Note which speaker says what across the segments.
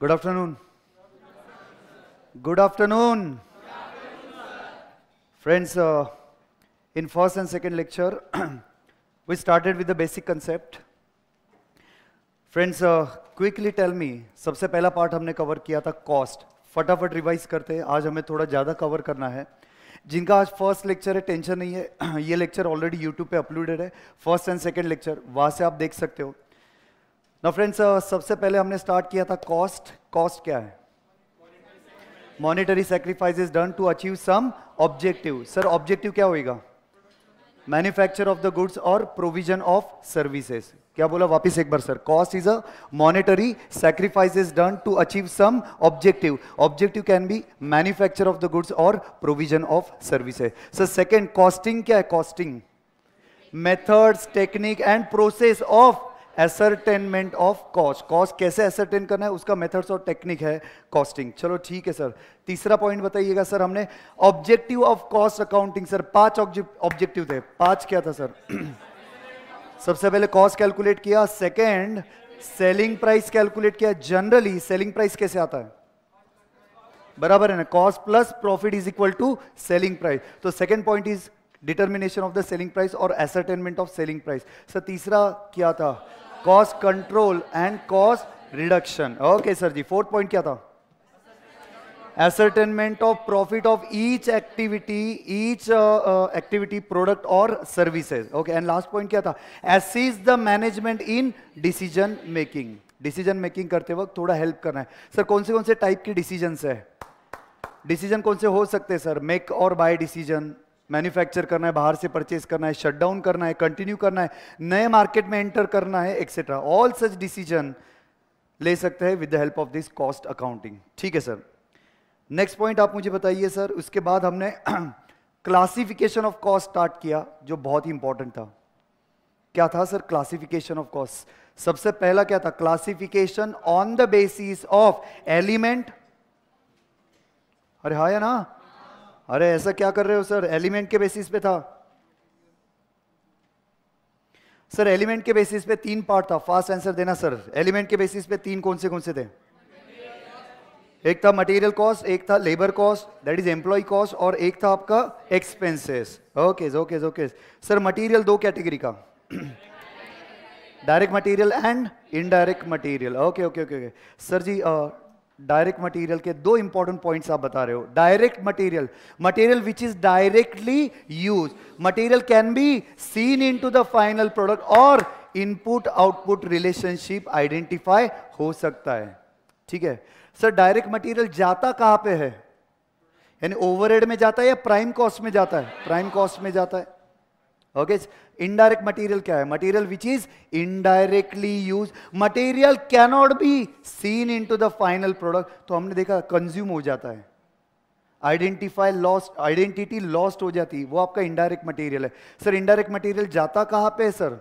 Speaker 1: Good afternoon good afternoon friends in first and second lecture we started with the basic concept friends quickly tell me सबसे पहला part हमने cover किया था cost फटाफट revise करते हैं आज हमें थोड़ा ज़्यादा कवर करना है जिनका आज फर्स्ट लेक्चर है टेंशन नहीं है ये लेक्चर ऑलरेडी यूट्यूब पे अपलोडेड है फर्स्ट एंड सेकेंड लेक्चर वहां से आप देख सकते हो ना फ्रेंड्स uh, सबसे पहले हमने स्टार्ट किया था कॉस्ट कॉस्ट क्या है monetary sacrifice is done to achieve some objective sir objective क्या होगा मैन्युफैक्चर ऑफ द गुड्स और प्रोविजन ऑफ सर्विसेज क्या बोला वापस एक बार sir cost is a monetary sacrifice is done to achieve some objective objective can be manufacture of the goods और provision of services sir second costing क्या है costing methods technique and process of ascertainment of cost cost कैसे ascertain करना है उसका methods और technique है costing चलो ठीक है सर तीसरा पॉइंट बताइएगा सर हमने objective of cost accounting sir पांच ऑब्जेक्टिव थे पांच क्या था सर सबसे पहले कॉस्ट कैलकुलेट किया सेकेंड सेलिंग प्राइस कैलकुलेट किया जनरली सेलिंग प्राइस कैसे आता है बराबर है ना cost plus profit is equal to selling price तो second point is determination of the selling price और ascertainment of selling price sir तीसरा क्या था cost control and cost reduction okay sir ji fourth point क्या था ascertainment of profit of each activity each activity product और services okay and last point क्या था assist the management in decision making decision making करते वक्त थोड़ा help करना है सर कौन से कौन से टाइप के डिसीजन है डिसीजन कौन से हो सकते हैं सर मेक और बाय डिसीजन मैन्युफैक्चर करना है बाहर से परचेज करना है शटडाउन करना है कंटिन्यू करना है नए मार्केट में एंटर करना है एक्सेट्रा ऑल सच डिसीजन ले सकते हैं with the help of this cost accounting ठीक है सर नेक्स्ट पॉइंट आप मुझे बताइए सर उसके बाद हमने क्लासिफिकेशन ऑफ कॉस्ट स्टार्ट किया जो बहुत ही इंपॉर्टेंट था क्या था सर क्लासिफिकेशन ऑफ कॉस्ट सबसे पहला क्या था classification on the basis of element अरे हा या ना अरे ऐसा क्या कर रहे हो सर एलिमेंट के बेसिस पे था सर एलिमेंट के बेसिस पे तीन पार्ट था फास्ट आंसर देना सर एलिमेंट के बेसिस पे तीन कौन से कौन से थे एक था मटेरियल कॉस्ट एक था labour cost that is employ cost और एक था आपका expenses okay okay okay sir material दो कैटेगरी का direct material and indirect material okay okay okay okay sir जी uh, डायरेक्ट मटेरियल के दो इंपॉर्टेंट पॉइंट्स आप बता रहे हो direct material material which is directly use material can be seen in to the final product और input output relationship identify हो सकता है ठीक है सर डायरेक्ट मटेरियल जाता कहां पे है यानी ओवरहेड में जाता है या प्राइम कॉस्ट में जाता है प्राइम कॉस्ट में जाता है ओके इनडायरेक्ट मटेरियल क्या है material which is indirectly use material cannot be seen in to the final product तो हमने देखा कंज्यूम हो जाता है आइडेंटिफाई लॉस्ट आइडेंटिटी लॉस्ट हो जाती है वो आपका इनडायरेक्ट मटेरियल है सर इनडायरेक्ट मटेरियल जाता कहां पे है सर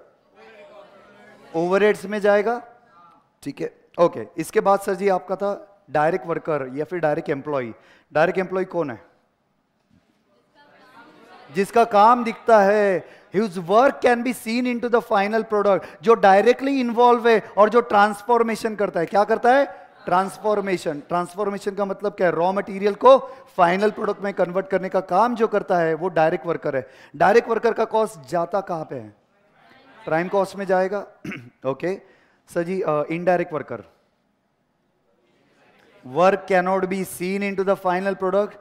Speaker 1: ओवर में जाएगा ठीक है ओके इसके बाद सर जी आपका था डायरेक्ट वर्कर या फिर डायरेक्ट एम्प्लॉय डायरेक्ट एम्प्लॉय कौन है जिसका काम दिखता है work can be seen in to the final product जो डायरेक्टली इन्वॉल्व है और जो ट्रांसफॉर्मेशन करता है क्या करता है ट्रांसफॉर्मेशन ट्रांसफॉर्मेशन का मतलब क्या है रॉ मटेरियल को फाइनल प्रोडक्ट में कन्वर्ट करने का काम जो करता है वो डायरेक्ट वर्कर है डायरेक्ट वर्कर का कॉस्ट जाता कहां पे है प्राइम कॉस्ट में जाएगा okay sir ji indirect worker work cannot be seen in to the final product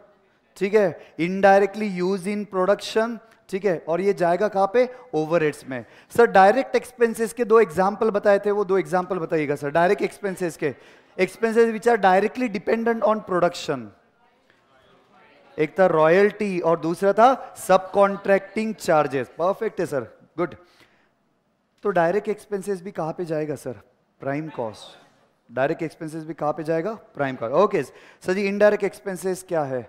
Speaker 1: ठीक है इनडायरेक्टली यूज इन प्रोडक्शन ठीक है और ये जाएगा कहां पे ओवर में सर डायरेक्ट एक्सपेंसेस के दो एग्जाम्पल बताए थे वो दो एग्जाम्पल बताइएगा सर डायरेक्ट एक्सपेंसेस के expenses which are directly dependent on production एक था रॉयल्टी और दूसरा था सब कॉन्ट्रैक्टिंग चार्जेस परफेक्ट है सर गुड तो डायरेक्ट एक्सपेंसेस भी कहां पे जाएगा sir prime cost direct expenses भी कहां पे जाएगा prime cost okay sir ji indirect expenses क्या है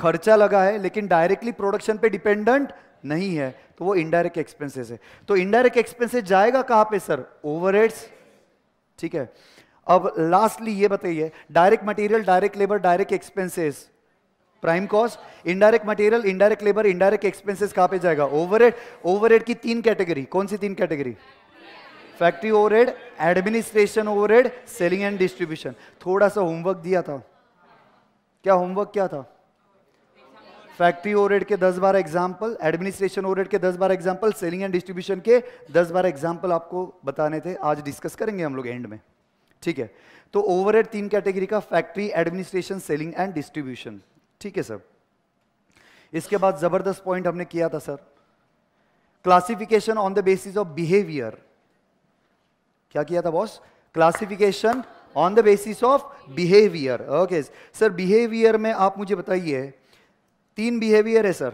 Speaker 1: खर्चा लगा है लेकिन डायरेक्टली प्रोडक्शन पे डिपेंडेंट नहीं है तो वो इनडायरेक्ट एक्सपेंसेस है तो इनडायरेक्ट एक्सपेंसेस जाएगा कहां पे सर ओवरहेड्स ठीक है अब लास्टली ये बताइए direct material direct labour direct expenses prime cost indirect material indirect labour indirect expenses कहां पे जाएगा ओवरहेड ओवरहेड की तीन कैटेगरी कौन सी तीन category factory overhead administration overhead selling and distribution थोड़ा सा होमवर्क दिया था क्या होमवर्क क्या था फैक्ट्री ओवरहेड के 10 बारह एग्जाम्पल एडमिनिस्ट्रेशन ओवरहेड के 10 बारह एग्जाम्पल सेलिंग एंड डिस्ट्रीब्यूशन के 10 बारह एग्जाम्पल आपको बताने थे आज डिस्कस करेंगे हम लोग एंड में ठीक है तो ओवरहेड तीन कैटेगरी का factory administration selling and distribution ठीक है सर इसके बाद जबरदस्त पॉइंट हमने किया था sir classification on the basis of behaviour क्या किया था boss classification on the basis of behaviour okay sir behaviour में आप मुझे बताइए तीन बिहेवियर है सर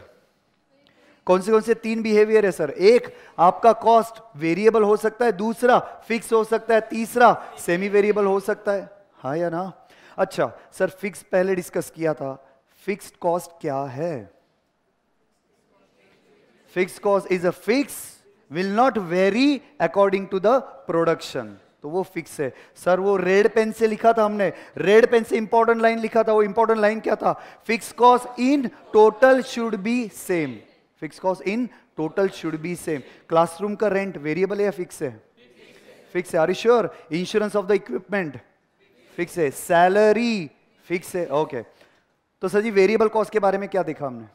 Speaker 1: कौन से कौन से तीन बिहेवियर है सर एक आपका कॉस्ट वेरिएबल हो सकता है दूसरा फिक्स हो सकता है तीसरा सेमी वेरिएबल हो सकता है हा या ना अच्छा सर फिक्स पहले डिस्कस किया था फिक्स्ड कॉस्ट क्या है fix cost is a fix will not vary according to the production तो वो फिक्स है सर वो रेड पेन से लिखा था हमने रेड पेन से इंपॉर्टेंट लाइन लिखा था वो इंपॉर्टेंट लाइन क्या था fix cost in total should be same fix cost in total should be same classroom का रेंट वेरिएबल है या फिक्स है फिक्स है assure insurance of the equipment fix है सैलरी फिक्स है ओके तो सर जी वेरिएबल कॉस्ट के बारे में क्या देखा हमने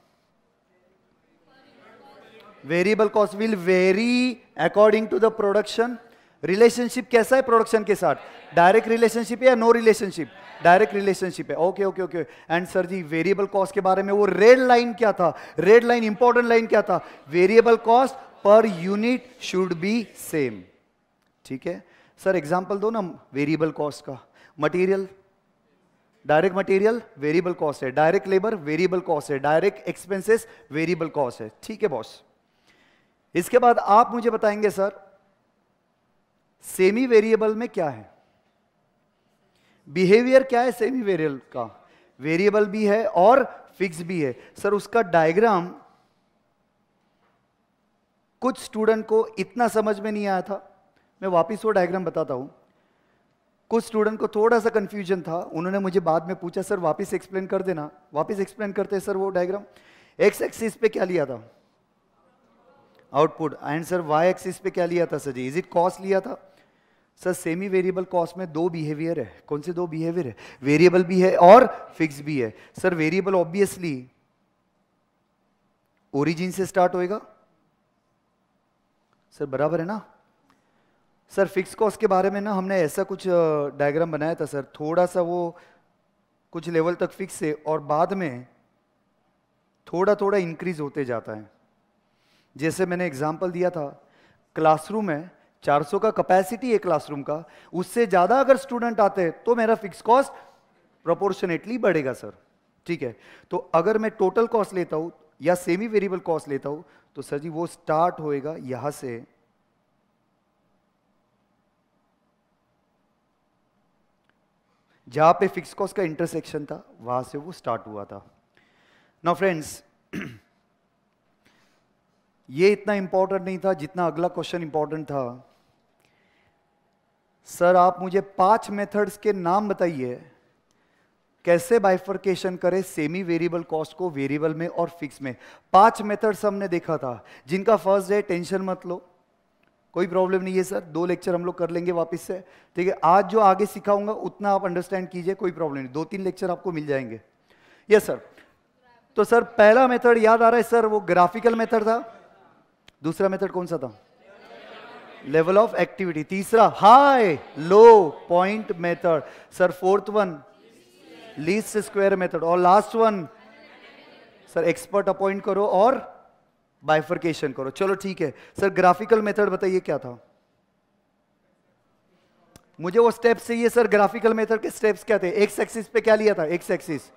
Speaker 1: variable cost will vary according to the production relationship कैसा है प्रोडक्शन के साथ डायरेक्ट रिलेशनशिप या नो रिलेशनशिप डायरेक्ट रिलेशनशिप है okay okay okay and sir ji variable cost के बारे में वो रेड लाइन क्या था रेड लाइन इंपॉर्टेंट लाइन क्या था variable cost per unit should be same ठीक है सर एग्जाम्पल दो ना वेरिएबल कॉस्ट का material direct material variable cost है डायरेक्ट लेबर वेरिएबल कॉस्ट है डायरेक्ट एक्सपेंसेस वेरिएबल कॉस्ट है ठीक है बॉस इसके बाद आप मुझे बताएंगे सर सेमी वेरिएबल में क्या है बिहेवियर क्या है सेमी वेरिएबल का वेरिएबल भी है और फिक्स भी है सर उसका डायग्राम कुछ स्टूडेंट को इतना समझ में नहीं आया था मैं वापस वो डायग्राम बताता हूं कुछ स्टूडेंट को थोड़ा सा कंफ्यूजन था उन्होंने मुझे बाद में पूछा सर वापस एक्सप्लेन कर देना वापस एक्सप्लेन करते हैं सर वो डायग्राम एक्स एक्सिस पे क्या लिया था output and sir Y axis पे क्या लिया था sir ji is it cost लिया था सर सेमी वेरिएबल कॉस्ट में दो बिहेवियर है कौन से दो बिहेवियर है वेरिएबल भी है और फिक्स भी है सर वेरिएबल ऑब्वियसली ओरिजिन से स्टार्ट होएगा सर बराबर है ना सर फिक्स कॉस्ट के बारे में ना हमने ऐसा कुछ डायग्राम बनाया था सर थोड़ा सा वो कुछ लेवल तक फिक्स है और बाद में थोड़ा थोड़ा इंक्रीज होते जाता है जैसे मैंने एग्जाम्पल दिया था क्लासरूम है 400 का कैपेसिटी है क्लासरूम का उससे ज़्यादा अगर स्टूडेंट आते हैं तो मेरा फिक्स कॉस्ट प्रोपोर्शनेटली बढ़ेगा सर ठीक है तो अगर मैं टोटल कॉस्ट लेता हूं या सेमी वेरिएबल कॉस्ट लेता हूं तो सर जी वो स्टार्ट होएगा यहां से जहां पे फिक्स कॉस्ट का इंटरसेक्शन था वहां से वो स्टार्ट हुआ था नो फ्रेंड्स ये इतना इंपॉर्टेंट नहीं था जितना अगला क्वेश्चन इंपॉर्टेंट था सर आप मुझे पांच मेथड्स के नाम बताइए कैसे बाइफर्केशन करें सेमी वेरिएबल कॉस्ट को वेरिएबल में और फिक्स में पांच मेथड्स हमने देखा था जिनका फर्स्ट है टेंशन मत लो कोई प्रॉब्लम नहीं है सर दो लेक्चर हम लोग कर लेंगे वापस से ठीक है आज जो आगे सिखाऊंगा उतना आप अंडरस्टैंड कीजिए कोई प्रॉब्लम नहीं दो तीन लेक्चर आपको मिल जाएंगे यस सर तो सर पहला मेथड याद आ रहा है सर वो ग्राफिकल मेथड था दूसरा मेथड कौन सा था लेवल ऑफ एक्टिविटी तीसरा high low point method sir fourth one least square method और last one sir expert appoint करो और बाइफर्केशन करो चलो ठीक है सर ग्राफिकल मेथड बताइए क्या था मुझे वो स्टेप्स चाहिए सर ग्राफिकल मेथड के स्टेप्स क्या थे एक्स एक्सिस पे क्या लिया था X axis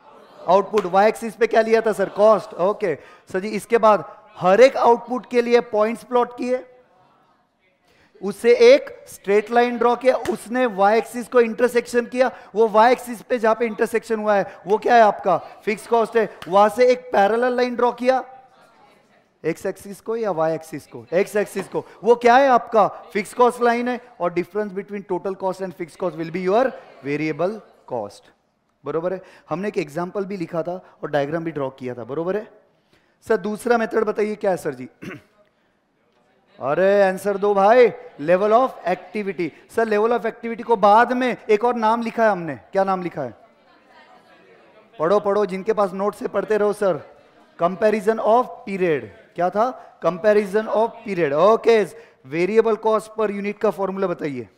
Speaker 1: output Y axis पे क्या लिया था sir cost okay sir ji इसके बाद हर एक आउटपुट के लिए पॉइंट्स प्लॉट किए उसे एक स्ट्रेट लाइन ड्रॉ किया उसने वाई एक्सिस को इंटरसेक्शन किया वो वाई एक्सिस पे जहां पे इंटरसेक्शन हुआ है वो क्या है आपका फिक्स कॉस्ट है वहां से एक पैरल लाइन ड्रॉ किया एक्स एक्सिस को या वाई एक्सिस को एक्स एक्सिस को वो क्या है आपका फिक्स कॉस्ट लाइन है और difference between total cost and fix cost will be your variable cost बरोबर है हमने एक एग्जाम्पल भी लिखा था और डायग्राम भी ड्रॉ किया था बरोबर है सर दूसरा मेथड बताइए क्या है सर जी अरे आंसर दो भाई level of activity sir level of activity को बाद में एक और नाम लिखा है हमने क्या नाम लिखा है पढ़ो पढ़ो जिनके पास नोट से पढ़ते रहो सर कंपैरिजन ऑफ पीरियड क्या था comparison of period okay variable cost per unit का फॉर्मूला बताइए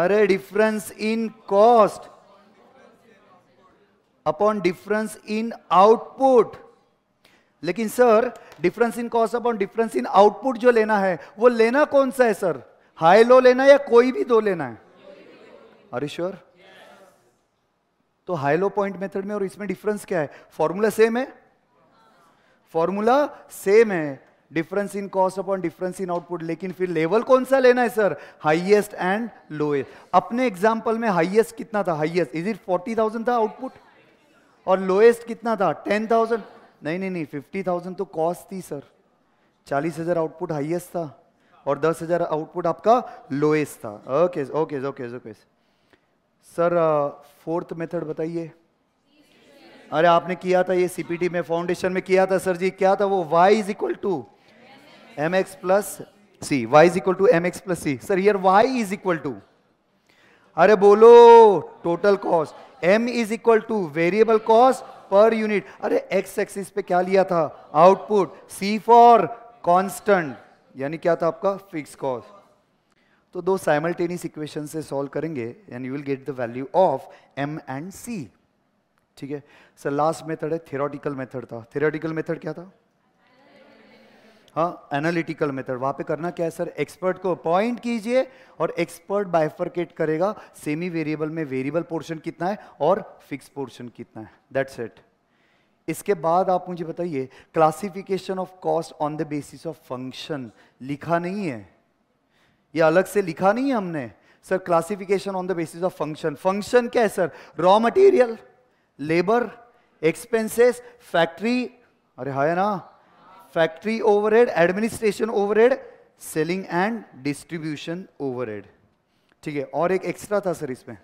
Speaker 1: अरे difference in cost upon difference in output लेकिन sir difference in cost upon difference in output जो लेना है वो लेना कौन सा है सर हाई लो लेना है या कोई भी दो लेना है अरे श्योर तो हाई लो पॉइंट मेथड में और इसमें डिफरेंस क्या है फॉर्मूला सेम है फॉर्मूला सेम है difference in cost upon difference in output लेकिन फिर लेवल कौन सा लेना है सर हाइएस्ट एंड लोएस्ट अपने एग्जाम्पल में हाइएस्ट कितना था highest is it forty thousand था आउटपुट और लोएस्ट कितना था टेन थाउजेंड नहीं नहीं नहीं फिफ्टी थाउजेंड तो कॉस्ट थी सर चालीस हजार आउटपुट हाईएस्ट था और दस हजार आउटपुट आपका लोएस्ट था okay okay okay okay sir fourth method बताइए अरे आपने किया था ये सीपीटी में फाउंडेशन में किया था सर जी क्या था वो Y is equal to M X plus C Y is equal to M X plus C sir यार वाई इज इक्वल टू अरे बोलो total cost M is equal to variable cost per unit अरे X axis पे क्या लिया था output C for constant यानी क्या था आपका फिक्स कॉस्ट तो दो साइमल्टेनियस इक्वेशन से सॉल्व करेंगे and you will get the value of M and C ठीक है सर लास्ट मेथड है थेरोटिकल मेथड था थेरोटिकल मेथड क्या था हाँ एनालिटिकल मेथड वहाँ पे करना क्या है सर एक्सपर्ट को अपॉइंट कीजिए और एक्सपर्ट बायफर्केट करेगा सेमी वेरिएबल में वेरिएबल पोर्शन कितना है और फिक्स पोर्शन कितना है दैट्स इट इसके बाद आप मुझे बताइए classification of cost on the basis of function लिखा नहीं है ये अलग से लिखा नहीं है हमने sir classification on the basis of function function क्या है sir raw material labour expenses factory अरे हाय ना head administration over head selling and distribution overhead ठीक है और एक एक्स्ट्रा था सर इसमें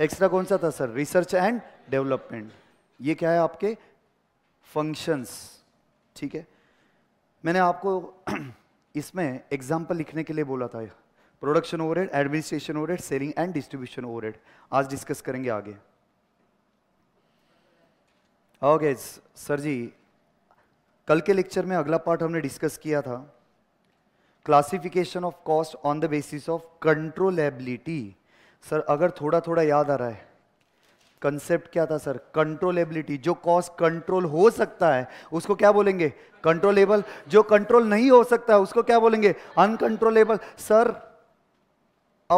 Speaker 1: एक्स्ट्रा कौन सा था सर रिसर्च एंड डेवलपमेंट ये क्या है आपके फंक्शंस ठीक है मैंने आपको इसमें एग्जाम्पल लिखने के लिए बोला था production overhead administration overhead selling and distribution overhead आज डिस्कस करेंगे आगे ओके okay, सर जी कल के लेक्चर में अगला पार्ट हमने डिस्कस किया था classification of cost on the basis of controllability sir अगर थोड़ा थोड़ा याद आ रहा है कंसेप्ट क्या था सर कंट्रोलेबिलिटी जो कॉस्ट कंट्रोल हो सकता है उसको क्या बोलेंगे कंट्रोलेबल जो कंट्रोल नहीं हो सकता है उसको क्या बोलेंगे अनकंट्रोलेबल सर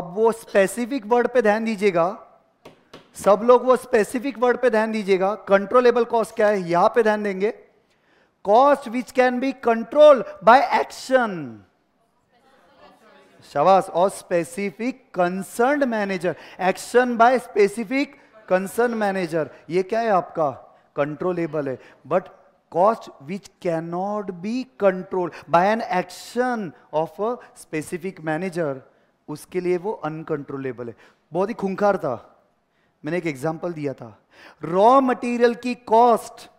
Speaker 1: अब वो स्पेसिफिक वर्ड पे ध्यान दीजिएगा सब लोग वो स्पेसिफिक वर्ड पे ध्यान दीजिएगा कंट्रोलेबल कॉस्ट क्या है यहां पे ध्यान देंगे cost which can be control by action शवास और specific concern manager action by specific concern manager ये क्या है आपका कंट्रोलेबल है but cost which can not be control by an action of a specific manager उसके लिए वो अनकंट्रोलेबल है बहुत ही खूंखार था मैंने एक एग्जाम्पल दिया था रॉ मटेरियल की कॉस्ट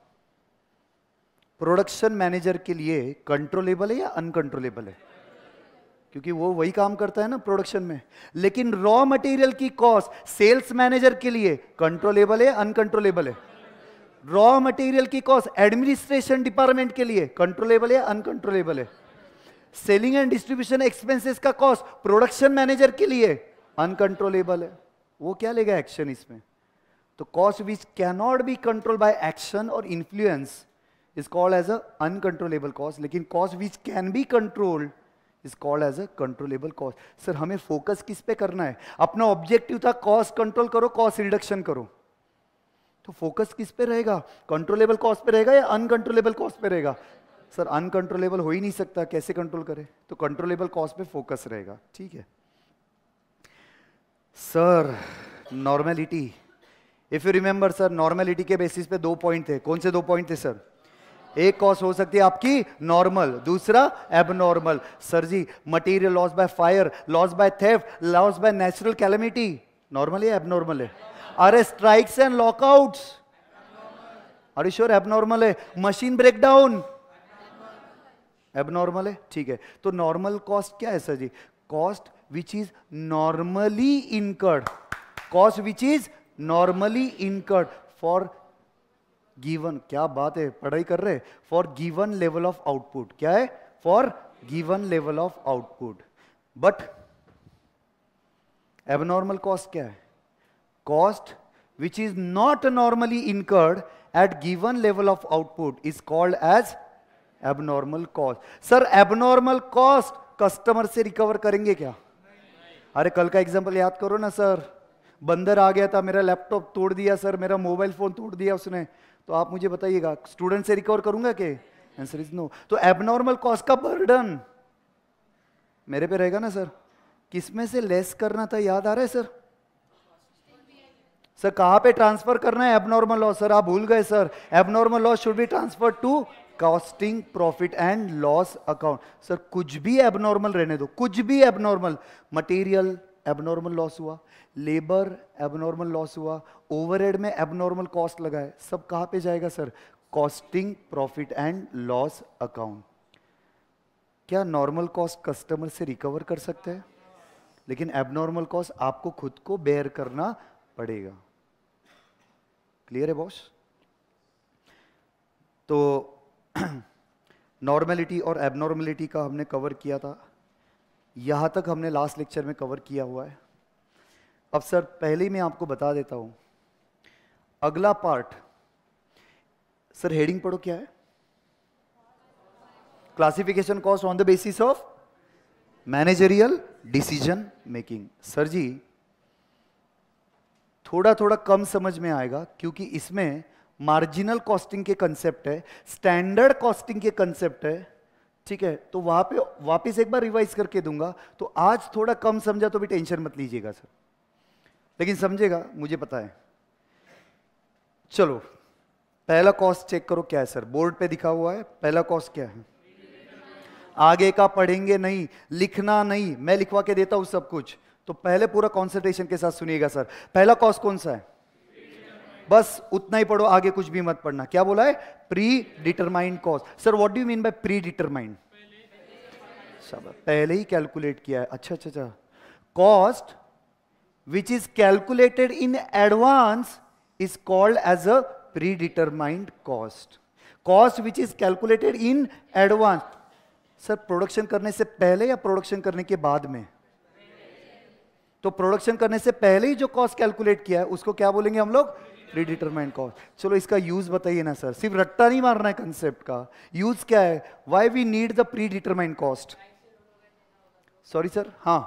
Speaker 1: प्रोडक्शन मैनेजर के लिए कंट्रोलेबल है या अनकंट्रोलेबल है क्योंकि वो वही काम करता है ना प्रोडक्शन में लेकिन रॉ मटेरियल की कॉस्ट सेल्स मैनेजर के लिए कंट्रोलेबल है अनकंट्रोलेबल है रॉ मटेरियल की कॉस्ट एडमिनिस्ट्रेशन डिपार्टमेंट के लिए कंट्रोलेबल है अनकंट्रोलेबल है सेलिंग एंड डिस्ट्रीब्यूशन एक्सपेंसेस का कॉस्ट प्रोडक्शन मैनेजर के लिए अनकंट्रोलेबल है वो क्या लेगा एक्शन इसमें तो cost which cannot be control by action और influence is called as a uncontrollable cost लेकिन cost which can be controlled is called as a controllable cost sir हमें फोकस किस पे करना है अपना ऑब्जेक्टिव था कॉस्ट कंट्रोल करो कॉस्ट रिडक्शन करो तो फोकस किस पे रहेगा कंट्रोलेबल कॉस्ट पे रहेगा या अनकंट्रोलेबल कॉस्ट पे रहेगा सर अनकंट्रोलेबल हो ही नहीं सकता कैसे कंट्रोल करे तो कंट्रोलेबल कॉस्ट पे फोकस रहेगा ठीक है sir normality if you remember sir normality के बेसिस पे दो पॉइंट थे कौन से दो पॉइंट थे सर एक कॉस्ट हो सकती है आपकी नॉर्मल दूसरा एबनॉर्मल सर जी material loss by fire loss by थे loss by natural calamity normal है एबनॉर्मल है अरे स्ट्राइक्स एंड लॉकआउट अरे श्योर एबनॉर्मल है मशीन ब्रेकडाउन एबनॉर्मल है ठीक है तो नॉर्मल कॉस्ट क्या है सर जी cost which is normally incurred cost which is normally incurred for given क्या बात है पढ़ाई कर रहे for given level of output क्या है for given level of output but abnormal cost क्या है cost which is not normally incurred at given level of output is called as abnormal cost sir abnormal cost customer से recover करेंगे क्या अरे कल का एग्जाम्पल याद करो ना सर बंदर आ गया था मेरा लैपटॉप तोड़ दिया सर मेरा मोबाइल फोन तोड़ दिया उसने तो आप मुझे बताइएगा स्टूडेंट से रिकवर करूंगा के आंसर इज नो तो एबनॉर्मल कॉस्ट का बर्डन मेरे पे रहेगा ना सर किसमें से लेस करना था याद आ रहा है सर सर कहां पे ट्रांसफर करना है एबनॉर्मल लॉस सर आप भूल गए sir abnormal loss should be transfer to costing profit and loss account sir कुछ भी एबनॉर्मल रहने दो कुछ भी एबनॉर्मल मटेरियल एबनॉर्मल लॉस हुआ लेबर एबनॉर्मल लॉस हुआ ओवरहेड में एबनॉर्मल कॉस्ट लगा है सब कहाँ पे जाएगा sir costing profit and loss account क्या नॉर्मल कॉस्ट कस्टमर से रिकवर कर सकते हैं लेकिन एबनॉर्मल कॉस्ट आपको खुद को बेयर करना पड़ेगा क्लियर है बॉस तो नॉर्मेलिटी और एबनॉर्मेलिटी का हमने कवर किया था यहाँ तक हमने लास्ट लेक्चर में कवर किया हुआ है अब सर पहले ही मैं आपको बता देता हूँ अगला पार्ट सर हेडिंग पढ़ो क्या है classification cost on the basis of managerial decision making sir जी थोड़ा थोड़ा कम समझ में आएगा क्योंकि इसमें मार्जिनल कॉस्टिंग के कंसेप्ट है स्टैंडर्ड कॉस्टिंग के कंसेप्ट है ठीक है तो वहां पे वापस एक बार रिवाइज करके दूंगा तो आज थोड़ा कम समझा तो भी टेंशन मत लीजिएगा सर लेकिन समझेगा मुझे पता है चलो पहला कॉस्ट चेक करो क्या है सर बोर्ड पे दिखा हुआ है पहला कॉस्ट क्या है आगे का पढ़ेंगे नहीं लिखना नहीं मैं लिखवा के देता हूं सब कुछ तो पहले पूरा कॉन्सेंट्रेशन के साथ सुनिएगा सर पहला कॉस्ट कौन सा है बस उतना ही पढ़ो आगे कुछ भी मत पढ़ना क्या बोला है predetermined cost sir what do mean by predetermined पहले ही कैलकुलेट किया है अच्छा अच्छा अच्छा cost which is calculated in advance is called as a predetermined cost cost which is calculated in advance sir production करने से पहले या प्रोडक्शन करने के बाद में तो प्रोडक्शन करने से पहले ही जो कॉस्ट कैलकुलेट किया है उसको क्या बोलेंगे हम लोग रिडिटरमाइन कॉज चलो इसका यूज बताइए ना सर सिर्फ रट्टा नहीं मारना है कंसेप्ट का यूज क्या है why we need the predetermined cost sorry sir हाँ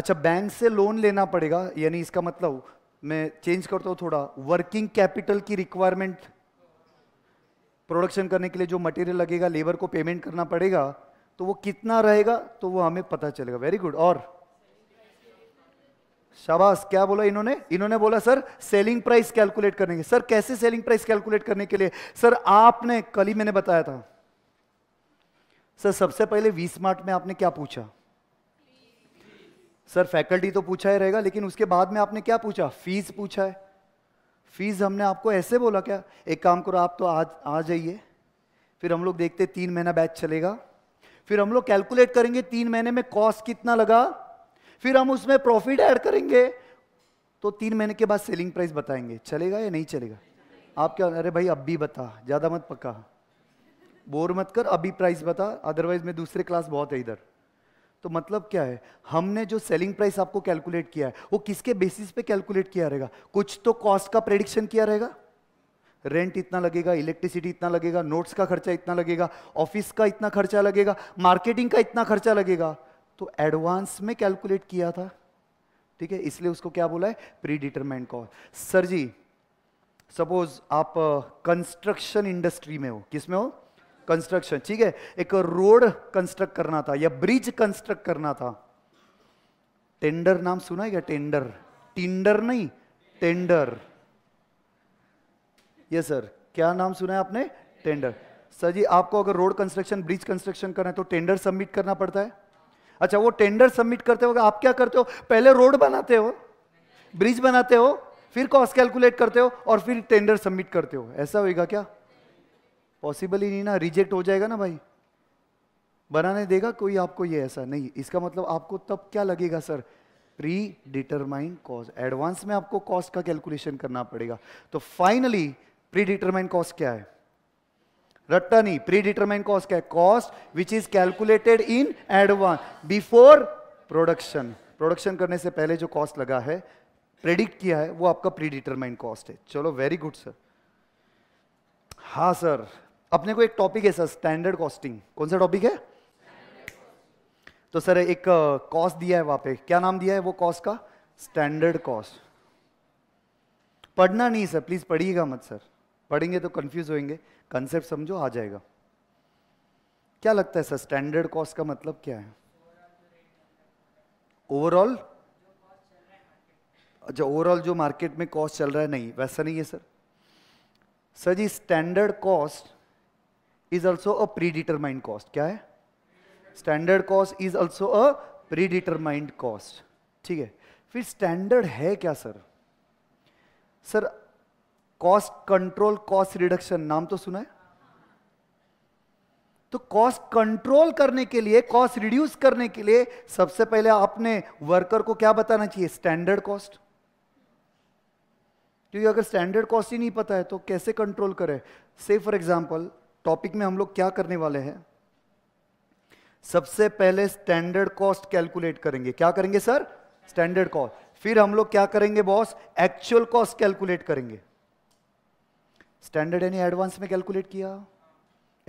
Speaker 1: अच्छा बैंक से लोन लेना पड़ेगा यानी इसका मतलब मैं चेंज करता हूँ थोड़ा वर्किंग कैपिटल की रिक्वायरमेंट प्रोडक्शन करने के लिए जो मटेरियल लगेगा लेबर को पेमेंट करना पड़ेगा तो वो कितना रहेगा तो वो हमें पता चलेगा वेरी गुड और शाबाश क्या बोला इन्होंने इन्होंने बोला सर सेलिंग प्राइस कैलकुलेट करने के सर कैसे सेलिंग प्राइस कैलकुलेट करने के लिए सर आपने कल ही मैंने बताया था सर सबसे पहले वी स्मार्ट में आपने क्या पूछा सर फैकल्टी तो पूछा ही रहेगा लेकिन उसके बाद में आपने क्या पूछा फीस पूछा है फीस हमने आपको ऐसे बोला क्या एक काम करो आप तो आज आ जाइए फिर हम लोग देखते तीन महीना बैच चलेगा फिर हम लोग कैलकुलेट करेंगे तीन महीने में कॉस्ट कितना लगा फिर हम उसमें प्रॉफिट ऐड करेंगे तो तीन महीने के बाद सेलिंग प्राइस बताएंगे चलेगा या नहीं चलेगा आप क्या अरे भाई अब भी बता ज़्यादा मत पक्का बोर मत कर अभी प्राइस बता अदरवाइज में दूसरे क्लास बहुत है इधर तो मतलब क्या है हमने जो सेलिंग प्राइस आपको कैलकुलेट किया है वो किसके बेसिस पे कैलकुलेट किया रहेगा कुछ तो कॉस्ट का प्रेडिक्शन किया रहेगा रेंट इतना लगेगा इलेक्ट्रिसिटी इतना लगेगा नोट्स का खर्चा इतना लगेगा ऑफिस का इतना खर्चा लगेगा मार्केटिंग का इतना खर्चा लगेगा तो एडवांस में कैलकुलेट किया था ठीक है इसलिए उसको क्या बोला है प्री डिटरमेंट कॉल सर जी सपोज आप कंस्ट्रक्शन इंडस्ट्री में हो किस में हो कंस्ट्रक्शन ठीक है एक रोड कंस्ट्रक्ट करना था या ब्रिज कंस्ट्रक्ट करना था टेंडर नाम सुना है क्या टेंडर टिंडर नहीं टेंडर ये सर क्या नाम सुना है आपने टेंडर सर जी आपको अगर रोड कंस्ट्रक्शन ब्रिज कंस्ट्रक्शन करना है तो टेंडर सबमिट करना पड़ता है अच्छा वो टेंडर सबमिट करते हो आप क्या करते हो पहले रोड बनाते हो ब्रिज बनाते हो फिर कॉस्ट कैलकुलेट करते हो और फिर टेंडर सबमिट करते हो ऐसा होएगा क्या पॉसिबल ही नहीं ना रिजेक्ट हो जाएगा ना भाई बनाने देगा कोई आपको ये ऐसा नहीं इसका मतलब आपको तब क्या लगेगा sir predetermine cost advance में आपको कॉस्ट का कैलकुलेशन करना पड़ेगा तो फाइनली प्री डिटरमाइन कॉस्ट क्या है प्री डिटरमाइन कॉस्ट क्या cost which is calculated in advance before production production करने से पहले जो कॉस्ट लगा है प्रेडिक्ट किया है वो आपका प्री डिटरमाइन कॉस्ट है चलो वेरी गुड सर हाँ सर अपने को एक टॉपिक है सर स्टैंडर्ड कॉस्टिंग कौन सा टॉपिक है तो सर एक कॉस्ट दिया है वहां पे क्या नाम दिया है वो कॉस्ट का स्टैंडर्ड कॉस्ट पढ़ना नहीं सर प्लीज पढ़िएगा मत सर पढ़ेंगे तो कंफ्यूज होंगे कंसेप्ट समझो आ जाएगा क्या लगता है सर स्टैंडर्ड कॉस्ट का मतलब क्या है ओवरऑल अच्छा ओवरऑल जो मार्केट में कॉस्ट चल रहा है नहीं वैसा नहीं है सर सर जी standard cost is also a predetermined cost क्या है standard cost is also a predetermined cost ठीक है फिर स्टैंडर्ड है क्या sir sir cost control cost reduction नाम तो सुना है तो कॉस्ट कंट्रोल करने के लिए कॉस्ट रिड्यूस करने के लिए सबसे पहले आपने वर्कर को क्या बताना चाहिए स्टैंडर्ड कॉस्ट क्योंकि अगर स्टैंडर्ड कॉस्ट ही नहीं पता है तो कैसे कंट्रोल करें से फॉर एग्जाम्पल टॉपिक में हम लोग क्या करने वाले हैं सबसे पहले स्टैंडर्ड कॉस्ट कैलकुलेट करेंगे क्या करेंगे सर स्टैंडर्ड कॉस्ट फिर हम लोग क्या करेंगे बॉस एक्चुअल कॉस्ट कैलकुलेट करेंगे स्टैंडर्ड यानी एडवांस में कैलकुलेट किया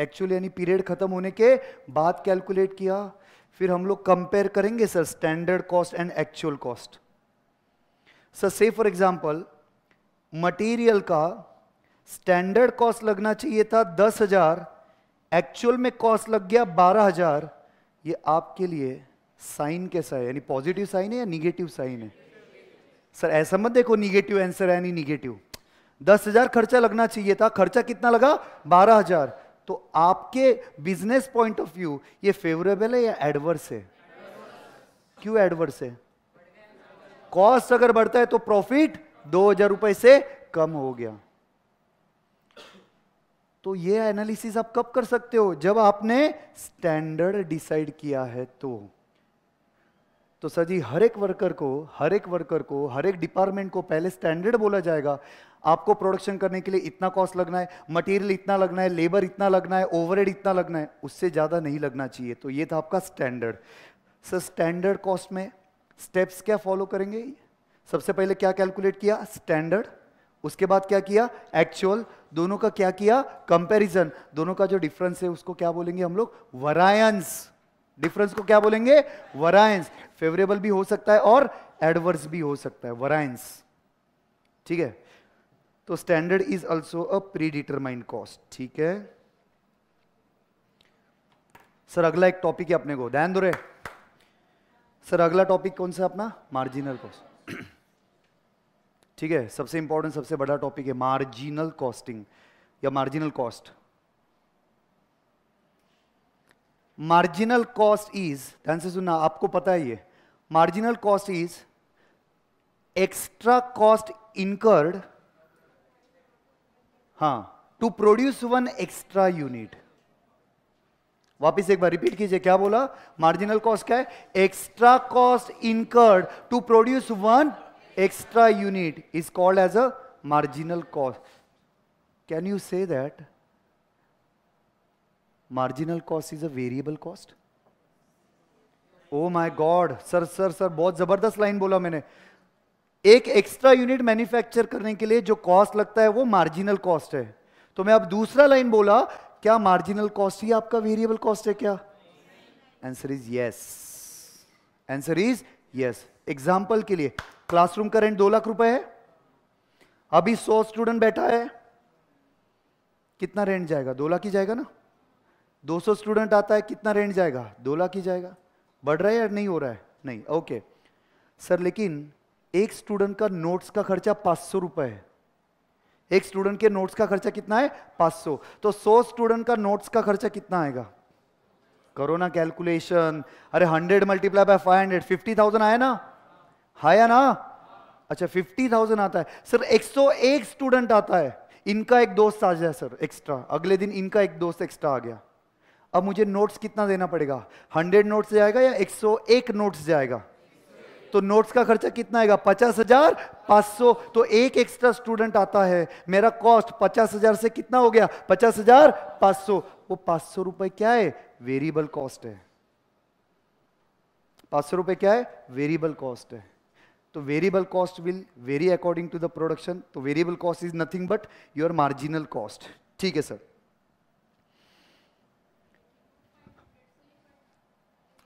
Speaker 1: एक्चुअल यानी पीरियड खत्म होने के बाद कैलकुलेट किया फिर हम लोग कंपेयर करेंगे sir standard cost and actual cost sir से फॉर एग्जांपल मटेरियल का स्टैंडर्ड कॉस्ट लगना चाहिए था दस हजार एक्चुअल में कॉस्ट लग गया बारह हजार ये आपके लिए साइन कैसा है यानी पॉजिटिव साइन है या निगेटिव साइन है सर ऐसा मत देखो निगेटिव आंसर है यानी निगेटिव दस हजार खर्चा लगना चाहिए था खर्चा कितना लगा बारह हजार तो आपके बिजनेस पॉइंट ऑफ व्यू ये फेवरेबल है या एडवर्स है क्यों एडवर्स है कॉस्ट अगर बढ़ता है तो प्रॉफिट दो हजार रुपए से कम हो गया तो ये एनालिसिस आप कब कर सकते हो जब आपने स्टैंडर्ड डिसाइड किया है तो तो सर जी हर एक वर्कर को हर एक वर्कर को हर एक डिपार्टमेंट को पहले स्टैंडर्ड बोला जाएगा आपको प्रोडक्शन करने के लिए इतना कॉस्ट लगना है मटेरियल इतना लगना है लेबर इतना लगना है ओवरहेड इतना लगना है उससे ज़्यादा नहीं लगना चाहिए तो ये था आपका स्टैंडर्ड सर स्टैंडर्ड कॉस्ट में स्टेप्स क्या फॉलो करेंगे सबसे पहले क्या कैलकुलेट किया स्टैंडर्ड उसके बाद क्या किया एक्चुअल दोनों का क्या किया कंपैरिजन दोनों का जो डिफरेंस है उसको क्या बोलेंगे हम लोग वरायंस डिफरेंस को क्या बोलेंगे वरायंस फेवरेबल भी हो सकता है और एडवर्स भी हो सकता है वरायंस ठीक है तो standard is also a predetermined cost ठीक है सर अगला एक टॉपिक है अपने को ध्यान दो रे सर अगला टॉपिक कौन सा अपना मार्जिनल कॉस्ट ठीक है सबसे इंपॉर्टेंट सबसे बड़ा टॉपिक है मार्जिनल कॉस्टिंग या marginal cost marginal cost is ध्यान से सुनना आपको पता है ये marginal cost is extra cost incurred हां to produce one extra unit वापिस एक बार रिपीट कीजिए क्या बोला मार्जिनल कॉस्ट क्या है extra cost incurred to produce one extra unit is called as a marginal cost can you say that marginal cost is a variable cost oh my god sir sir sir बहुत जबरदस्त line बोला मैंने एक extra unit manufacture करने के लिए जो cost लगता है वो मार्जिनल कॉस्ट है तो मैं अब दूसरा लाइन बोला क्या मार्जिनल कॉस्ट ही आपका वेरिएबल कॉस्ट है क्या answer is yes answer is yes example के लिए क्लासरूम का रेंट दो लाख रुपए है अभी सौ स्टूडेंट बैठा है कितना रेंट जाएगा दो लाख ही जाएगा ना 200 स्टूडेंट आता है कितना रेंट जाएगा दो लाख ही जाएगा बढ़ रहा है या नहीं हो रहा है नहीं ओके सर लेकिन एक स्टूडेंट का नोट्स का खर्चा पाँच सौ रुपये है एक स्टूडेंट के नोट्स का खर्चा कितना है 500 तो 100 स्टूडेंट का नोट्स का खर्चा कितना आएगा करो ना कैलकुलेशन अरे 100 मल्टीप्लाई बाय 500 50,000 आया ना आया ना अच्छा 50,000 आता है सर 101 स्टूडेंट आता है इनका एक दोस्त आ जाए सर एक्स्ट्रा अगले दिन इनका एक दोस्त एक्स्ट्रा आ गया अब मुझे नोट्स कितना देना पड़ेगा हंड्रेड नोट्स जाएगा या एक सौ एक नोट्स जाएगा तो नोट्स का खर्चा कितना आएगा पचास हजार पांच सौ तो एक एक्स्ट्रा स्टूडेंट आता है मेरा कॉस्ट पचास हजार से कितना हो गया पचास हजार पांच सौ वो पांच सौ रुपए क्या है वेरिएबल कॉस्ट है पांच सौ रुपए क्या है वेरिएबल कॉस्ट है तो variable cost will vary according to the production तो variable cost is nothing but your marginal cost ठीक है सर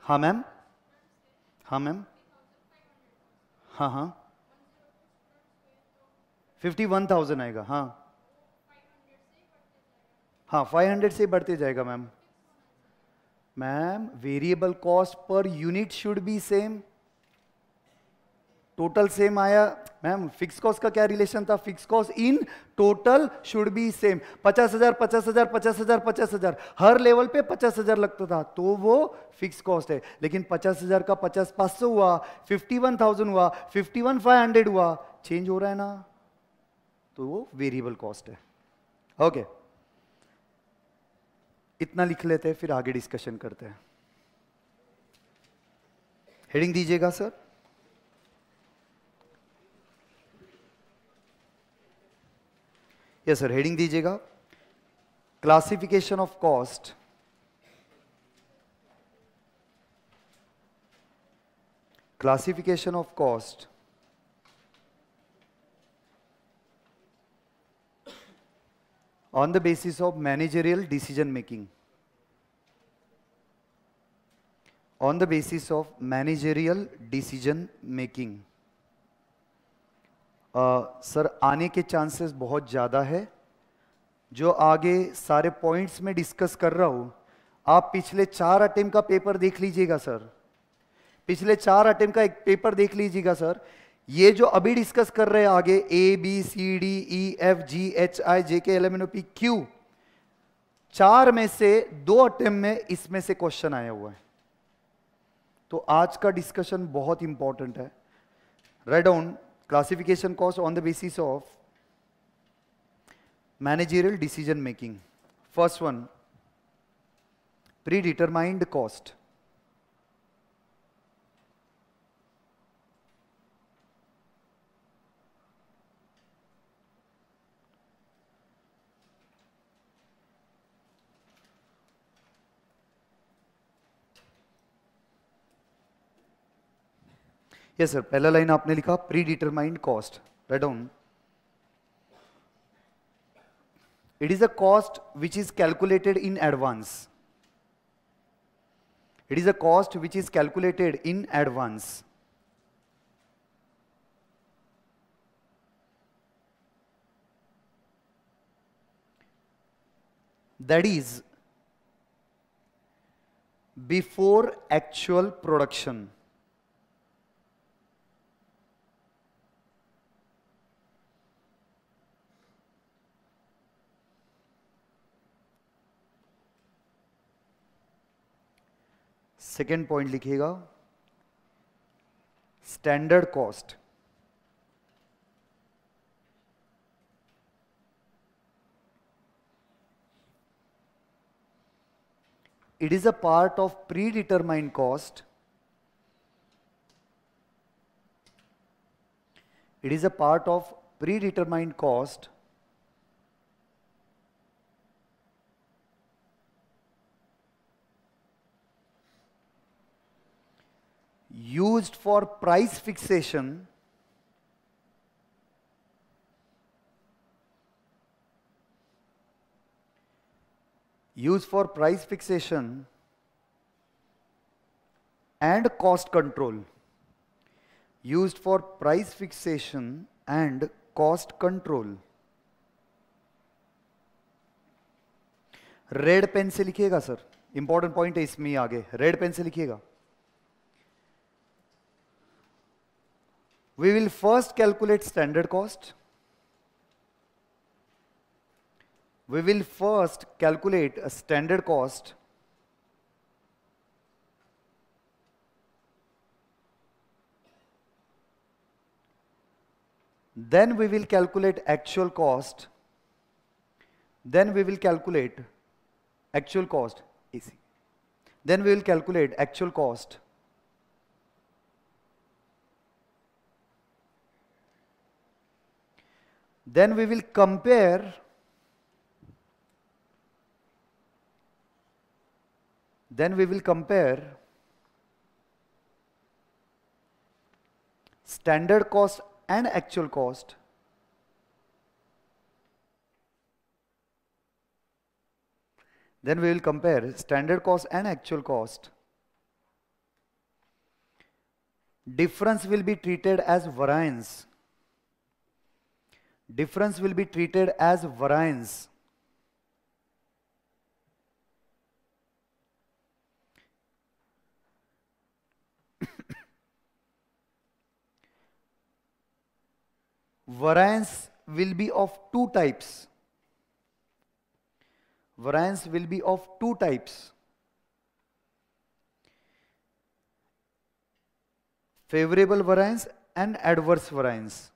Speaker 1: हाँ मैम हाँ मैम हाँ हाँ फिफ्टी वन थाउजेंड आएगा हाँ हाँ फाइव हंड्रेड से बढ़ते जाएगा ma'am ma'am variable cost per unit should be same total same आया मैम फिक्स कॉस्ट का क्या रिलेशन था fix cost in total should be same पचास हजार पचास हजार पचास हजार पचास हजार हर लेवल पे पचास हजार लगता था तो वो फिक्स कॉस्ट है लेकिन पचास हजार का पचास पांच सौ हुआ फिफ्टी वन थाउजेंड हुआ फिफ्टी वन फाइव हंड्रेड हुआ चेंज हो रहा है ना तो वो वेरिएबल कॉस्ट है ओके okay. इतना लिख लेते हैं फिर आगे डिस्कशन करते हैं हेडिंग दीजिएगा सर यस सर हेडिंग दीजिएगा classification of cost classification of cost on the basis of managerial decision making on the basis of managerial decision making sir आने के चांसेस बहुत ज़्यादा है जो आगे सारे पॉइंट्स में डिस्कस कर रहा हूँ आप पिछले चार अटेम्प का पेपर देख लीजिएगा सर पिछले चार अटेम्प का एक पेपर देख लीजिएगा सर ये जो अभी डिस्कस कर रहे हैं आगे A B C D E F G H I J K L M N O P Q चार में से दो अटेम्प में इसमें से क्वेश्चन आया हुआ है तो आज का डिस्कशन बहुत इंपॉर्टेंट है read on classification cost on the basis of managerial decision making. First one, predetermined cost. Yes sir पहला लाइन आपने लिखा predetermined cost write down it is a cost which is calculated in advance it is a cost which is calculated in advance that is before actual production second point लिखिएगा standard cost it is a part of predetermined cost it is a part of predetermined cost used for price fixation used for price fixation and cost control used for price fixation and cost control red pen से लिखिएगा sir important point है इसमें आगे red pen से लिखिएगा We will first calculate standard cost. We will first calculate a standard cost then we will calculate actual cost then we will calculate actual cost AC then we will calculate actual cost Then we will compare then we will compare standard cost and actual cost then we will compare standard cost and actual cost difference will be treated as variance difference will be treated as variance. variance will be of two types. Variance will be of two types. Favorable variance and adverse variance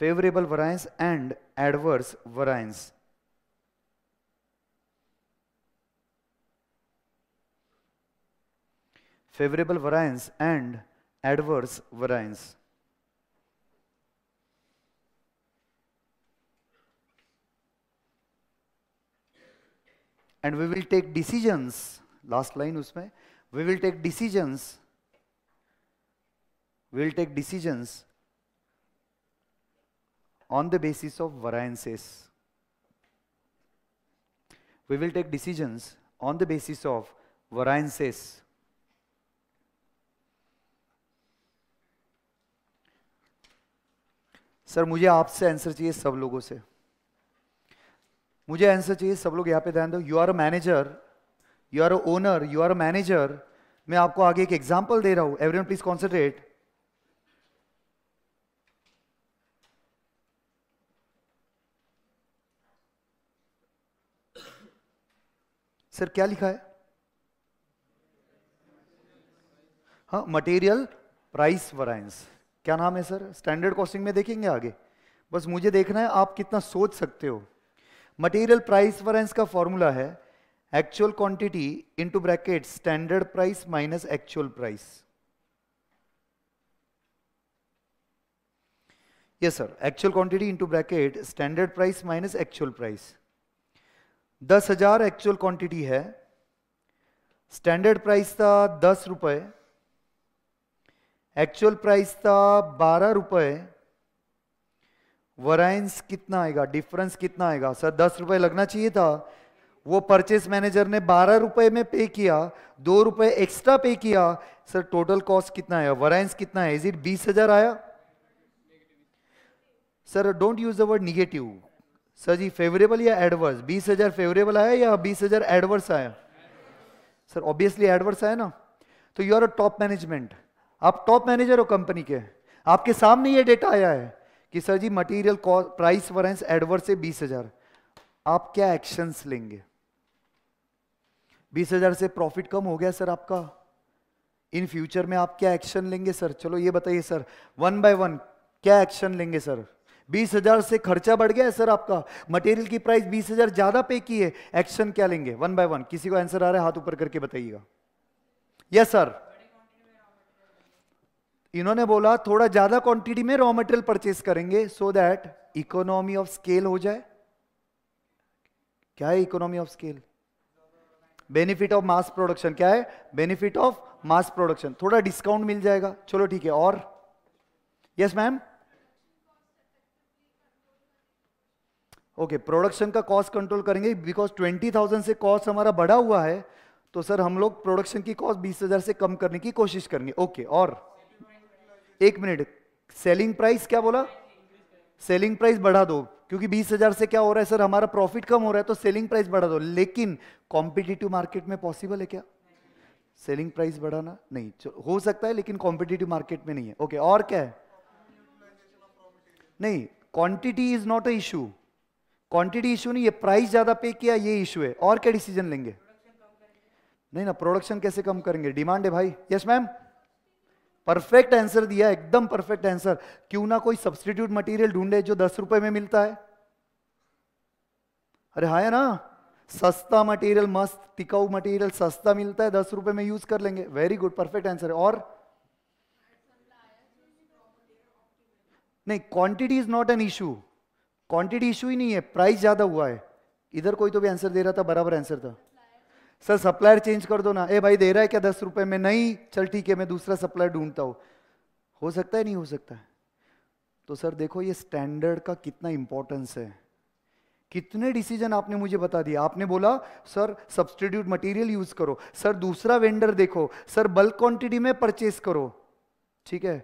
Speaker 1: favorable variance and adverse variance. Favorable variance and adverse variance. And we will take decisions, last line usme, we will take decisions, we will take decisions on the basis of variances. We will take decisions on the basis of variances. Sir मुझे आपसे answer चाहिए सब लोगों से मुझे answer चाहिए सब लोग यहां पे ध्यान दो you are a manager you are a owner you are a manager मैं आपको आगे एक एग्जांपल दे रहा हूँ एवरीवन प्लीज कॉन्सेंट्रेट सर क्या लिखा है हाँ मटेरियल प्राइस वराइंस क्या नाम है सर स्टैंडर्ड कॉस्टिंग में देखेंगे आगे बस मुझे देखना है आप कितना सोच सकते हो मटेरियल प्राइस वराइंस का फॉर्मूला है actual quantity into bracket standard price minus actual price yes sir actual quantity into bracket standard price minus actual price दस हजार एक्चुअल क्वांटिटी है स्टैंडर्ड प्राइस था दस रुपये एक्चुअल प्राइस था बारह रुपये वराइंस कितना आएगा डिफरेंस कितना आएगा सर दस रुपये लगना चाहिए था वो परचेस मैनेजर ने बारह रुपये में पे किया दो रुपये एक्स्ट्रा पे किया सर टोटल कॉस्ट कितना आया वराइंस कितना है इज इट बीस हजार आया sir don't use the word negative sir ji favourable या एडवर्स बीस हजार फेवरेबल आया या बीस हजार एडवर्स आया सर ऑब्वियसली एडवर्स आया ना तो you are a top management आप टॉप मैनेजर हो कंपनी के आपके सामने ये डेटा आया है कि sir ji material price variance adverse से बीस हजार आप क्या एक्शंस लेंगे बीस हजार से प्रॉफिट कम हो गया सर आपका इन फ्यूचर में आप क्या एक्शन लेंगे सर चलो ये बताइए सर वन बाय वन क्या एक्शन लेंगे सर बीस हजार से खर्चा बढ़ गया है सर आपका मटेरियल की प्राइस बीस हजार ज्यादा पे की है एक्शन क्या लेंगे वन बाय वन किसी को आंसर आ रहा है हाथ ऊपर करके बताइएगा यस सर इन्होंने बोला थोड़ा ज्यादा क्वांटिटी में रॉ मटेरियल परचेस करेंगे so that economy of scale हो जाए क्या है economy of scale benefit of mass production क्या है बेनिफिट ऑफ मास प्रोडक्शन थोड़ा डिस्काउंट मिल जाएगा चलो ठीक है और yes yes, ma'am okay production का कॉस्ट कंट्रोल करेंगे बिकॉज ट्वेंटी थाउजेंड से कॉस्ट हमारा बढ़ा हुआ है तो सर हम लोग प्रोडक्शन की कॉस्ट बीस हजार से कम करने की कोशिश करेंगे ओके okay, और एक मिनट सेलिंग प्राइस क्या बोला सेलिंग प्राइस बढ़ा दो क्योंकि बीस हजार से क्या हो रहा है सर हमारा प्रॉफिट कम हो रहा है तो सेलिंग प्राइस बढ़ा दो लेकिन कॉम्पिटिटिव मार्केट में पॉसिबल है क्या सेलिंग प्राइस बढ़ाना नहीं हो सकता है लेकिन कॉम्पिटिटिव मार्केट में नहीं है ओके okay, और क्या है नहीं quantity is not a issue quantity issue नहीं ये प्राइस ज़्यादा पे किया ये इशू है और क्या डिसीजन लेंगे नहीं ना प्रोडक्शन कैसे कम करेंगे डिमांड है भाई यस मैम परफेक्ट आंसर दिया एकदम परफेक्ट आंसर क्यों ना कोई सब्सटीट्यूट मटेरियल ढूंढे जो दस रुपए में मिलता है अरे हाँ है ना सस्ता मटेरियल मस्त टिकाऊ मटेरियल सस्ता मिलता है दस रुपए में यूज कर लेंगे वेरी गुड परफेक्ट आंसर और नहीं quantity is not an issue quantity issue ही नहीं है प्राइस ज़्यादा हुआ है इधर कोई तो भी आंसर दे रहा था बराबर आंसर था सर सप्लायर चेंज कर दो ना ए भाई दे रहा है क्या दस रुपए में नहीं चल ठीक है मैं दूसरा सप्लायर ढूंढता हूँ हो सकता है नहीं हो सकता है तो सर देखो ये स्टैंडर्ड का कितना इंपॉर्टेंस है कितने डिसीजन आपने मुझे बता दिया आपने बोला सर सब्सटीट्यूट मटेरियल यूज करो सर दूसरा वेंडर देखो सर बल्क क्वांटिटी में परचेस करो ठीक है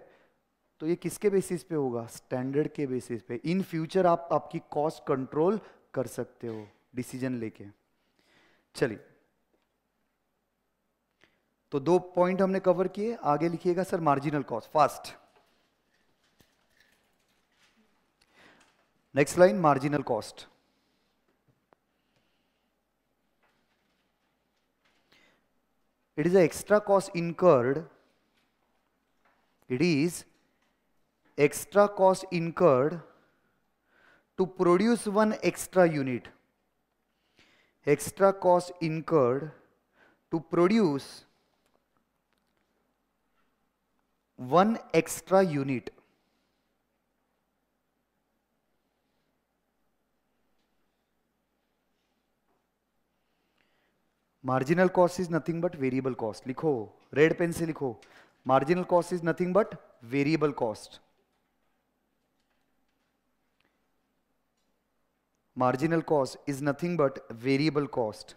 Speaker 1: तो ये किसके बेसिस पे होगा स्टैंडर्ड के बेसिस पे इन फ्यूचर आप आपकी कॉस्ट कंट्रोल कर सकते हो डिसीजन लेके चलिए तो दो पॉइंट हमने कवर किए आगे लिखिएगा sir marginal cost first next line marginal cost it is a extra cost incurred it is extra cost incurred to produce one extra unit extra cost incurred to produce one extra unit marginal cost is nothing but variable cost लिखो red pen से लिखो marginal cost is nothing but variable cost marginal cost is nothing but variable cost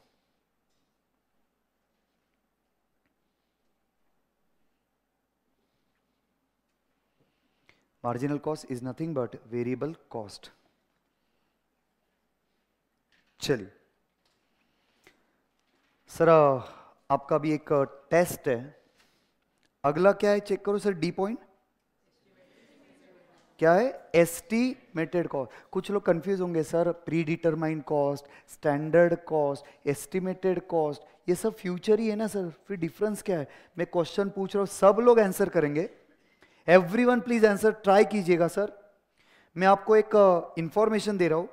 Speaker 1: marginal cost is nothing but variable cost चलिए sir आपका भी एक test है अगला क्या है चेक करो सर डी पॉइंट क्या है एस्टीमेटेड कॉस्ट कुछ लोग कंफ्यूज होंगे sir predetermined cost standard cost estimated cost ये सब फ्यूचर ही है ना सर फिर डिफरेंस क्या है मैं क्वेश्चन पूछ रहा हूँ सब लोग आंसर करेंगे everyone please answer try कीजिएगा सर मैं आपको एक इंफॉर्मेशन uh, दे रहा हूं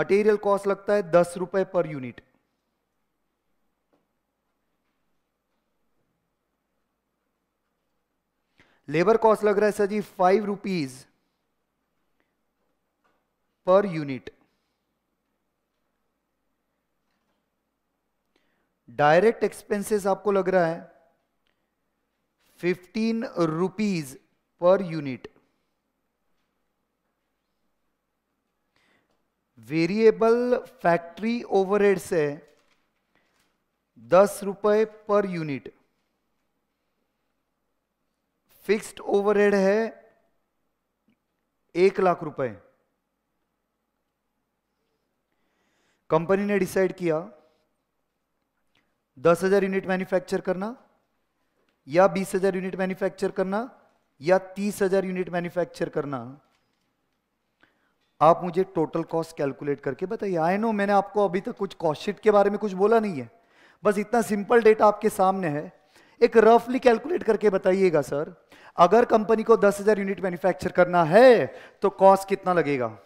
Speaker 1: मटेरियल कॉस्ट लगता है दस रुपए पर यूनिट लेबर कॉस्ट लग रहा है sir ji five rupees per unit direct expenses आपको लग रहा है fifteen rupees per unit variable factory overheads है दस रुपए पर यूनिट फिक्स्ड ओवरहेड है एक लाख रुपए कंपनी ने डिसाइड किया दस हजार यूनिट मैन्युफैक्चर करना या बीस हजार यूनिट मैन्युफैक्चर करना या तीस हजार यूनिट मैन्युफैक्चर करना आप मुझे टोटल कॉस्ट कैलकुलेट करके बताइए आई नो मैंने आपको अभी तक कुछ कॉस्टशीट के बारे में कुछ बोला नहीं है बस इतना सिंपल डेटा आपके सामने है एक रफली कैलकुलेट करके बताइएगा सर अगर कंपनी को 10,000 यूनिट मैन्युफैक्चर करना है तो कॉस्ट कितना लगेगा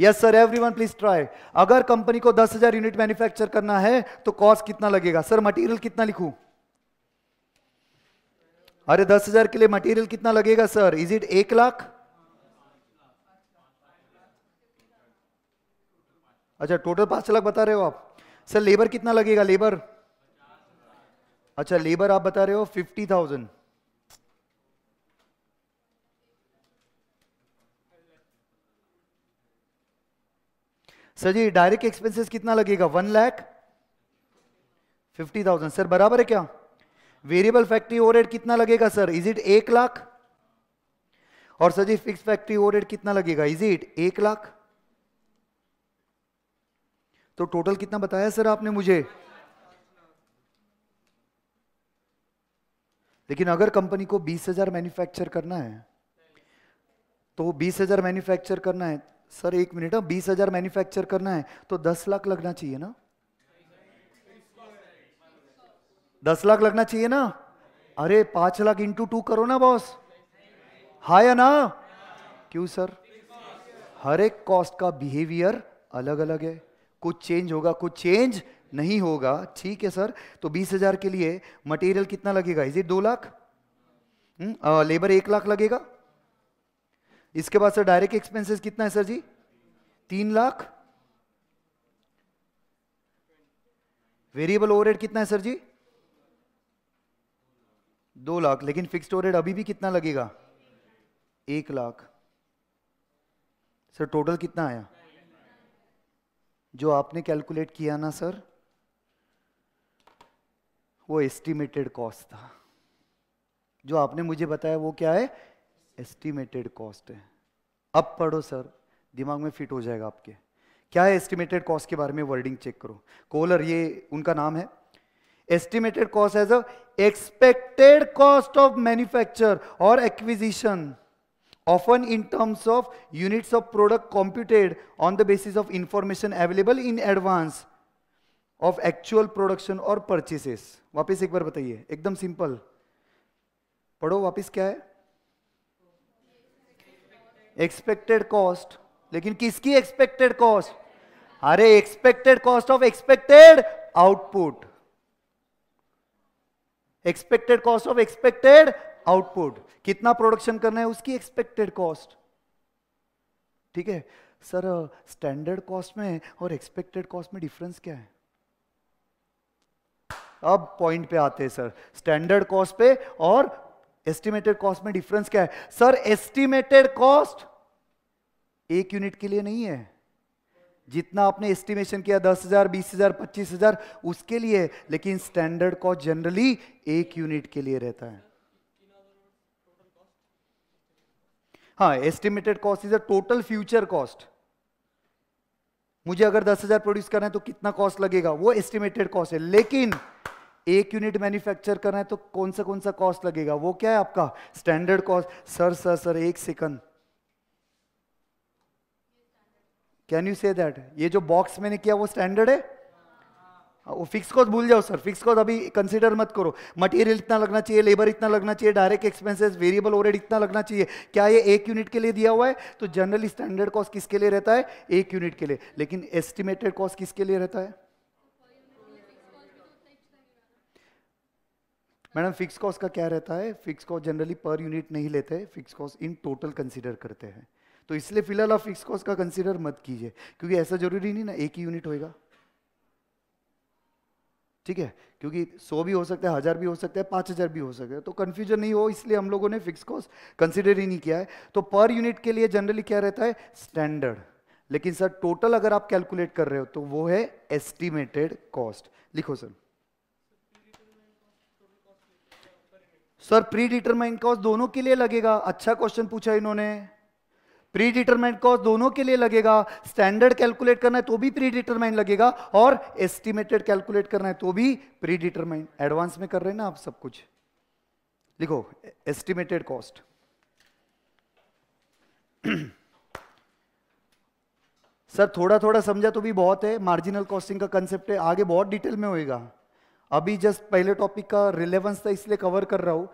Speaker 1: yes sir everyone please try अगर कंपनी को 10,000 यूनिट मैन्युफैक्चर करना है तो कॉस्ट कितना लगेगा सर मटेरियल कितना लिखू अरे 10,000 के लिए मटेरियल कितना लगेगा सर इज इट एक लाख अच्छा टोटल पांच लाख बता रहे हो आप सर लेबर कितना लगेगा लेबर अच्छा लेबर आप बता रहे हो fifty thousand sir ji direct expenses कितना लगेगा one lakh fifty thousand sir बराबर है क्या वेरिएबल फैक्ट्री ओवर कितना लगेगा सर इज इट एक लाख और sir ji fix factory over कितना लगेगा इज इट एक लाख तो टोटल कितना बताया सर आपने मुझे लेकिन अगर कंपनी को बीस हजार मैन्युफैक्चर करना है तो बीस हजार मैन्युफैक्चर करना है सर एक मिनट हाँ बीस हजार मैन्युफैक्चर करना है तो दस लाख लगना चाहिए ना दस लाख लगना चाहिए ना अरे पांच लाख इंटू टू करो ना बॉस हा या ना क्यों सर हर एक कॉस्ट का बिहेवियर अलग अलग है कुछ चेंज होगा कुछ चेंज नहीं होगा ठीक है सर तो बीस हजार के लिए मटेरियल कितना लगेगा इज इट दो लाख लेबर हम्म, एक लाख लगेगा इसके बाद सर डायरेक्ट एक्सपेंसेस कितना है सर जी तीन लाख वेरिएबल ओवरहेड कितना है सर जी दो लाख लेकिन फिक्स्ड ओवरहेड अभी भी कितना लगेगा एक लाख सर टोटल कितना आया जो आपने कैलकुलेट किया ना सर वो एस्टिमेटेड कॉस्ट था जो आपने मुझे बताया वो क्या है एस्टिमेटेड कॉस्ट है अब पढ़ो सर दिमाग में फिट हो जाएगा आपके क्या है एस्टिमेटेड कॉस्ट के बारे में वर्डिंग चेक करो कोलर ये उनका नाम है estimated cost as a expected cost of manufacture और acquisition often in terms of units of product computed on the basis of information available in advance of actual production और purchases वापिस एक बार बताइए एकदम सिंपल पढ़ो वापिस क्या है एक्सपेक्टेड कॉस्ट लेकिन किसकी एक्सपेक्टेड कॉस्ट अरे expected cost of expected output expected cost of expected output कितना प्रोडक्शन करना है उसकी एक्सपेक्टेड कॉस्ट ठीक है सर स्टैंडर्ड कॉस्ट में और एक्सपेक्टेड कॉस्ट में डिफरेंस क्या है अब पॉइंट पे आते हैं सर स्टैंडर्ड कॉस्ट पे और एस्टिमेटेड कॉस्ट में डिफरेंस क्या है सर एस्टिमेटेड कॉस्ट एक यूनिट के लिए नहीं है जितना आपने एस्टिमेशन किया दस हजार बीस हजार पच्चीस हजार उसके लिए लेकिन स्टैंडर्ड कॉस्ट जनरली एक यूनिट के लिए रहता है हाँ estimated cost is a total future cost मुझे अगर दस हजार प्रोड्यूस करना है तो कितना कॉस्ट लगेगा वो एस्टिमेटेड कॉस्ट है लेकिन एक यूनिट मैन्युफैक्चर कर रहे हैं तो कौन सा कौन सा कॉस्ट लगेगा वो क्या है आपका standard cost sir sir sir एक second can you say that ये जो बॉक्स मैंने किया वो स्टैंडर्ड है हाँ, वो फिक्स कॉस्ट भूल जाओ सर फिक्स कॉस्ट अभी कंसीडर मत करो मटेरियल इतना लगना चाहिए लेबर इतना लगना चाहिए डायरेक्ट एक्सपेंसेस वेरिएबल ओवरहेड इतना लगना चाहिए क्या ये एक यूनिट के लिए दिया हुआ है तो जनरली स्टैंडर्ड कॉस्ट किसके लिए रहता है एक यूनिट के लिए लेकिन एस्टिमेटेड कॉस्ट किसके लिए रहता है मैडम फिक्स कॉस्ट का क्या रहता है fix cost generally per unit नहीं लेते fix cost in total consider करते हैं तो इसलिए फिलहाल आप फिक्स कॉस्ट का कंसिडर मत कीजिए क्योंकि ऐसा जरूरी नहीं ना एक ही यूनिट होएगा ठीक है क्योंकि सौ भी हो सकता है हज़ार भी हो सकता है पांच हज़ार भी हो सकता है तो कन्फ्यूजन नहीं हो इसलिए हम लोगों ने फिक्स कॉस्ट कंसिडर ही नहीं किया है तो पर यूनिट के लिए जनरली क्या रहता है स्टैंडर्ड लेकिन सर टोटल अगर आप कैलकुलेट कर रहे हो तो वो है एस्टिमेटेड कॉस्ट लिखो sir sir predetermine cause दोनों के लिए लगेगा अच्छा क्वेश्चन पूछा इन्होंने प्री डिटरमाइंड कॉस्ट दोनों के लिए लगेगा स्टैंडर्ड कैलकुलेट करना है तो भी प्री डिटरमाइंड लगेगा और एस्टिमेटेड कैलकुलेट करना है तो भी प्री डिटरमाइंड एडवांस में कर रहे हैं ना आप सब कुछ लिखो एस्टिमेटेड कॉस्ट सर थोड़ा थोड़ा समझा तो भी बहुत है मार्जिनल कॉस्टिंग का कंसेप्ट है आगे बहुत डिटेल में होएगा अभी जस्ट पहले टॉपिक का रिलेवेंस था इसलिए कवर कर रहा हूं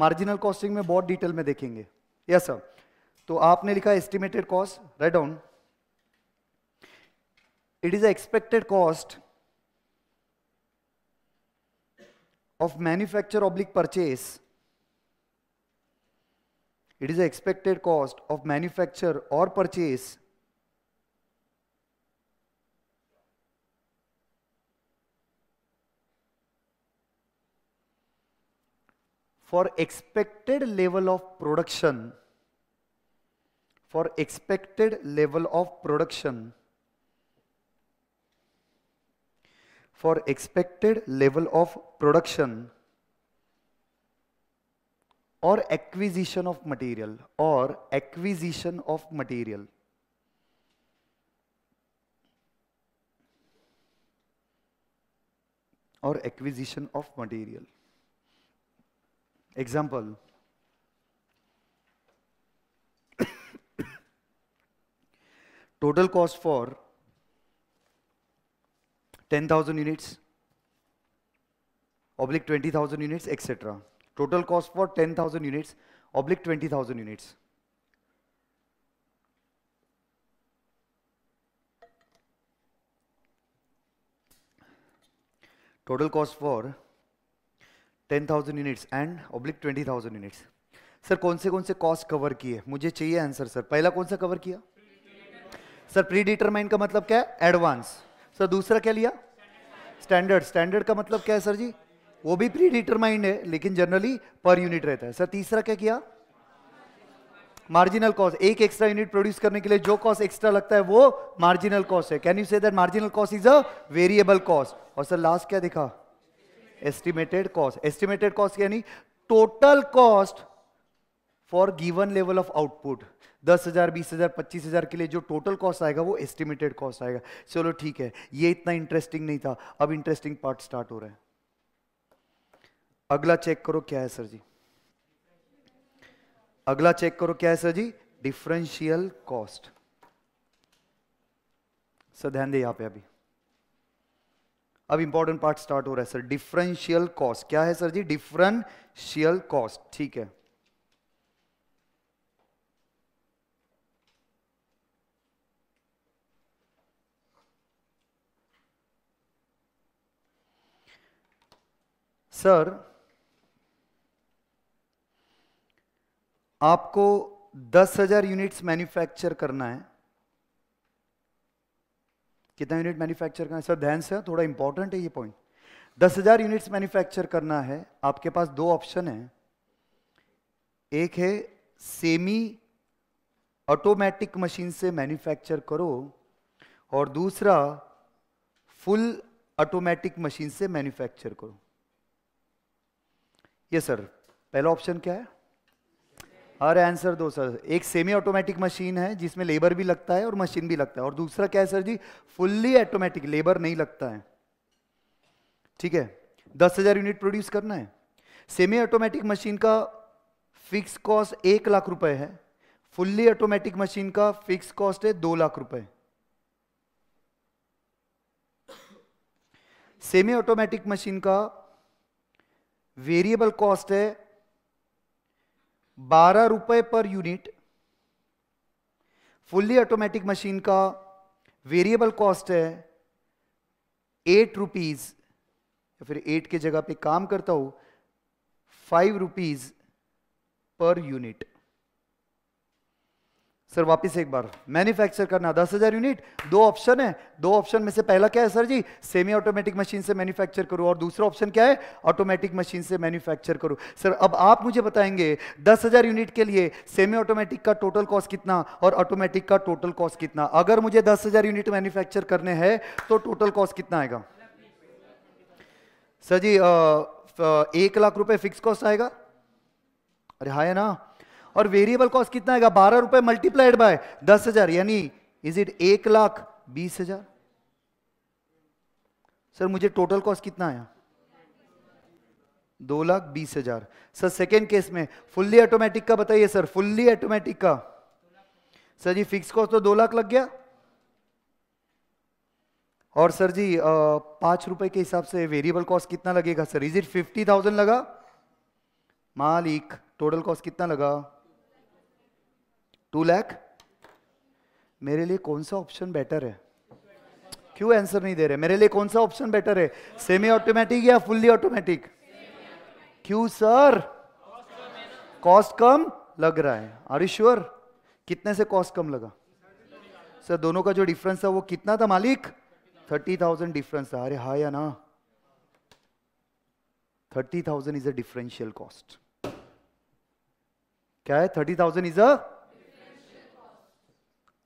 Speaker 1: मार्जिनल कॉस्टिंग में बहुत डिटेल में देखेंगे यस सर तो आपने लिखा estimated cost write down it is expected cost of manufacture oblique purchase it is expected cost of manufacture और purchase for expected level of production for expected level of production for expected level of production or acquisition of material or acquisition of material or acquisition of material Example Total cost for 10,000 units oblique 20,000 units, etc. Total cost for 10,000 units, oblique 20,000 units. Total cost for ten thousand units and oblique twenty thousand units sir कौन से कौन से cost cover किए मुझे चाहिए answer sir पहला कौन सा कवर किया सर प्री डिटरमाइन का मतलब क्या है एडवांस सर दूसरा क्या लिया स्टैंडर्ड स्टैंडर्ड का मतलब क्या है सर जी वो भी प्री डिटरमाइंड है लेकिन जनरली पर यूनिट रहता है सर तीसरा क्या किया मार्जिनल कॉस्ट एक एक्स्ट्रा यूनिट प्रोड्यूस करने के लिए जो कॉस्ट एक्स्ट्रा लगता है वो मार्जिनल कॉस्ट है can you say that marginal cost is a variable cost और सर लास्ट क्या दिखा एस्टिमेटेड कॉस्ट एस्टिमेटेड कॉस्ट यानी total cost for given level of output दस हजार बीस हजार पच्चीस हजार के लिए जो टोटल कॉस्ट आएगा वो एस्टिमेटेड कॉस्ट आएगा चलो ठीक है ये इतना इंटरेस्टिंग नहीं था अब इंटरेस्टिंग पार्ट स्टार्ट हो रहा है अगला चेक करो क्या है सर जी अगला चेक करो क्या है sir ji differential cost sir ध्यान दे यहां पे अभी अब इंपॉर्टेंट पार्ट स्टार्ट हो रहा है सर डिफरेंशियल कॉस्ट क्या है सर जी डिफरेंशियल कॉस्ट ठीक है सर आपको दस हजार यूनिट्स मैन्युफैक्चर करना है कितना यूनिट मैन्युफैक्चर करना है सर ध्यान से थोड़ा इंपॉर्टेंट है ये पॉइंट दस हजार यूनिट्स मैन्युफैक्चर करना है आपके पास दो ऑप्शन है एक है सेमी ऑटोमेटिक मशीन से मैन्युफैक्चर करो और दूसरा फुल ऑटोमेटिक मशीन से मैन्युफैक्चर करो ये सर पहला ऑप्शन क्या है अरे आंसर दो सर एक सेमी ऑटोमेटिक मशीन है जिसमें लेबर भी लगता है और मशीन भी लगता है और दूसरा क्या है sir ji fully automatic labour नहीं लगता है ठीक है दस हजार यूनिट प्रोड्यूस करना है सेमी ऑटोमेटिक मशीन का फिक्स कॉस्ट एक लाख रुपए है फुल्ली ऑटोमेटिक मशीन का फिक्स कॉस्ट है दो लाख रुपए सेमी ऑटोमेटिक मशीन का वेरिएबल कॉस्ट है बारह रुपए per unit fully automatic machine का वेरिएबल कॉस्ट है एट रुपीज या फिर एट के जगह पे काम करता हूं five rupees per unit sir वापस एक बार मैन्युफैक्चर करना दस हजार यूनिट दो ऑप्शन है दो ऑप्शन में से पहला क्या है sir ji semi automatic machine से मैन्युफैक्चर करो और दूसरा ऑप्शन क्या है ऑटोमेटिक मशीन से मैन्युफैक्चर करो सर अब आप मुझे बताएंगे दस हजार यूनिट के लिए सेमी ऑटोमेटिक का टोटल कॉस्ट कितना और ऑटोमेटिक का टोटल कॉस्ट कितना अगर मुझे दस हजार यूनिट मैन्युफैक्चर करने हैं तो टोटल कॉस्ट कितना आएगा सर जी एक लाख रुपए फिक्स कॉस्ट आएगा अरे हाय ना और वेरिएबल कॉस्ट कितना आएगा बारह रुपए मल्टीप्लाइड बाय दस हजार यानी इज इट एक लाख बीस हजार सर मुझे टोटल कॉस्ट कितना आया दो लाख बीस हजार सर सेकेंड केस में फुल्ली ऑटोमेटिक का बताइए सर फुल्ली ऑटोमेटिक का सर जी फिक्स कॉस्ट तो दो लाख लग गया और सर जी पांच रुपए के हिसाब से वेरिएबल कॉस्ट कितना लगेगा sir is it fifty thousand लगा मालिक टोटल कॉस्ट कितना लगा टू लैख मेरे लिए कौन सा ऑप्शन बेटर है क्यों आंसर नहीं दे रहे मेरे लिए कौन सा ऑप्शन बेटर है सेमी ऑटोमेटिक या फुल्ली ऑटोमेटिक क्यों सर कॉस्ट कम लग रहा है आर यू श्योर कितने से कॉस्ट कम लगा सर दोनों का जो डिफरेंस था वो कितना था मालिक थर्टी थाउजेंड डिफरेंस था अरे हा या ना thirty thousand is a differential cost क्या है थर्टी थाउजेंड इज अ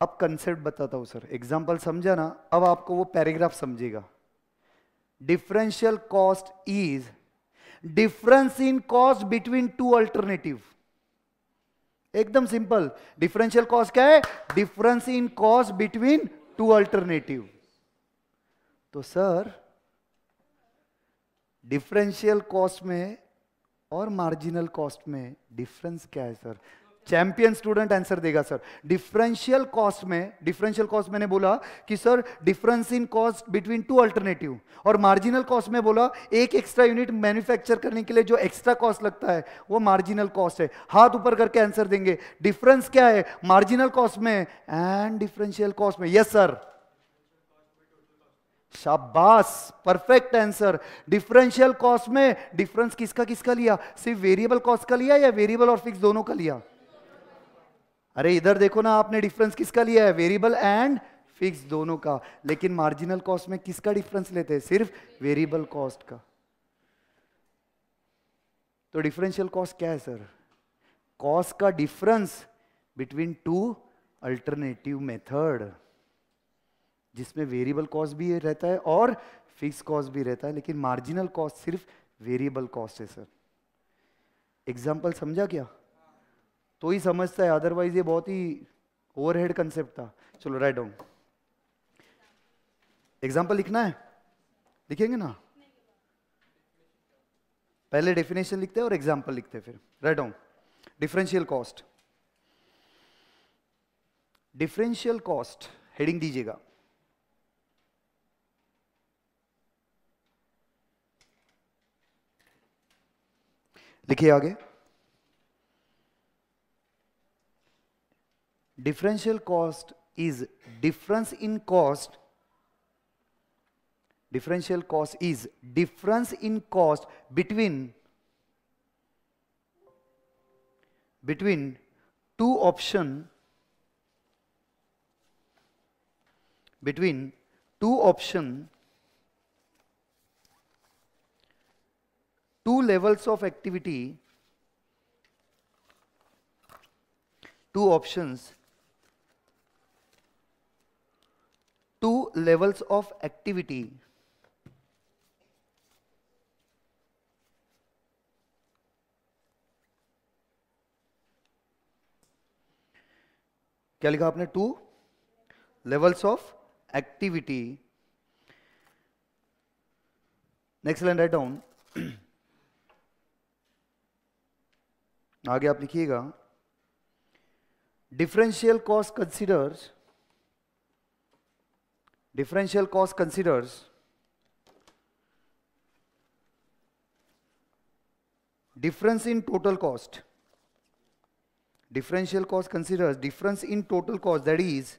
Speaker 1: अब कंसेप्ट बताता हूं सर एग्जाम्पल समझा ना अब आपको वो पैराग्राफ समझेगा differential cost is difference in cost between two alternative एकदम सिंपल डिफरेंशियल कॉस्ट क्या है difference in cost between two alternative तो सर डिफरेंशियल कॉस्ट में और मार्जिनल कॉस्ट में डिफरेंस क्या है सर चैंपियन स्टूडेंट आंसर देगा सर डिफरेंशियल कॉस्ट में डिफरेंशियल कॉस्ट मैंने बोला कि sir difference in cost between two alternative और मार्जिनल कॉस्ट में बोला एक एक्स्ट्रा यूनिट मैन्युफैक्चर करने के लिए जो एक्स्ट्रा कॉस्ट लगता है वो मार्जिनल कॉस्ट है हाथ ऊपर करके आंसर देंगे डिफरेंस क्या है मार्जिनल कॉस्ट में एंड डिफरेंशियल कॉस्ट में यस सर शाबाश परफेक्ट आंसर डिफरेंशियल कॉस्ट में डिफरेंस किसका किसका लिया सिर्फ वेरिएबल कॉस्ट का लिया या वेरिएबल और फिक्स दोनों का लिया अरे इधर देखो ना आपने डिफरेंस किसका लिया है वेरिएबल एंड फिक्स दोनों का लेकिन मार्जिनल कॉस्ट में किसका डिफरेंस लेते हैं सिर्फ वेरिएबल कॉस्ट का तो डिफरेंशियल कॉस्ट क्या है सर कॉस्ट का difference between two alternative method जिसमें वेरिएबल कॉस्ट भी रहता है और फिक्स कॉस्ट भी रहता है लेकिन मार्जिनल कॉस्ट सिर्फ वेरिएबल कॉस्ट है सर एग्जाम्पल समझा क्या तो ही समझता है अदरवाइज ये बहुत ही ओवरहेड कंसेप्ट था चलो राइट डाउन एग्जाम्पल लिखना है लिखेंगे ना पहले डेफिनेशन लिखते हैं और एग्जाम्पल लिखते हैं फिर write down differential cost differential cost heading दीजिएगा लिखिए आगे differential cost is difference in cost differential cost is difference in cost between between two option between two option two levels of activity two options two levels of activity. क्या लिखा आपने two levels of activity next line write down आगे आप लिखिएगा differential cost considers Differential cost considers difference in total cost. Differential cost considers difference in total cost that is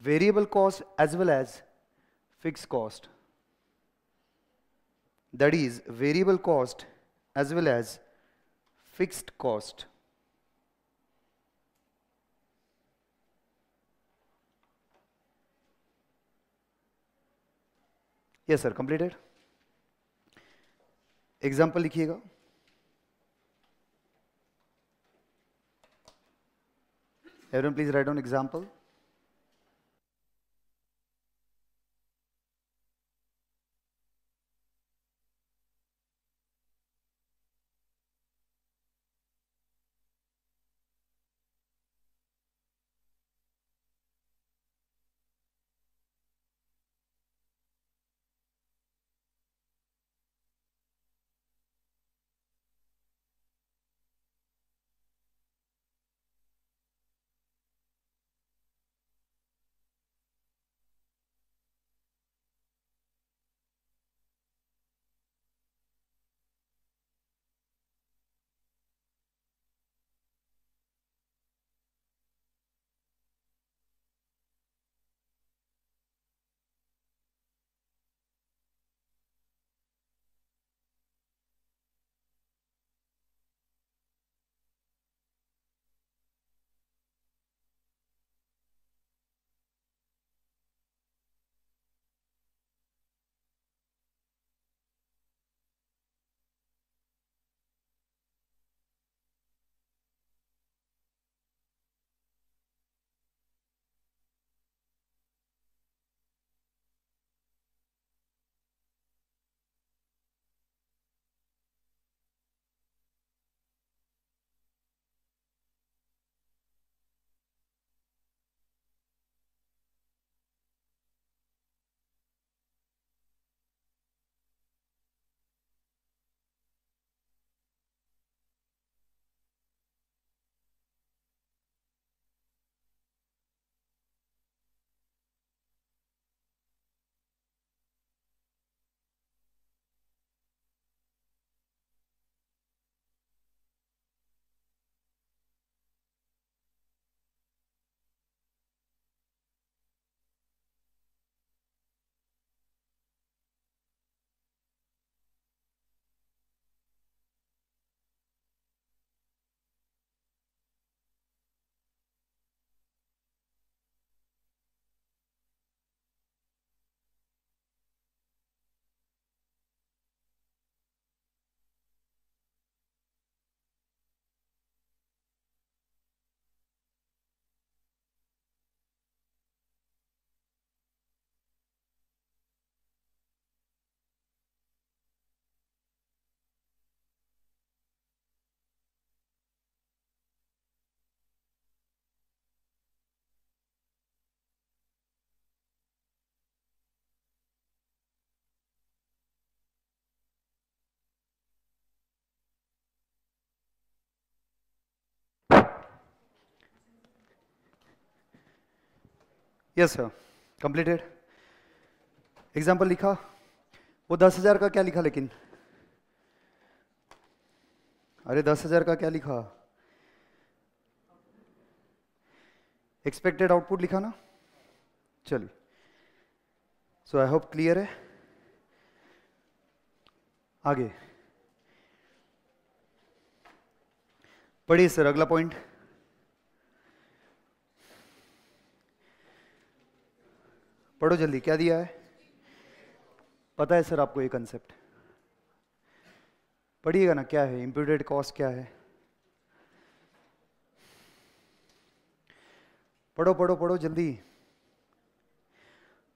Speaker 1: variable cost as well as fixed cost. That is variable cost as well as fixed cost. Yes sir completed example लिखिएगा everyone please write down example yes sir completed example लिखा वो दस हजार का क्या लिखा लेकिन अरे दस हजार का क्या लिखा एक्सपेक्टेड आउटपुट लिखा ना चलिए सो आई होप क्लियर है आगे पढ़िए सर अगला पॉइंट पढ़ो जल्दी क्या दिया है पता है सर आपको ये कंसेप्ट पढ़िएगा ना क्या है इंप्यूटेड कॉस्ट क्या है पढ़ो पढ़ो पढ़ो जल्दी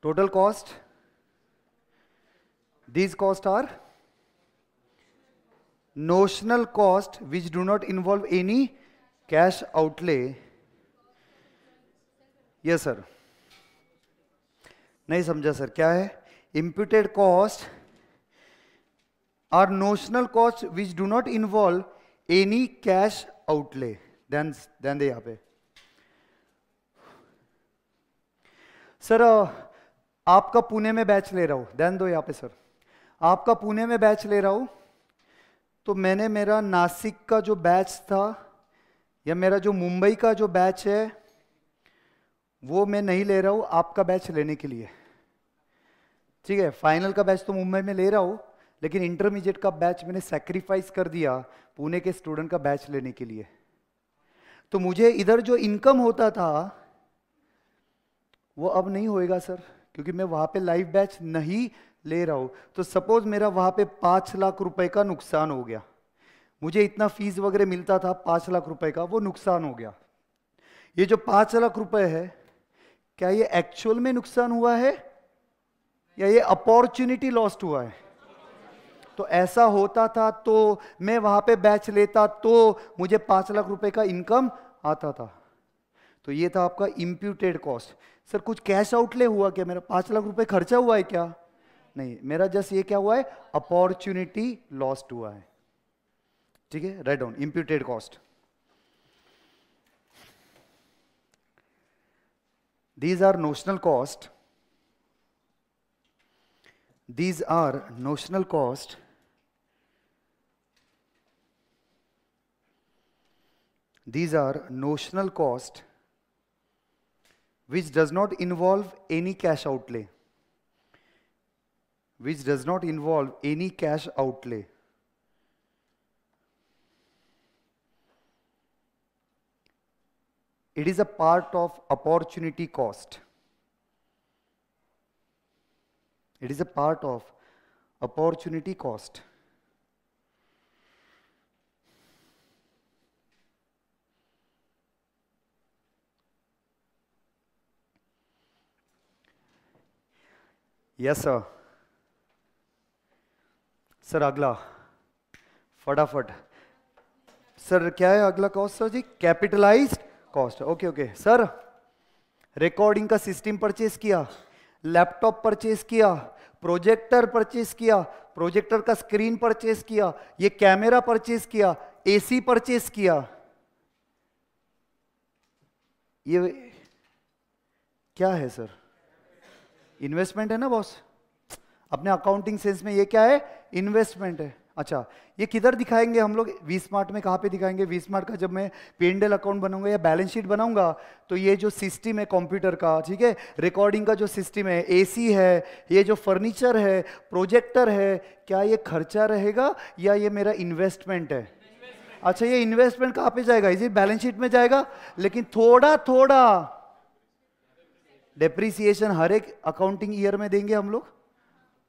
Speaker 1: total cost these cost are notional cost which do not involve any cash outlay yes sir नहीं समझा सर क्या है imputed cost are notional cost which do not involve any cash outlay ध्यान दे पे सर आपका पुणे में बैच ले रहा हूं ध्यान दो यहां पे सर आपका पुणे में बैच ले रहा हूं तो मैंने मेरा नासिक का जो बैच था या मेरा जो मुंबई का जो बैच है वो मैं नहीं ले रहा हूँ आपका बैच लेने के लिए ठीक है फाइनल का बैच तो मुंबई में ले रहा हूँ लेकिन इंटरमीडिएट का बैच मैंने सेक्रीफाइस कर दिया पुणे के स्टूडेंट का बैच लेने के लिए तो मुझे इधर जो इनकम होता था वो अब नहीं होएगा सर क्योंकि मैं वहां पे लाइव बैच नहीं ले रहा हूं तो सपोज मेरा वहां पे पांच लाख रुपए का नुकसान हो गया मुझे इतना फीस वगैरह मिलता था पांच लाख रुपए का वो नुकसान हो गया ये जो पांच लाख रुपए है क्या ये एक्चुअल में नुकसान हुआ है या ये अपॉर्चुनिटी लॉस्ट हुआ है तो ऐसा होता था तो मैं वहां पे बैच लेता तो मुझे पांच लाख रुपए का इनकम आता था तो ये था आपका इम्प्यूटेड कॉस्ट सर कुछ कैश आउटले हुआ क्या मेरा पांच लाख रुपए खर्चा हुआ है क्या नहीं मेरा जस्ट ये क्या हुआ है अपॉर्चुनिटी लॉस्ट हुआ है ठीक है write down imputed cost These are notional cost. These are notional cost these are notional cost which does not involve any cash outlay which does not involve any cash outlay It is a part of opportunity cost. It is a part of opportunity cost. Yes, sir. Sir, agla, fada. Sir Sir, है agla cost sir ji Capitalized. Cost okay okay sir recording का system purchase किया laptop purchase किया projector purchase किया projector का screen purchase किया ये camera purchase किया AC purchase किया ये क्या है सर इन्वेस्टमेंट है ना बॉस अपने अकाउंटिंग सेंस में ये क्या है इन्वेस्टमेंट है अच्छा ये किधर दिखाएंगे हम लोग वी स्मार्ट में कहाँ पे दिखाएंगे वी स्मार्ट का जब मैं पी एंड एल अकाउंट बनाऊंगा या बैलेंस शीट बनाऊंगा तो ये जो सिस्टम है कंप्यूटर का ठीक है रिकॉर्डिंग का जो सिस्टम है एसी है ये जो फर्नीचर है प्रोजेक्टर है क्या ये खर्चा रहेगा या ये मेरा इन्वेस्टमेंट है अच्छा ये इन्वेस्टमेंट कहाँ पे जाएगा इसी बैलेंस शीट में जाएगा लेकिन थोड़ा थोड़ा डेप्रिसिएशन हर एक अकाउंटिंग ईयर में देंगे हम लोग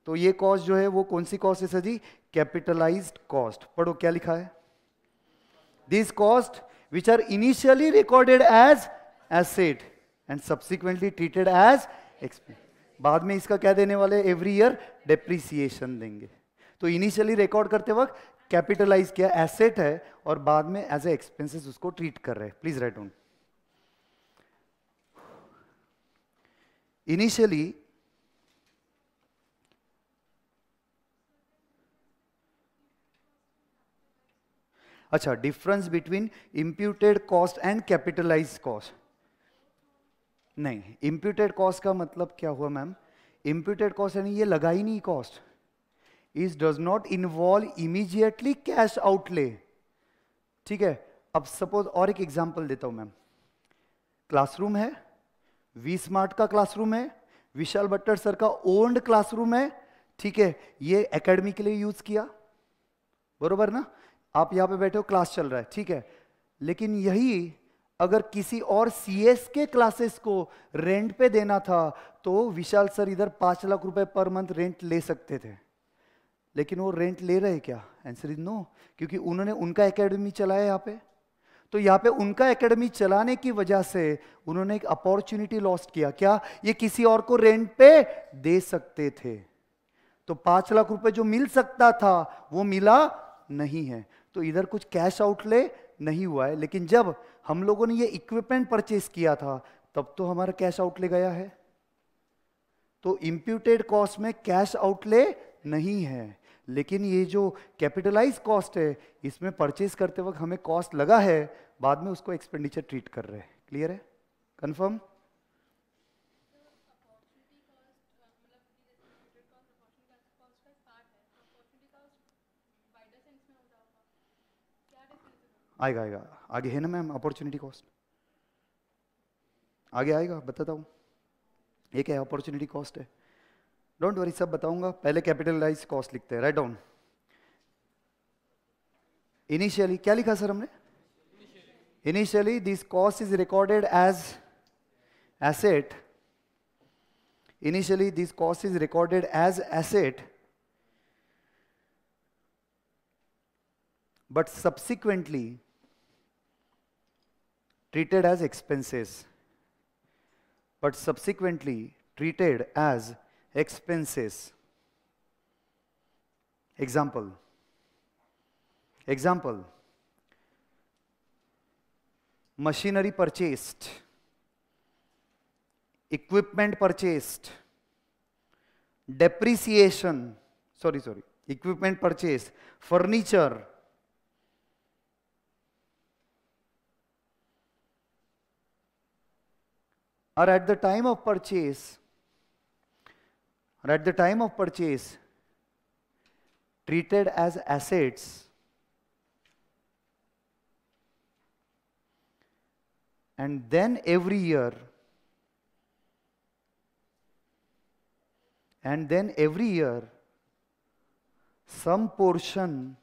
Speaker 1: तो ये कॉस्ट जो है वो कौन सी कॉस्ट है सर जी कैपिटलाइज्ड कॉस्ट पढ़ो क्या लिखा है this cost which are initially recorded as asset and subsequently treated as expense बाद में इसका क्या देने वाले एवरी ईयर डेप्रिसिएशन देंगे तो इनिशियली रिकॉर्ड करते वक्त कैपिटलाइज किया एसेट है और बाद में एज ए एक्सपेंसिस उसको ट्रीट कर रहे हैं प्लीज राइट ऑन इनिशियली अच्छा difference between imputed cost and capitalise cost नहीं इंप्यूटेड कॉस्ट का मतलब क्या हुआ मैम इंप्यूटेड कॉस्ट यानी ये लगा ही नहीं cost is does not involve immediately cash outlay ठीक है अब सपोज और एक एग्जाम्पल देता हूं मैम क्लासरूम है वी स्मार्ट का क्लासरूम है विशाल भट्टर सर का ओल्ड क्लासरूम है ठीक है ये एकेडमी के लिए यूज किया बरोबर ना आप यहां पे बैठे हो क्लास चल रहा है ठीक है लेकिन यही अगर किसी और सीएस के क्लासेस को रेंट पे देना था तो विशाल सर इधर पांच लाख रुपए पर मंथ रेंट ले सकते थे लेकिन वो रेंट ले रहे क्या आंसर इज नो क्योंकि उन्होंने उनका एकेडमी चलाया यहाँ पे तो यहाँ पे उनका एकेडमी चलाने की वजह से उन्होंने एक अपॉर्चुनिटी लॉस्ट किया क्या ये किसी और को रेंट पे दे सकते थे तो पांच लाख रुपए जो मिल सकता था वो मिला नहीं है तो इधर कुछ कैश आउटले नहीं हुआ है लेकिन जब हम लोगों ने ये इक्विपमेंट परचेस किया था तब तो हमारा कैश आउटले गया है तो इम्प्यूटेड कॉस्ट में कैश आउटले नहीं है लेकिन ये जो कैपिटलाइज कॉस्ट है इसमें परचेस करते वक्त हमें कॉस्ट लगा है बाद में उसको एक्सपेंडिचर ट्रीट कर रहे हैं क्लियर है कंफर्म आएगा आएगा आगे है ना मैम अपॉर्चुनिटी कॉस्ट आगे आएगा बताता हूँ ये क्या है अपॉर्चुनिटी कॉस्ट है डोंट वरी सब बताऊंगा पहले कैपिटलाइज कॉस्ट लिखते हैं राइट डाउन इनिशियली क्या लिखा सर हमने initially this cost is recorded as asset initially this cost is recorded as asset but subsequently treated as expenses, but subsequently treated as expenses. Example. Example. Machinery purchased, equipment purchased, depreciation, sorry, sorry, equipment purchased, furniture, or at the time of purchase, or at the time of purchase, treated as assets and then every year and then every year some portion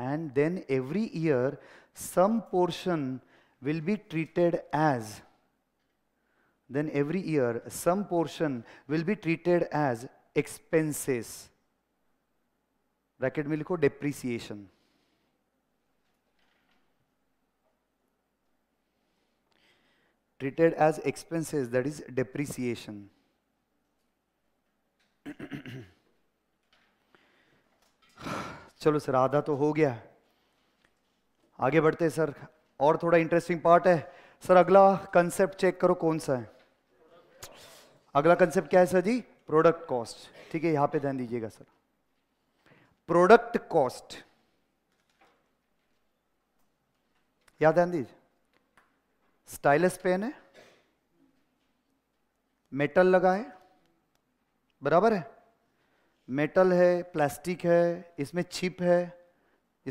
Speaker 1: and then every year some portion will be treated as then every year some portion will be treated as expenses. bracket mein likho depreciation treated as expenses that is depreciation चलो sir आधा तो हो गया आगे बढ़ते sir और थोड़ा interesting part है सर अगला कंसेप्ट चेक करो कौन सा है अगला कंसेप्ट क्या है सर जी प्रोडक्ट कॉस्ट ठीक है यहां पे ध्यान दीजिएगा सर प्रोडक्ट कॉस्ट याद ध्यान दीजिए स्टाइलस पेन है मेटल लगा है बराबर है मेटल है प्लास्टिक है इसमें छिप है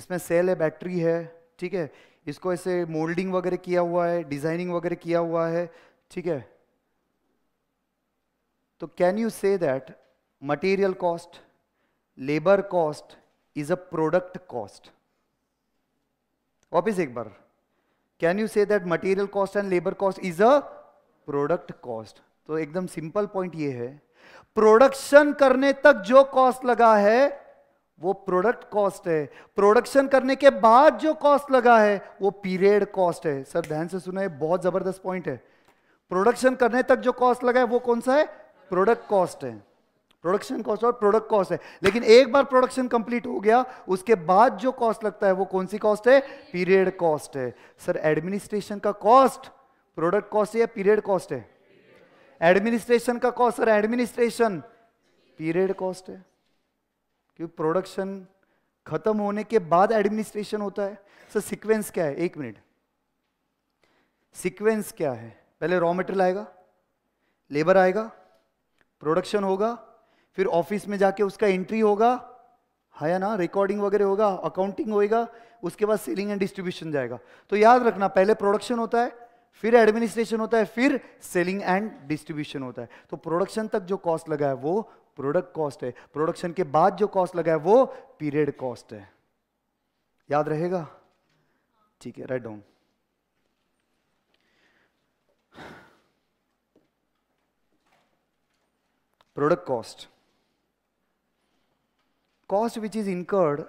Speaker 1: इसमें सेल है बैटरी है ठीक है इसको ऐसे मोल्डिंग वगैरह किया हुआ है डिजाइनिंग वगैरह किया हुआ है ठीक है तो can you say that material cost labour cost is a product cost वापिस एक बार can you say that material cost and labour cost is a product cost तो एकदम सिंपल पॉइंट ये है प्रोडक्शन करने तक जो कॉस्ट लगा है वो प्रोडक्ट कॉस्ट है प्रोडक्शन करने के बाद जो कॉस्ट लगा है वो पीरियड कॉस्ट है सर ध्यान से सुना है बहुत जबरदस्त पॉइंट है प्रोडक्शन करने तक जो कॉस्ट लगा है वो कौन सा है प्रोडक्ट कॉस्ट है प्रोडक्शन कॉस्ट और प्रोडक्ट कॉस्ट है लेकिन एक बार प्रोडक्शन कंप्लीट हो गया उसके बाद जो कॉस्ट लगता है वो कौन सी कॉस्ट है पीरियड कॉस्ट है सर एडमिनिस्ट्रेशन का कॉस्ट प्रोडक्ट कॉस्ट या पीरियड कॉस्ट है एडमिनिस्ट्रेशन का cost sir administration period cost है क्योंकि प्रोडक्शन खत्म होने के बाद एडमिनिस्ट्रेशन होता है सर सिक्वेंस क्या है एक मिनट सिक्वेंस क्या है पहले रॉ मेटेरियल आएगा लेबर आएगा प्रोडक्शन होगा फिर ऑफिस में जाके उसका एंट्री होगा है ना रिकॉर्डिंग वगैरह होगा अकाउंटिंग होएगा उसके बाद सेलिंग एंड डिस्ट्रीब्यूशन जाएगा तो याद रखना पहले प्रोडक्शन होता है फिर एडमिनिस्ट्रेशन होता है फिर सेलिंग एंड डिस्ट्रीब्यूशन होता है तो प्रोडक्शन तक जो कॉस्ट लगा है वो प्रोडक्ट कॉस्ट है प्रोडक्शन के बाद जो कॉस्ट लगा है वो पीरियड कॉस्ट है याद रहेगा ठीक है write down product cost. Cost which is incurred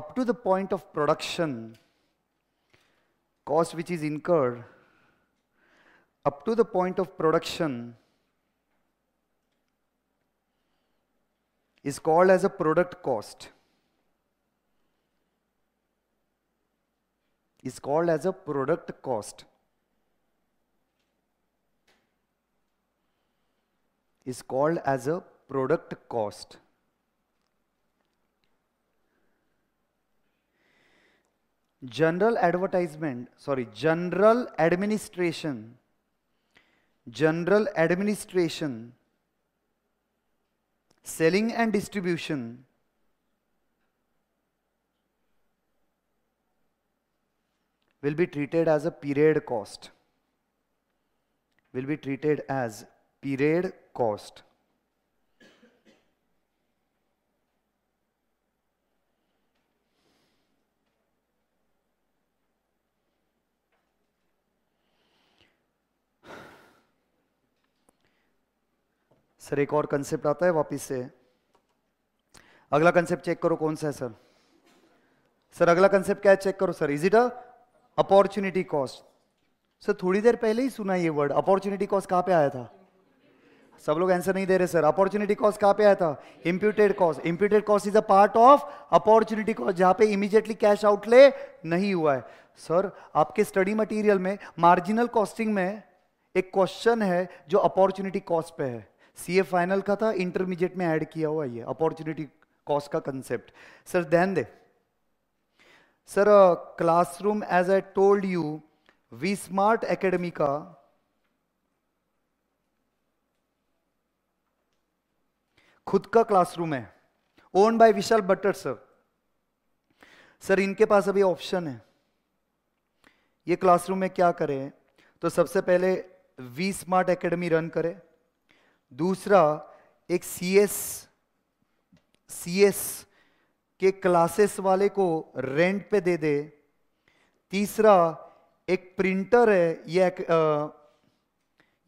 Speaker 1: up to the point of production, cost which is incurred up to the point of production is called as a product cost. Is called as a product cost. is called as a product cost. General advertisement, sorry, general administration, general administration, selling and distribution, will be treated as a period cost, will be treated as period cost sir एक और concept आता है वापिस से अगला concept check करो कौन सा है सर सर अगला कंसेप्ट क्या है चेक करो sir is it a opportunity cost sir थोड़ी देर पहले ही सुना ये वर्ड अपॉर्चुनिटी कॉस्ट कहां पे आया था सब लोग आंसर नहीं दे रहे सर अपॉर्चुनिटी कॉस्ट कहाँ पे आया था imputed cost imputed cost is a part of opportunity cost जहां पे इमीडिएटली कैश आउटले नहीं हुआ है सर आपके स्टडी मटेरियल में मार्जिनल कॉस्टिंग में एक क्वेश्चन है जो अपॉर्चुनिटी कॉस्ट पे है सीए फाइनल का था इंटरमीडिएट में ऐड किया हुआ ये अपॉर्चुनिटी कॉस्ट का कंसेप्ट सर ध्यान दे sir classroom as I told you V Smart academy का खुद का क्लासरूम है own by Vishal Bhattar sir sir इनके पास अभी ऑप्शन है ये क्लासरूम में क्या करें तो सबसे पहले वी स्मार्ट एकेडमी रन करें दूसरा एक सी एस सी एस के क्लासेस वाले को रेंट पे दे दे तीसरा एक प्रिंटर है ये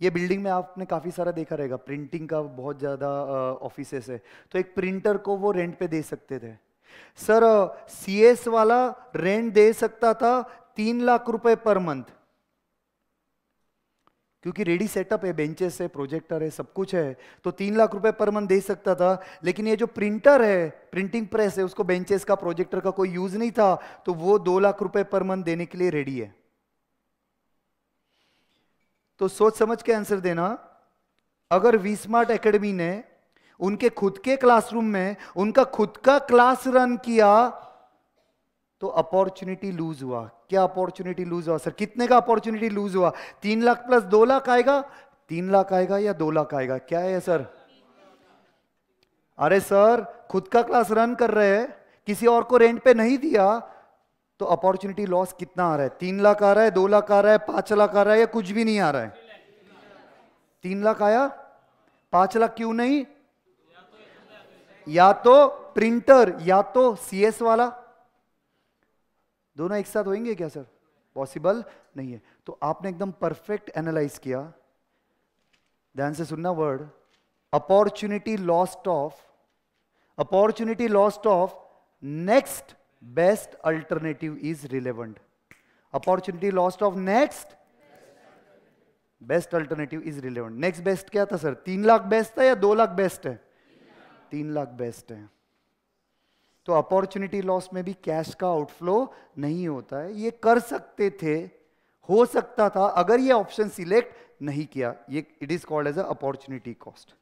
Speaker 1: ये बिल्डिंग में आपने काफ़ी सारा देखा रहेगा प्रिंटिंग का बहुत ज़्यादा ऑफिस है तो एक प्रिंटर को वो रेंट पे दे सकते थे सर सी एस वाला रेंट दे सकता था तीन लाख रुपए पर मंथ क्योंकि रेडी सेटअप है बेंचेस है प्रोजेक्टर है सब कुछ है तो तीन लाख रुपए पर मंथ दे सकता था लेकिन ये जो प्रिंटर है प्रिंटिंग प्रेस है उसको बेंचेस का प्रोजेक्टर का कोई यूज नहीं था तो वो दो लाख रुपए पर मंथ देने के लिए रेडी है तो सोच समझ के आंसर देना अगर वी स्मार्ट एकेडमी ने उनके खुद के क्लासरूम में उनका खुद का क्लास रन किया तो अपॉर्चुनिटी लूज हुआ क्या अपॉर्चुनिटी लूज हुआ सर कितने का अपॉर्चुनिटी लूज हुआ तीन लाख प्लस दो लाख आएगा तीन लाख आएगा या दो लाख आएगा क्या है सर अरे सर खुद का क्लास रन कर रहे हैं किसी और को रेंट पे नहीं दिया तो अपॉर्चुनिटी लॉस कितना आ रहा है तीन लाख आ रहा है दो लाख आ रहा है पांच लाख आ रहा है या कुछ भी नहीं आ रहा है तीन लाख आया पांच लाख क्यों नहीं या तो प्रिंटर या तो सीएस वाला दोनों एक साथ होंगे क्या सर पॉसिबल नहीं है तो आपने एकदम परफेक्ट एनालाइज किया ध्यान से सुनना word opportunity lost of opportunity lost of next best alternative is relevant. Opportunity lost of next best alternative is relevant next best क्या था सर तीन लाख बेस्ट है या दो लाख बेस्ट है तीन लाख बेस्ट है तो अपॉर्चुनिटी लॉस में भी कैश का आउटफ्लो नहीं होता है ये कर सकते थे हो सकता था अगर ये ऑप्शन सिलेक्ट नहीं किया ये it is called as a opportunity cost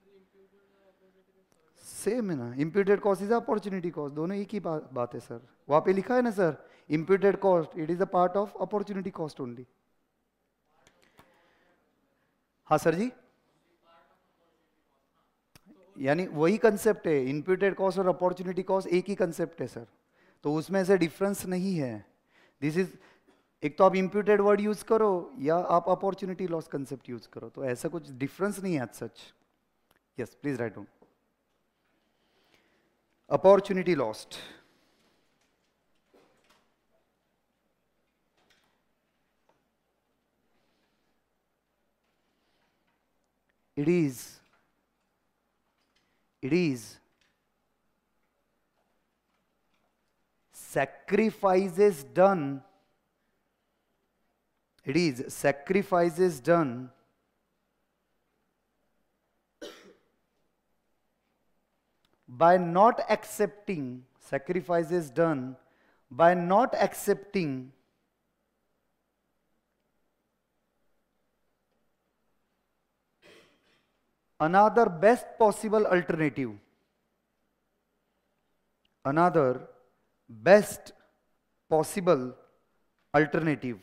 Speaker 1: same है ना imputed cost is opportunity cost दोनों एक ही बा, बात है सर वहां पे लिखा है ना sir imputed cost it is a part of opportunity cost only हाँ सर जी यानी वही कंसेप्ट है इम्प्यूटेड कॉस्ट और अपॉर्चुनिटी कॉस्ट एक ही कंसेप्ट है सर तो उसमें ऐसे डिफरेंस नहीं है दिस इज एक तो आप इम्प्यूटेड वर्ड यूज करो या आप अपॉर्चुनिटी लॉस कंसेप्ट यूज करो तो ऐसा कुछ डिफरेंस नहीं है सच yes please write down Opportunity lost. It is, it is sacrifices done. It is sacrifices done by not accepting sacrifices done, by not accepting another best possible alternative, another best possible alternative.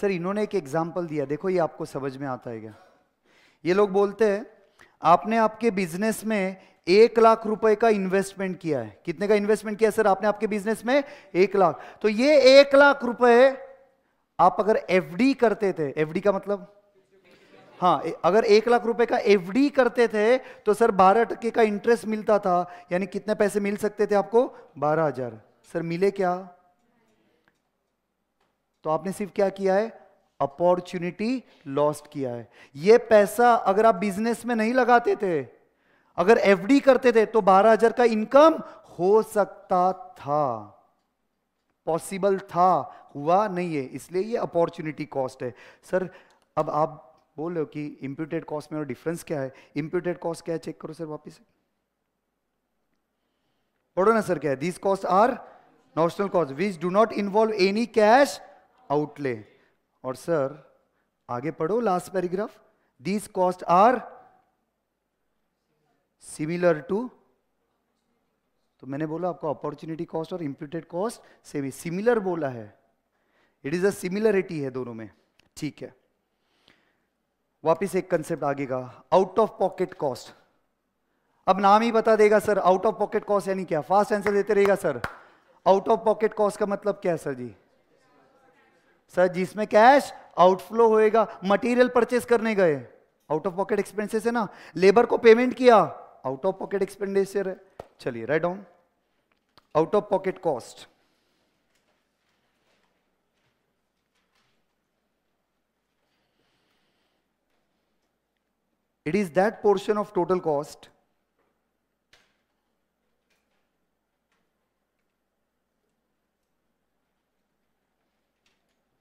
Speaker 1: Sir इन्होंने एक example दिया देखो ये आपको समझ में आता है क्या ये लोग बोलते हैं आपने आपके बिजनेस में एक लाख रुपए का इन्वेस्टमेंट किया है कितने का इन्वेस्टमेंट किया सर आपने आपके बिजनेस में एक लाख तो ये एक लाख रुपए आप अगर एफडी करते थे एफडी का मतलब हाँ अगर एक लाख रुपए का एफडी करते थे तो सर बारह टके का इंटरेस्ट मिलता था यानी कितने पैसे मिल सकते थे आपको बारह हजार सर मिले क्या तो आपने सिर्फ क्या किया है अपॉर्चुनिटी लॉस्ट किया है ये पैसा अगर आप बिजनेस में नहीं लगाते थे अगर एफडी करते थे तो बारह हजार का इनकम हो सकता था पॉसिबल था हुआ नहीं है इसलिए ये अपॉर्चुनिटी कॉस्ट है सर अब आप बोल रहे हो कि इंप्यूटेड कॉस्ट में और डिफरेंस क्या है इंप्यूटेड कॉस्ट क्या है चेक करो सर वापिस पढ़ो ना सर क्या है these cost are notional cost which do not involve any cash outlay और सर आगे पढ़ो last paragraph these cost are similar to तो मैंने बोला आपको अपॉर्चुनिटी कॉस्ट और इम्प्यूटेड कॉस्ट सेम सिमिलर बोला है इट इज अ सिमिलरिटी है दोनों में ठीक है वापिस एक कंसेप्ट आगे का आउट ऑफ पॉकेट कॉस्ट अब नाम ही बता देगा sir out of pocket cost यानी क्या फास्ट आंसर देते रहेगा sir out of pocket cost का मतलब क्या है सर जी सर जिसमें कैश आउटफ्लो होएगा मटेरियल परचेस करने गए आउट ऑफ पॉकेट एक्सपेंसेस है ना लेबर को पेमेंट किया आउट ऑफ पॉकेट एक्सपेंडिचर है चलिए write down out of pocket cost it is that portion of total cost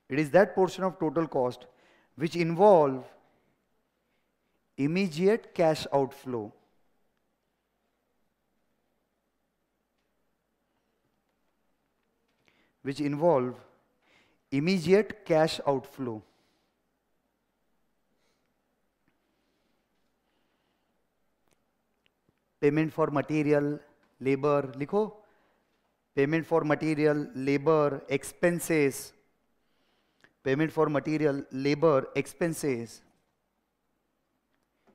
Speaker 1: It is that portion of total cost which involve immediate cash outflow. which involve immediate cash outflow. payment for material, labor. लिखो payment for material, labor, expenses payment for material labor expenses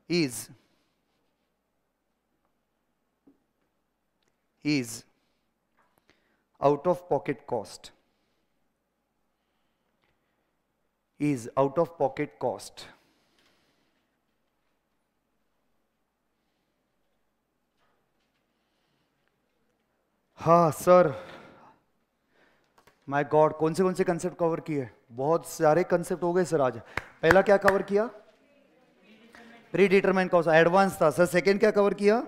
Speaker 1: is is out of pocket cost is out of pocket cost Ha, sir. My god कौन से कौन से concept cover किए बहुत सारे concept हो गए सर आज पहला क्या कवर किया प्री डिटरमेंट कॉस्ट एडवांस था सर सेकेंड क्या कवर किया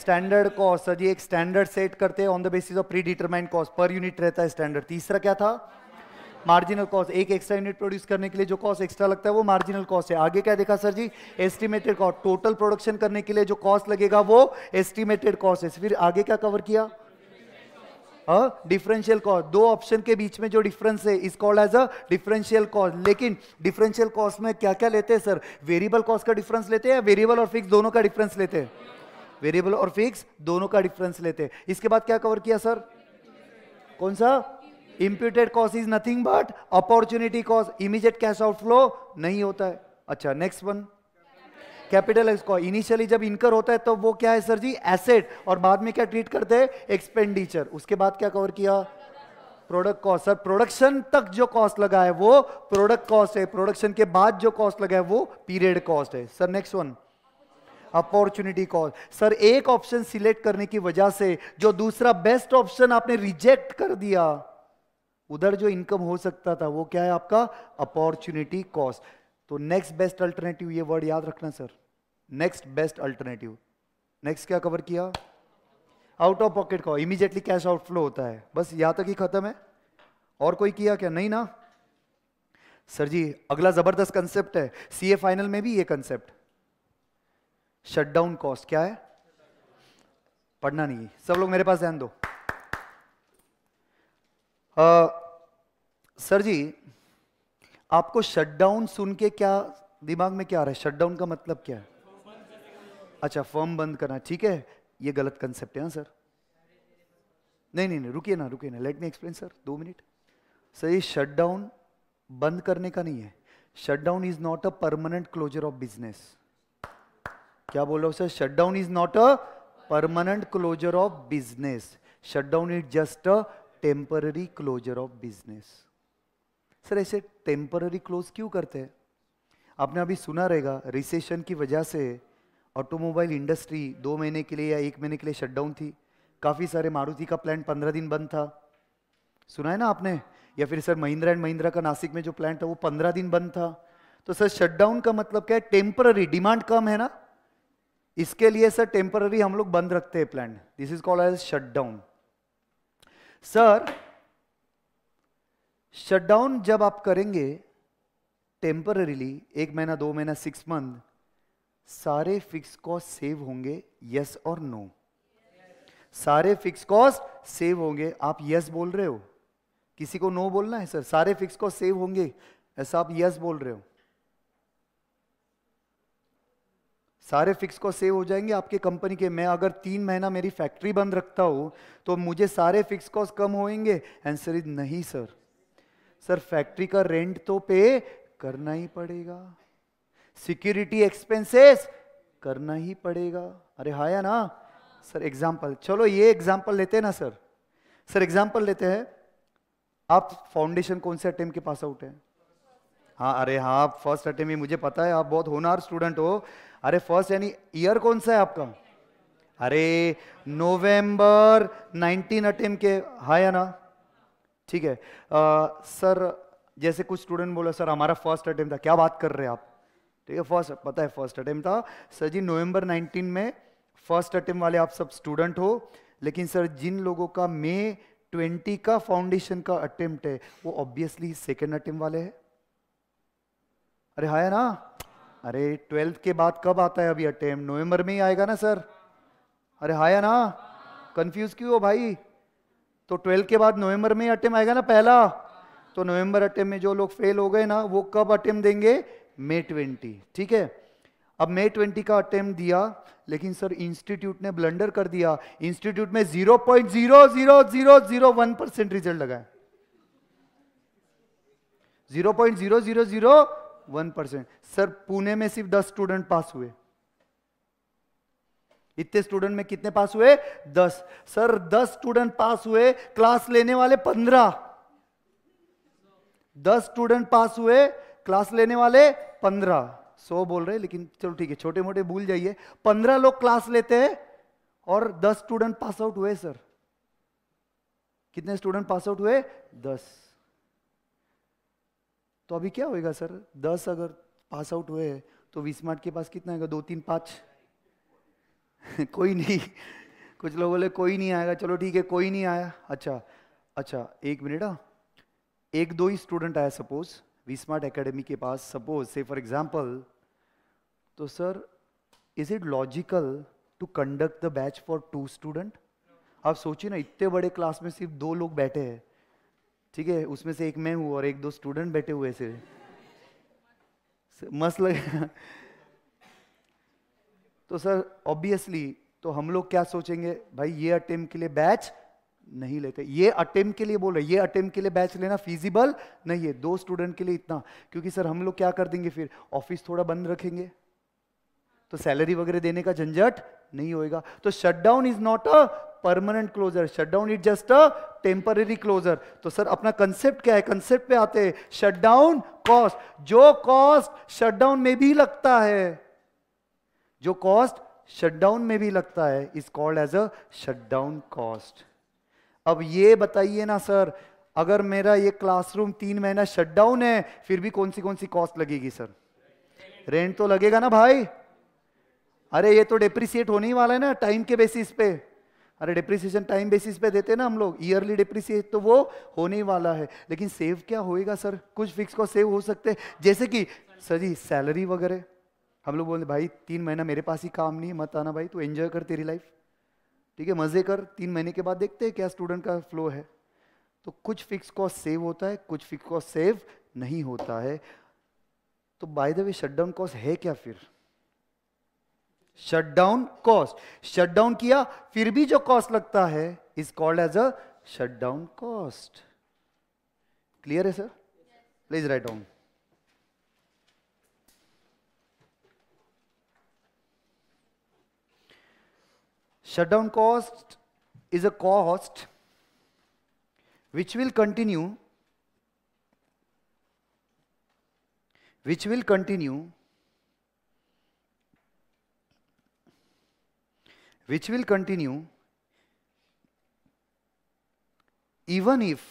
Speaker 1: स्टैंडर्ड कॉस्ट सर जी एक स्टैंडर्ड सेट करते हैं on the basis of predetermined cost per unit रहता है स्टैंडर्ड तीसरा क्या था मार्जिनल कॉस्ट एक एक्स्ट्रा यूनिट प्रोड्यूस करने के लिए जो कॉस्ट एक्स्ट्रा लगता है वो मार्जिनल कॉस्ट है आगे क्या देखा sir ji estimated cost total production करने के लिए जो कॉस्ट लगेगा वो एस्टिमेटेड कॉस्ट है फिर आगे क्या कवर किया डिफरेंशियल कॉस्ट दो ऑप्शन के बीच में जो डिफरेंस है is called as a differential cost लेकिन डिफरेंशियल कॉस्ट में क्या क्या लेते हैं सर वेरिएबल कॉस्ट का डिफरेंस लेते हैं या वेरिएबल और फिक्स दोनों का डिफरेंस लेते हैं वेरिएबल और फिक्स दोनों का डिफरेंस लेते हैं इसके बाद क्या कवर किया सर कौन सा imputed cost is nothing but opportunity cost immediate cash outflow नहीं होता है अच्छा नेक्स्ट वन कैपिटल इनिशियली जब इनकर होता है तो वो क्या है सर जी एसेट और बाद में क्या ट्रीट करते हैं एक्सपेंडिचर उसके बाद क्या कवर किया प्रोडक्ट कॉस्ट सर प्रोडक्शन तक जो कॉस्ट लगा है वो प्रोडक्ट कॉस्ट है प्रोडक्शन के बाद जो कॉस्ट लगा है वो पीरियड कॉस्ट है sir next one opportunity cost sir एक ऑप्शन सिलेक्ट करने की वजह से जो दूसरा बेस्ट ऑप्शन आपने रिजेक्ट कर दिया उधर जो इनकम हो सकता था वो क्या है आपका अपॉर्चुनिटी कॉस्ट तो नेक्स्ट बेस्ट अल्टरनेटिव ये वर्ड याद रखना sir next best alternative next क्या कवर किया आउट ऑफ पॉकेट का इमीजिएटली कैश आउटफ्लो होता है बस यहां तक ही खत्म है और कोई किया क्या नहीं ना सर जी अगला जबरदस्त कंसेप्ट है सीए फाइनल में भी ये कंसेप्ट शटडाउन कॉस्ट क्या है पढ़ना नहीं सब लोग मेरे पास ध्यान दो आ, सर जी आपको शटडाउन सुन के क्या दिमाग में क्या आ रहा है शटडाउन का मतलब क्या है अच्छा फर्म बंद करना ठीक है ये गलत कंसेप्ट है ना सर नहीं नहीं नहीं रुकिए ना रुकिए ना लेट मी एक्सप्लेन सर दो मिनट सर ये शटडाउन बंद करने का नहीं है shutdown is not a permanent closure of business क्या बोल रहा हो sir shutdown is not a permanent closure of business shutdown is just a temporary closure of business sir ऐसे टेम्पररी क्लोज क्यों करते हैं आपने अभी सुना रहेगा रिसेशन की वजह से ऑटोमोबाइल इंडस्ट्री दो महीने के लिए या एक महीने के लिए शटडाउन थी काफ़ी सारे मारुति का प्लांट पंद्रह दिन बंद था सुना है ना आपने या फिर सर महिंद्रा एंड महिंद्रा का नासिक में जो प्लांट था वो पंद्रह दिन बंद था तो सर शटडाउन का मतलब क्या है टेम्पररी डिमांड कम है ना इसके लिए सर टेम्पररी हम लोग बंद रखते हैं plant this is called as shutdown sir shutdown जब आप करेंगे टेम्पररीली एक महीना दो महीना सिक्स मंथ सारे फिक्स कॉस्ट सेव होंगे यस और नो सारे फिक्स कॉस्ट सेव होंगे आप यस बोल रहे हो किसी को नो बोलना है सर सारे फिक्स कॉस्ट सेव होंगे ऐसा आप यस बोल रहे हो सारे फिक्स कॉस्ट सेव हो जाएंगे आपके कंपनी के मैं अगर तीन महीना मेरी फैक्ट्री बंद रखता हूं तो मुझे सारे फिक्स कॉस्ट कम होंगे आंसर इज नहीं सर सर फैक्ट्री का रेंट तो पे करना ही पड़ेगा सिक्योरिटी एक्सपेंसेस करना ही पड़ेगा अरे हा या ना सर एग्जाम्पल चलो ये एग्जाम्पल लेते हैं ना सर सर एग्जाम्पल लेते हैं आप फाउंडेशन कौन से अटेम्प के पास आउट है हाँ अरे हाँ आप फर्स्ट अटेम्प मुझे पता है आप बहुत होनहार स्टूडेंट हो अरे फर्स्ट यानी ईयर कौन सा है आपका अरे नवंबर 19 अटेम्प के हा या ना ठीक है आ, सर जैसे कुछ स्टूडेंट बोला सर हमारा फर्स्ट अटेम्प्ट था क्या बात कर रहे हैं आप ठीक है फर्स्ट पता है फर्स्ट अटेम्प्ट था सर जी नवंबर 19 में फर्स्ट अटेम्प्ट वाले आप सब स्टूडेंट हो लेकिन सर जिन लोगों का मे 20 का फाउंडेशन का अटेम्प्ट है वो ऑब्वियसली सेकेंड अटेम्प्ट वाले है अरे हाँ है ना अरे ट्वेल्थ के बाद कब आता है अभी अटेम्प्ट नवंबर में ही आएगा ना सर अरे हाया ना कंफ्यूज क्यों हो भाई तो ट्वेल्व के बाद नवंबर में अटेम्प आएगा ना पहला तो नवंबर अटेम्प में जो लोग फेल हो गए ना वो कब अटेम्प देंगे मे ट्वेंटी ठीक है अब मे ट्वेंटी का अटेम्प दिया लेकिन सर इंस्टीट्यूट ने ब्लंडर कर दिया इंस्टीट्यूट में zero point zero zero zero zero one percent result लगाए zero point zero zero zero one percent sir Pune में सिर्फ दस स्टूडेंट पास हुए इतने स्टूडेंट में कितने पास हुए दस सर दस स्टूडेंट पास हुए क्लास लेने वाले पंद्रह दस स्टूडेंट पास हुए क्लास लेने वाले पंद्रह सौ बोल रहे लेकिन चलो ठीक है छोटे मोटे भूल जाइए पंद्रह लोग क्लास लेते हैं और दस स्टूडेंट पास आउट हुए सर कितने स्टूडेंट पास आउट हुए दस तो अभी क्या होएगा सर दस अगर पास आउट हुए तो विस्मार्ट के पास कितना आएगा दो तीन पांच कोई नहीं कुछ लोग बोले कोई नहीं आएगा चलो ठीक है कोई नहीं आया अच्छा अच्छा एक मिनट हाँ एक दो ही स्टूडेंट आया सपोज वी स्मार्ट अकेडमी के पास सपोज से फॉर एग्जाम्पल तो sir is it logical to conduct the batch for two student आप सोचिए ना इतने बड़े क्लास में सिर्फ दो लोग बैठे हैं ठीक है उसमें से एक मैं हूँ और एक दो स्टूडेंट बैठे हुए से मस्त लगे तो सर ऑब्वियसली तो हम लोग क्या सोचेंगे भाई ये अटेम्प के लिए बैच नहीं लेते ये अटेम्प के लिए बोल रहे ये अटेम्प के लिए बैच लेना फिजिबल नहीं है दो स्टूडेंट के लिए इतना क्योंकि सर हम लोग क्या कर देंगे फिर ऑफिस थोड़ा बंद रखेंगे तो सैलरी वगैरह देने का झंझट नहीं होएगा तो shutdown is not a permanent closure shutdown is just a temporary closure तो सर अपना कंसेप्ट क्या है कंसेप्ट पे आते हैं शटडाउन कॉस्ट जो कॉस्ट शटडाउन में भी लगता है जो कॉस्ट शटडाउन में भी लगता है is called as a shutdown cost अब ये बताइए ना सर अगर मेरा ये क्लासरूम तीन महीना शटडाउन है फिर भी कौन सी कौन सी कॉस्ट लगेगी सर रेंट तो लगेगा ना भाई अरे ये तो डिप्रिसिएट होने ही वाला है ना टाइम के बेसिस पे अरे डिप्रिसिएशन टाइम बेसिस पे देते हैं ना हम लोग ईयरली डिप्रिसिएट तो वो होने ही वाला है लेकिन सेव क्या होएगा सर कुछ फिक्स को सेव हो सकते हैं जैसे कि सर जी सैलरी वगैरह हम लोग बोलते भाई तीन महीना मेरे पास ही काम नहीं है मत आना भाई तू एंजॉय कर तेरी लाइफ ठीक है मज़े कर तीन महीने के बाद देखते हैं क्या स्टूडेंट का फ्लो है तो कुछ फिक्स कॉस्ट सेव होता है कुछ फिक्स कॉस्ट सेव नहीं होता है तो by the way shutdown cost है क्या फिर शटडाउन कॉस्ट शटडाउन किया फिर भी जो कॉस्ट लगता है is called as a shutdown cost clear है sir please write down Shutdown cost is a cost which will continue which will continue which will continue even if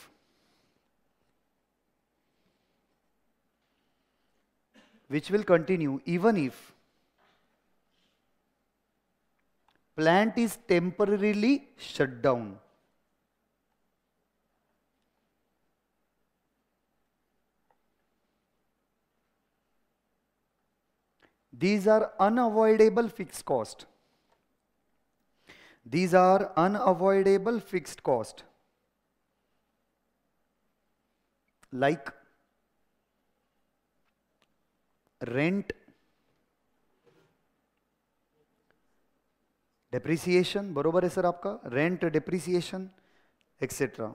Speaker 1: which will continue even if plant is temporarily shut down. These are unavoidable fixed cost. These are unavoidable fixed cost. Like rent depreciation बरोबर है sir आपका rent depreciation etcetera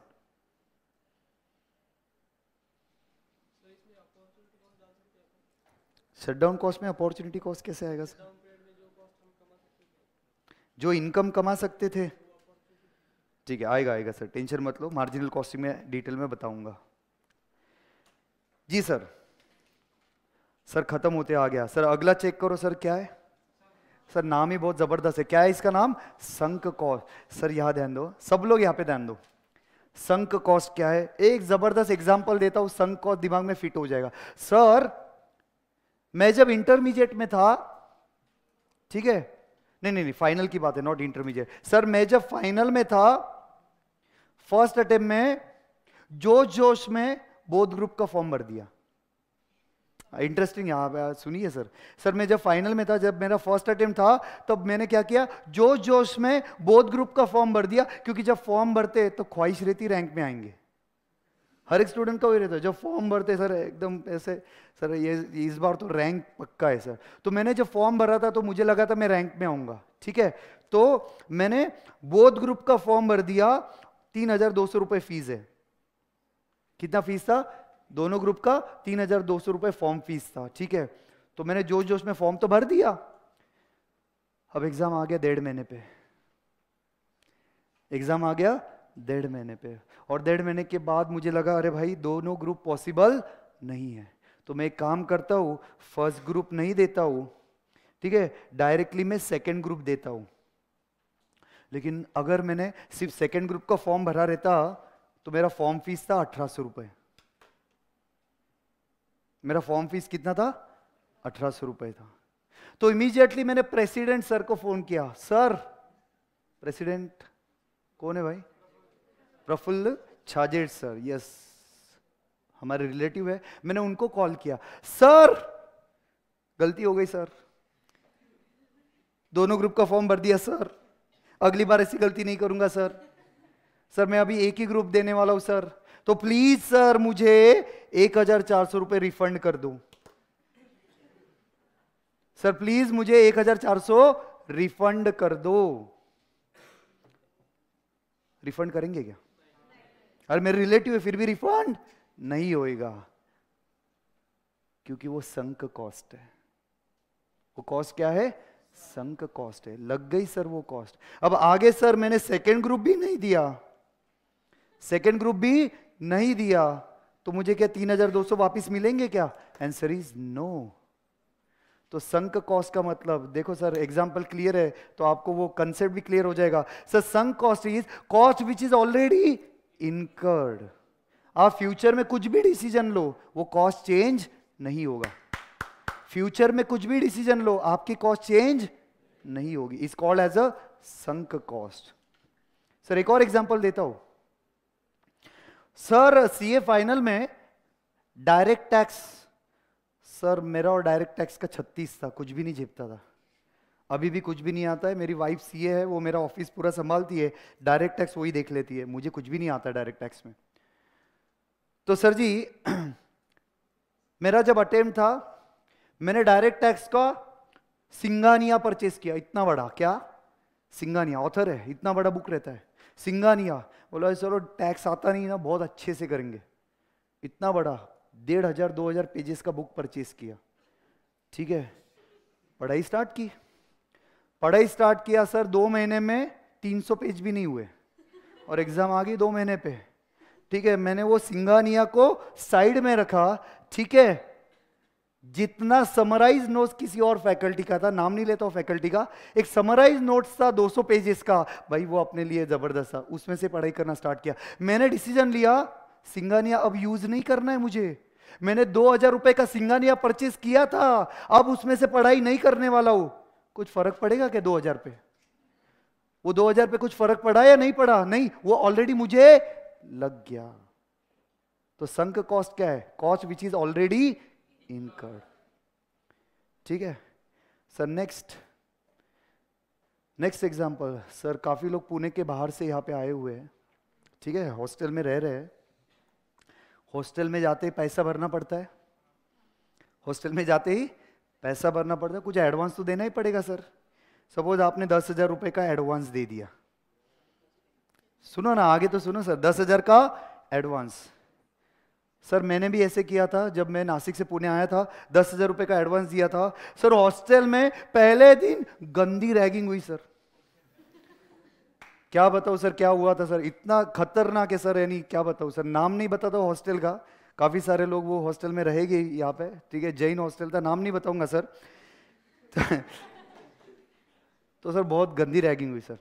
Speaker 1: shutdown cost में opportunity cost कैसे आएगा sir जो income कमा सकते थे ठीक है आएगा आएगा सर टेंशन मत लो मार्जिनल कॉस्टिंग में डिटेल में बताऊंगा जी सर सर खत्म होते आ गया सर अगला चेक करो सर क्या है सर नाम ही बहुत ज़बरदस्त है क्या है इसका नाम संक कॉस्ट सर यहां ध्यान दो सब लोग यहां पे ध्यान दो संक कॉस्ट क्या है एक ज़बरदस्त एग्जाम्पल देता हूं संक कॉस्ट दिमाग में फिट हो जाएगा सर मैं जब इंटरमीडिएट में था ठीक है नहीं नहीं नहीं फाइनल की बात है नॉट इंटरमीडिएट सर मैं जब फाइनल में था फर्स्ट अटेम्प्ट में जोश जोश में बोध ग्रुप का फॉर्म भर दिया इंटरेस्टिंग यहाँ पे सुनिए सर सर मैं जब फाइनल में था जब मेरा फर्स्ट अटेम्प्ट था तब मैंने क्या किया जोश जोश में बोध ग्रुप का फॉर्म भर दिया क्योंकि जब फॉर्म भरते तो ख्वाहिश रहती रैंक में आएंगे हर एक स्टूडेंट का वही रहता है जब फॉर्म भरते सर एकदम ऐसे सर ये इस बार तो रैंक पक्का है सर तो मैंने जब फॉर्म भरा था तो मुझे लगा था मैं रैंक में आऊँगा ठीक है तो मैंने बोध ग्रुप का फॉर्म भर दिया तीन हज़ार दो सौ रुपये फीस है कितना फीस था दोनों ग्रुप का तीन हजार दो सौ रुपए फॉर्म फीस था ठीक है तो मैंने जोश जोश में फॉर्म तो भर दिया अब एग्जाम आ गया डेढ़ महीने पे एग्जाम आ गया डेढ़ महीने पे और डेढ़ महीने के बाद मुझे लगा अरे भाई दोनों ग्रुप पॉसिबल नहीं है तो मैं एक काम करता हूं फर्स्ट ग्रुप नहीं देता हूं ठीक है डायरेक्टली मैं सेकेंड ग्रुप देता हूं लेकिन अगर मैंने सिर्फ सेकेंड ग्रुप का फॉर्म भरा रहता तो मेरा फॉर्म फीस था अठारह सौ रुपये मेरा फॉर्म फीस कितना था अठारह सौ रुपये था तो इमीजिएटली मैंने प्रेसिडेंट सर को फोन किया सर प्रेसिडेंट कौन है भाई प्रफुल्ल छाजेट सर यस हमारे रिलेटिव है मैंने उनको कॉल किया सर गलती हो गई सर दोनों ग्रुप का फॉर्म भर दिया सर अगली बार ऐसी गलती नहीं करूंगा सर सर मैं अभी एक ही ग्रुप देने वाला हूं सर तो प्लीज सर मुझे एक हजार चार सौ रुपए रिफंड कर दो सर प्लीज मुझे एक हजार चार सौ रिफंड कर दो रिफंड करेंगे क्या अरे मेरे रिलेटिव है फिर भी रिफंड नहीं होएगा क्योंकि वो संक कॉस्ट है वो कॉस्ट क्या है संक कॉस्ट है लग गई सर वो कॉस्ट अब आगे सर मैंने सेकेंड ग्रुप भी नहीं दिया सेकेंड ग्रुप भी नहीं दिया तो मुझे क्या तीन हजार दो सौ वापिस मिलेंगे क्या आंसर इज नो तो संक कॉस्ट का मतलब देखो सर एग्जाम्पल क्लियर है तो आपको वो कंसेप्ट भी क्लियर हो जाएगा sir sunk cost is cost which is already incurred आप फ्यूचर में कुछ भी डिसीजन लो वो कॉस्ट चेंज नहीं होगा फ्यूचर में कुछ भी डिसीजन लो आपकी कॉस्ट चेंज नहीं होगी is called as a sunk cost sir एक और एग्जाम्पल देता हूं सर सीए फाइनल में डायरेक्ट टैक्स सर मेरा और डायरेक्ट टैक्स का छत्तीस था कुछ भी नहीं झेपता था अभी भी कुछ भी नहीं आता है मेरी वाइफ सीए है वो मेरा ऑफिस पूरा संभालती है डायरेक्ट टैक्स वही देख लेती है मुझे कुछ भी नहीं आता डायरेक्ट टैक्स में तो सर जी मेरा जब अटेम्प्ट था मैंने डायरेक्ट टैक्स का सिंगानिया परचेस किया इतना बड़ा क्या सिंगानिया ऑथर है इतना बड़ा बुक रहता है सिंगानिया बोला चलो टैक्स आता नहीं ना बहुत अच्छे से करेंगे इतना बड़ा डेढ़ हज़ार दो हज़ार पेजेस का बुक परचेज किया ठीक है पढ़ाई स्टार्ट की पढ़ाई स्टार्ट किया सर दो महीने में तीन सौ पेज भी नहीं हुए और एग्ज़ाम आ गई दो महीने पे ठीक है मैंने वो सिंगानिया को साइड में रखा ठीक है जितना समराइज नोट्स किसी और फैकल्टी का था नाम नहीं लेता हूं फैकल्टी का एक समराइज नोट्स था 200 पेजेस का भाई वो अपने लिए ज़बरदस्त था उसमें से पढ़ाई करना स्टार्ट किया मैंने डिसीजन लिया सिंगानिया अब यूज़ नहीं करना है मुझे मैंने दो हजार रुपए का सिंगानिया परचेस किया था अब उसमें से पढ़ाई नहीं करने वाला हूं कुछ फर्क पड़ेगा क्या दो हजार पे वो दो हजार पे कुछ फर्क पड़ा या नहीं पड़ा नहीं वो ऑलरेडी मुझे लग गया तो संक कॉस्ट क्या है cost which is already incurred ठीक है sir next next example sir काफ़ी लोग पुणे के बाहर से यहाँ पे आए हुए हैं ठीक है हॉस्टल में रह रहे हैं हॉस्टल में जाते ही पैसा भरना पड़ता है हॉस्टल में जाते ही पैसा भरना पड़ता है कुछ एडवांस तो देना ही पड़ेगा सर सपोज आपने दस हज़ार रुपये का एडवांस दे दिया सुनो ना आगे तो सुनो सर दस हज़ार का एडवांस सर मैंने भी ऐसे किया था जब मैं नासिक से पुणे आया था दस हज़ार रुपये का एडवांस दिया था सर हॉस्टल में पहले दिन गंदी रैगिंग हुई सर क्या बताओ सर क्या हुआ था सर इतना खतरनाक है सर यानी क्या बताओ सर नाम नहीं बताता हॉस्टल का काफ़ी सारे लोग वो हॉस्टल में रहेगे यहाँ पे ठीक है जैन हॉस्टल था नाम नहीं बताऊंगा सर तो सर बहुत गंदी रैगिंग हुई सर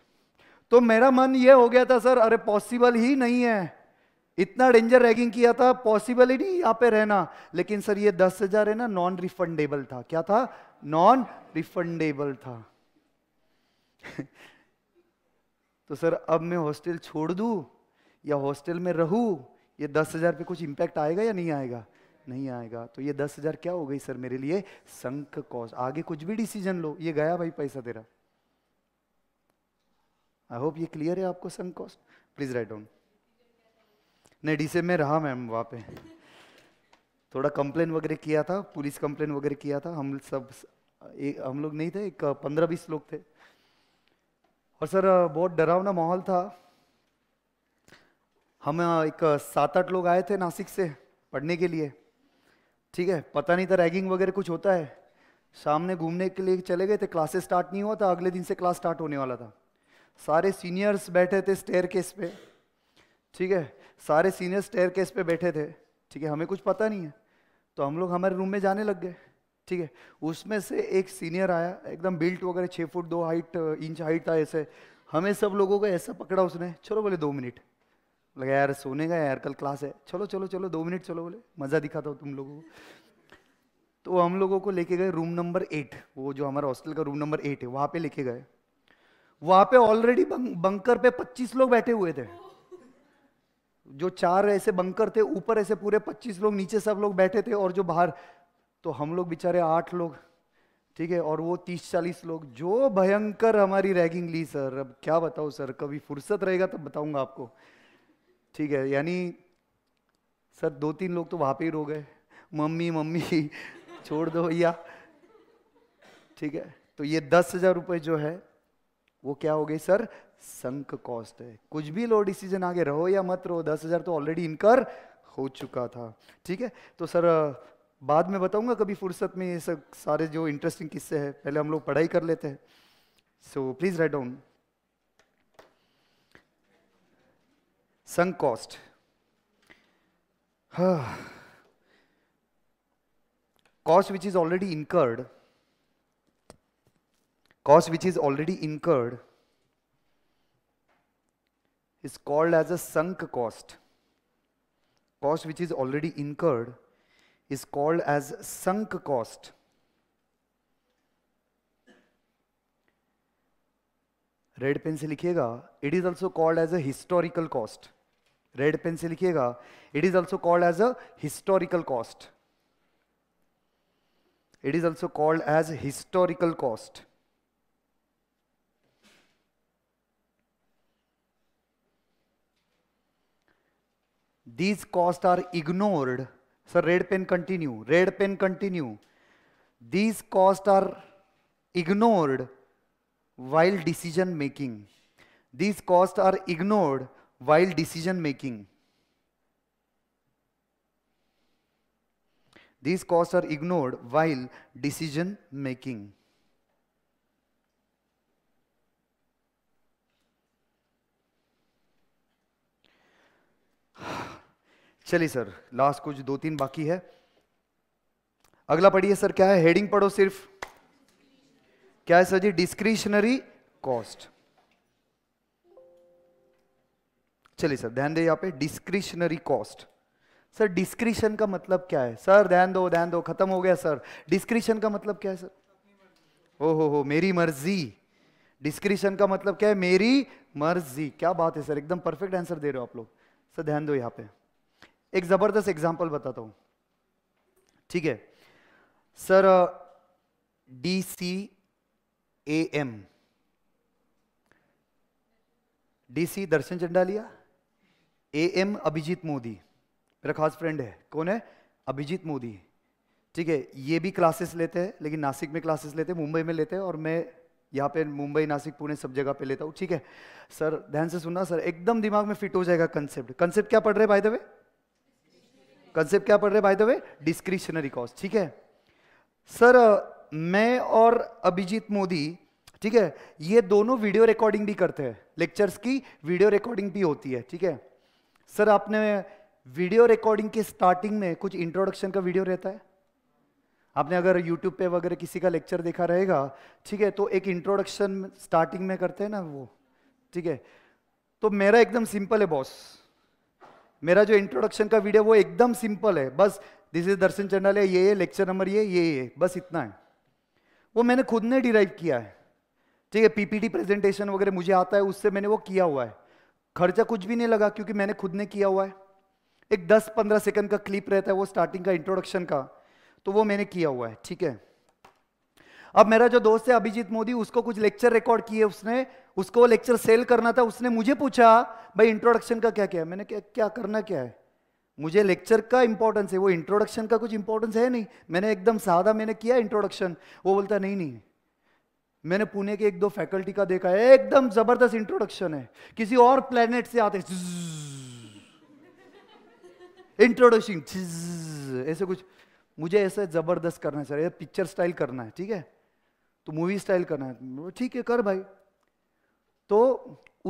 Speaker 1: तो मेरा मन ये हो गया था सर अरे पॉसिबल ही नहीं है इतना डेंजर रैगिंग किया था पॉसिबल ही नहीं यहाँ पे रहना लेकिन सर ये दस हजार है ना नॉन रिफंडेबल था क्या था नॉन रिफंडेबल था तो सर अब मैं हॉस्टल छोड़ दू या हॉस्टल में रहू ये दस हजार पे कुछ इंपैक्ट आएगा या नहीं आएगा नहीं आएगा तो ये दस हजार क्या हो गई सर मेरे लिए संक कॉस्ट आगे कुछ भी डिसीजन लो ये गया भाई पैसा तेरा आई होप ये क्लियर है आपको sunk cost please write down नहीं डीसे में रहा मैम वहाँ पे थोड़ा कंप्लेन वगैरह किया था पुलिस कंप्लेन वगैरह किया था हम सब एक हम लोग नहीं थे एक पंद्रह बीस लोग थे और सर बहुत डरावना माहौल था हम एक सात आठ लोग आए थे नासिक से पढ़ने के लिए ठीक है पता नहीं था रैगिंग वगैरह कुछ होता है सामने घूमने के लिए चले गए थे क्लासेस स्टार्ट नहीं हुआ था अगले दिन से क्लास स्टार्ट होने वाला था सारे सीनियर्स बैठे थे स्टेयर केस पे ठीक है सारे सीनियर स्टेयर केस पे बैठे थे ठीक है हमें कुछ पता नहीं है तो हम लोग हमारे रूम में जाने लग गए ठीक है उसमें से एक सीनियर आया एकदम बिल्ट वगैरह छः फुट दो हाइट इंच हाइट था ऐसे हमें सब लोगों को ऐसा पकड़ा उसने चलो बोले दो मिनट लगा यार सोने का यार कल क्लास है चलो चलो चलो दो मिनट चलो बोले मज़ा दिखाता था तुम लोगों को तो हम लोगों को लेके गए रूम नंबर एट वो जो हमारा हॉस्टल का रूम नंबर एट है वहाँ पे लेके गए वहाँ पे ऑलरेडी बंकर पे 25 लोग बैठे हुए थे जो चार ऐसे बंकर थे ऊपर ऐसे पूरे पच्चीस लोग नीचे सब लोग बैठे थे और जो बाहर तो हम लोग बेचारे आठ लोग ठीक है और वो तीस चालीस लोग जो भयंकर हमारी रैगिंग ली सर अब क्या बताओ सर कभी फुर्सत रहेगा तब बताऊंगा आपको ठीक है यानी सर दो तीन लोग तो वहां पे ही रो गए मम्मी मम्मी छोड़ दो भैया ठीक है तो ये दस हजार रुपये जो है वो क्या हो गई सर संक कॉस्ट है कुछ भी लो डिसीजन आगे रहो या मत रहो दस हजार तो ऑलरेडी इनकर हो चुका था ठीक है तो सर बाद में बताऊंगा कभी फुर्सत में ये सब सारे जो इंटरेस्टिंग किस्से हैं पहले हम लोग पढ़ाई कर लेते हैं so please write down sunk cost cost which is already incurred cost which is already incurred is called as a sunk cost. Cost which is already incurred is called as sunk cost. Red pen se likhega, it is also called as a historical cost. Red pen se likhega, it is also called as a historical cost. It is also called as historical cost. These costs are ignored. So red pen continue, red pen continue. These costs are ignored while decision making. These costs are ignored while decision making. These costs are ignored while decision making. चलिए sir last कुछ दो तीन बाकी है अगला पढ़िए sir क्या है हेडिंग पढ़ो सिर्फ क्या है सर जी डिस्क्रिशनरी कॉस्ट चलिए सर ध्यान दे यहां पे डिस्क्रिशनरी कॉस्ट सर डिस्क्रिशन का मतलब क्या है सर ध्यान दो ध्यान दो खत्म हो गया सर डिस्क्रिशन का मतलब क्या है सर ओ हो हो मेरी मर्जी डिस्क्रिशन का मतलब क्या है मेरी मर्जी क्या बात है सर एकदम परफेक्ट आंसर दे रहे हो आप लोग सर ध्यान दो यहां पर एक ज़बरदस्त एग्जाम्पल बताता हूं ठीक है sir D C A M D C Darshan Chandaliya A M Abhijeet Modi मेरा खास फ्रेंड है कौन है अभिजीत मोदी ठीक है ये भी क्लासेस लेते हैं लेकिन नासिक में क्लासेस लेते हैं मुंबई में लेते हैं और मैं यहाँ पे मुंबई नासिक पुणे सब जगह पे लेता हूँ ठीक है सर ध्यान से सुनना सर एकदम दिमाग में फिट हो जाएगा कंसेप्ट कंसेप्ट क्या पढ़ रहे हैं भाई देवे कंसेप्ट क्या पढ़ रहे by the way discretionary cost ठीक है सर मैं और अभिजीत मोदी ठीक है ये दोनों वीडियो रिकॉर्डिंग भी करते हैं लेक्चर्स की वीडियो रिकॉर्डिंग भी होती है ठीक है सर आपने वीडियो रिकॉर्डिंग के स्टार्टिंग में कुछ इंट्रोडक्शन का वीडियो रहता है आपने अगर यूट्यूब पे वगैरह किसी का लेक्चर देखा रहेगा ठीक है तो एक इंट्रोडक्शन स्टार्टिंग में करते हैं ना वो ठीक है तो मेरा एकदम सिंपल है बॉस मेरा जो इंट्रोडक्शन का वीडियो वो एकदम सिंपल है बस दिस इज दर्शन चैनल है ये है लेक्चर नंबर ये ये ये बस इतना है वो मैंने खुद ने डिराइव किया है ठीक है पीपीटी प्रेजेंटेशन वगैरह मुझे आता है उससे मैंने वो किया हुआ है खर्चा कुछ भी नहीं लगा क्योंकि मैंने खुद ने किया हुआ है एक 10-15 सेकंड का क्लिप रहता है वो स्टार्टिंग का इंट्रोडक्शन का तो वो मैंने किया हुआ है ठीक है अब मेरा जो दोस्त है अभिजीत मोदी उसको कुछ लेक्चर रिकॉर्ड किए उसने उसको लेक्चर सेल करना था उसने मुझे पूछा भाई इंट्रोडक्शन का क्या क्या है मैंने क्या क्या करना क्या है मुझे लेक्चर का इंपॉर्टेंस है वो इंट्रोडक्शन का कुछ इंपॉर्टेंस है नहीं मैंने एकदम सादा मैंने किया इंट्रोडक्शन वो बोलता नहीं नहीं मैंने पुणे के एक दो फैकल्टी का देखा है एकदम जबरदस्त इंट्रोडक्शन है किसी और प्लेनेट से आते इंट्रोडक्शन ऐसे कुछ मुझे ऐसा जबरदस्त करना है सर पिक्चर स्टाइल करना है ठीक है तो मूवी स्टाइल करना है ठीक है कर भाई तो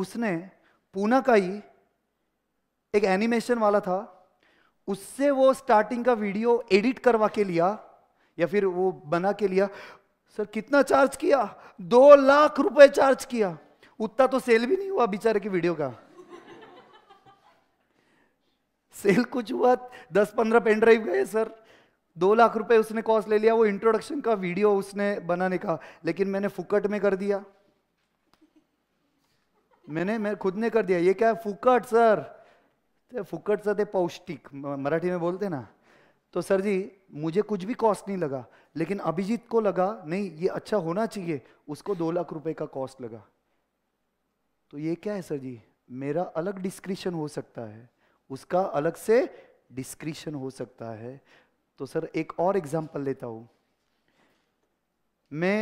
Speaker 1: उसने पूना का ही एक एनिमेशन वाला था उससे वो स्टार्टिंग का वीडियो एडिट करवा के लिया या फिर वो बना के लिया सर कितना चार्ज किया दो लाख रुपए चार्ज किया उतना तो सेल भी नहीं हुआ बेचारे की वीडियो का सेल कुछ हुआ दस पंद्रह पेन ड्राइव गए सर दो लाख रुपए उसने कॉस्ट ले लिया वो इंट्रोडक्शन का वीडियो उसने बनाने का लेकिन मैंने फुकट में कर दिया मैंने मैं खुद ने कर दिया ये क्या है फुकट सर तो फुकट सर थे पौष्टिक मराठी में बोलते ना तो सर जी मुझे कुछ भी कॉस्ट नहीं लगा लेकिन अभिजीत को लगा नहीं ये अच्छा होना चाहिए उसको दो लाख रुपए का कॉस्ट लगा तो ये क्या है सर जी मेरा अलग डिस्क्रिप्शन हो सकता है उसका अलग से डिस्क्रिप्शन हो सकता है तो सर एक और एग्जाम्पल लेता हूं मैं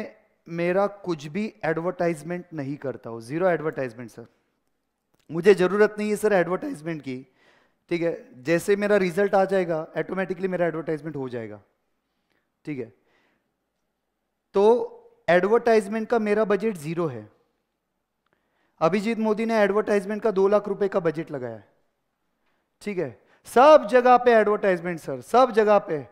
Speaker 1: मेरा कुछ भी एडवर्टाइजमेंट नहीं करता हूं ज़ीरो एडवर्टाइजमेंट सर मुझे ज़रूरत नहीं है सर एडवर्टाइजमेंट की ठीक है जैसे मेरा रिजल्ट आ जाएगा ऑटोमेटिकली मेरा एडवर्टाइजमेंट हो जाएगा ठीक है तो एडवर्टाइजमेंट का मेरा बजट ज़ीरो है अभिजीत मोदी ने एडवर्टाइजमेंट का दो लाख रुपए का बजट लगाया ठीक है सब जगह पे एडवर्टाइजमेंट सर सब जगह पे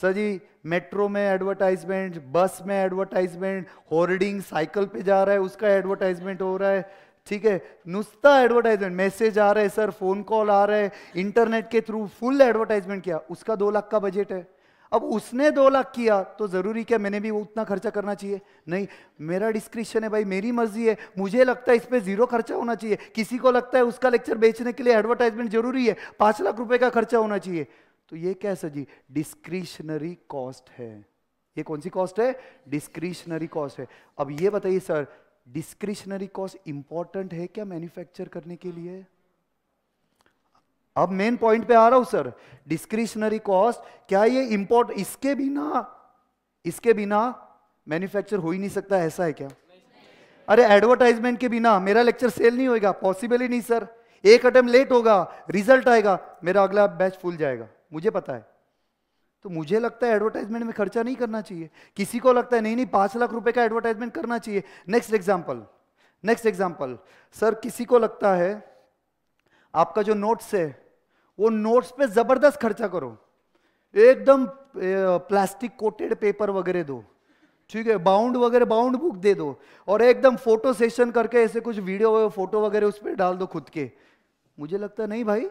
Speaker 1: सर जी मेट्रो में एडवर्टाइजमेंट बस में एडवर्टाइजमेंट होर्डिंग साइकिल पे जा रहा है उसका एडवर्टाइजमेंट हो रहा है ठीक है नुस्ता एडवर्टाइजमेंट मैसेज आ रहे हैं सर फोन कॉल आ रहे हैं इंटरनेट के थ्रू फुल एडवर्टाइजमेंट किया उसका दो लाख का बजट है अब उसने दो लाख किया तो ज़रूरी क्या मैंने भी वो उतना खर्चा करना चाहिए नहीं मेरा डिस्क्रिप्शन है भाई मेरी मर्जी है मुझे लगता है इस पर ज़ीरो खर्चा होना चाहिए किसी को लगता है उसका लेक्चर बेचने के लिए एडवर्टाइजमेंट जरूरी है पाँच लाख रुपए का खर्चा होना चाहिए तो ये क्या है सर जी डिस्क्रिशनरी कॉस्ट है ये कौन सी कॉस्ट है डिस्क्रिशनरी कॉस्ट है अब ये बताइए सर डिस्क्रिशनरी कॉस्ट इंपॉर्टेंट है क्या मैन्युफैक्चर करने के लिए अब मेन पॉइंट पे आ रहा हूं सर डिस्क्रिशनरी कॉस्ट क्या ये इंपॉर्ट इसके बिना इसके बिना मैन्युफैक्चर हो ही नहीं सकता ऐसा है क्या अरे एडवर्टाइजमेंट के बिना मेरा लेक्चर सेल नहीं होगा पॉसिबल ही नहीं सर एक अटेम्प्ट लेट होगा रिजल्ट आएगा मेरा अगला बैच फुल जाएगा मुझे पता है तो मुझे लगता है एडवर्टाइजमेंट में खर्चा नहीं करना चाहिए किसी को लगता है नहीं नहीं पांच लाख रुपए का एडवर्टाइजमेंट करना चाहिए next example next example sir किसी को लगता है आपका जो नोट्स है वो नोट्स पे जबरदस्त खर्चा करो एकदम प्लास्टिक कोटेड पेपर वगैरह दो ठीक है बाउंड वगैरह बाउंड बुक दे दो और एकदम फोटो सेशन करके ऐसे कुछ वीडियो फोटो वगैरह उस पर डाल दो खुद के मुझे लगता है नहीं भाई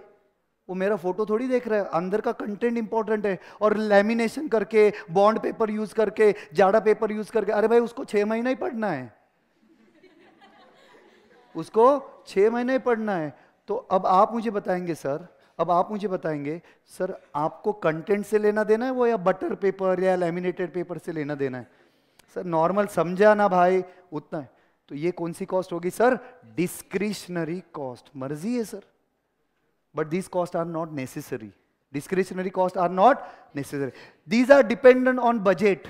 Speaker 1: वो मेरा फोटो थोड़ी देख रहा है अंदर का कंटेंट इंपॉर्टेंट है और लेमिनेशन करके बॉन्ड पेपर यूज करके जाड़ा पेपर यूज करके अरे भाई उसको छह महीना ही पढ़ना है उसको छह महीना ही पढ़ना है तो अब आप मुझे बताएंगे सर अब आप मुझे बताएंगे सर आपको कंटेंट से लेना देना है वो या बटर पेपर या लेमिनेटेड पेपर से लेना देना है सर नॉर्मल समझा ना भाई उतना है तो ये कौन सी कॉस्ट होगी सर डिस्क्रिशनरी कॉस्ट मर्जी है sir But these costs are not necessary. Discretionary costs are not necessary. These are dependent on budget.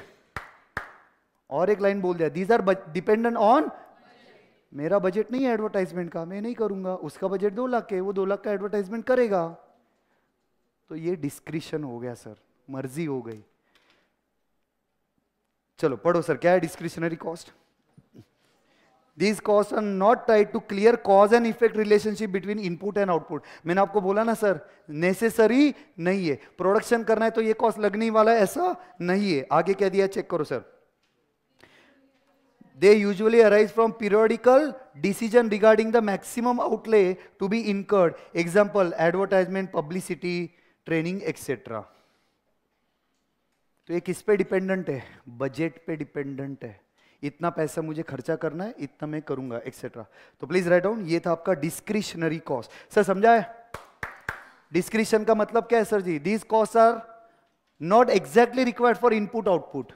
Speaker 1: और एक लाइन बोल दिया दीज आर डिपेंडेंट ऑन मेरा बजट नहीं है एडवर्टाइजमेंट का मैं नहीं करूंगा उसका बजट दो लाख है वो दो लाख का एडवर्टाइजमेंट करेगा तो ये डिस्क्रिशन हो गया सर मर्जी हो गई चलो पढ़ो सर क्या है discretionary cost this cost are not try to clear cause and effect relationship between input and output मैंने आपको बोला ना सर नेसेसरी नहीं है प्रोडक्शन करना है तो ये कॉस्ट लगने वाला है ऐसा नहीं है आगे क्या दिया चेक करो sir they usually arise from periodical decision regarding the maximum outlay to be incurred example advertisement publicity training etcetera तो ये किस पे डिपेंडेंट है बजट पे डिपेंडेंट है इतना पैसा मुझे खर्चा करना है इतना मैं करूंगा एक्सेट्रा तो प्लीज राइट डाउन ये था आपका डिस्क्रिशनरी कॉस्ट सर समझाए डिस्क्रिशन का मतलब क्या है sir ji these cost are not exactly required for input output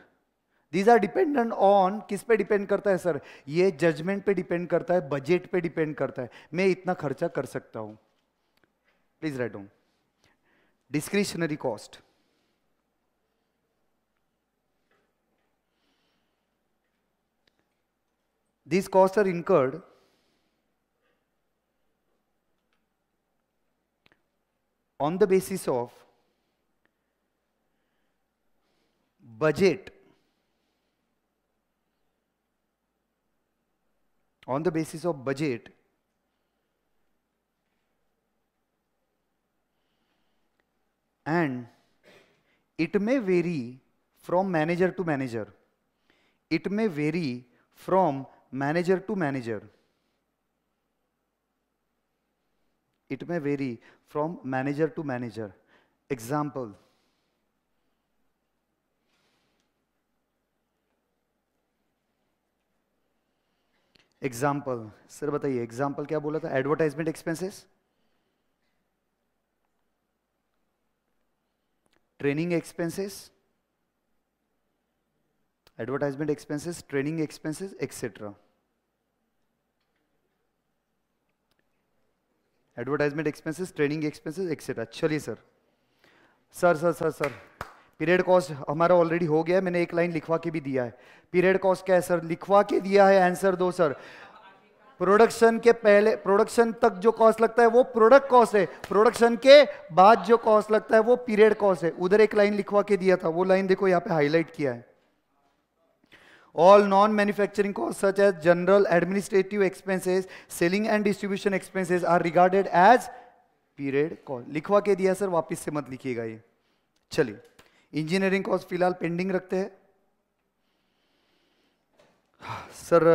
Speaker 1: these are dependent on किस पे डिपेंड करता है सर ये जजमेंट पे डिपेंड करता है बजट पे डिपेंड करता है मैं इतना खर्चा कर सकता हूं please write down discretionary cost These costs are incurred on the basis of budget on the basis of budget and it may vary from manager to manager. It may vary from manager to manager it may vary from manager to manager example example sir बताइए example क्या बोला था advertisement expenses training expenses advertisement expenses, training expenses, etc. Advertisement expenses training expenses etcetera चलिए sir sir sir sir sir period cost हमारा already हो गया है मैंने एक लाइन लिखवा के भी दिया है पीरियड कॉस्ट क्या है सर लिखवा के दिया है आंसर दो सर प्रोडक्शन के पहले प्रोडक्शन तक जो कॉस्ट लगता है वो प्रोडक्ट कॉस्ट है प्रोडक्शन के बाद जो कॉस्ट लगता है वो पीरियड कॉस्ट है उधर एक लाइन लिखवा के दिया था वो लाइन देखो यहाँ पे हाईलाइट किया है all non-manufacturing costs such as general administrative expenses, selling and distribution expenses are regarded as period कॉल लिखवा के दिया सर वापिस से मत लिखिएगा ये चलिए इंजीनियरिंग कॉस्ट फिलहाल पेंडिंग रखते हैं सर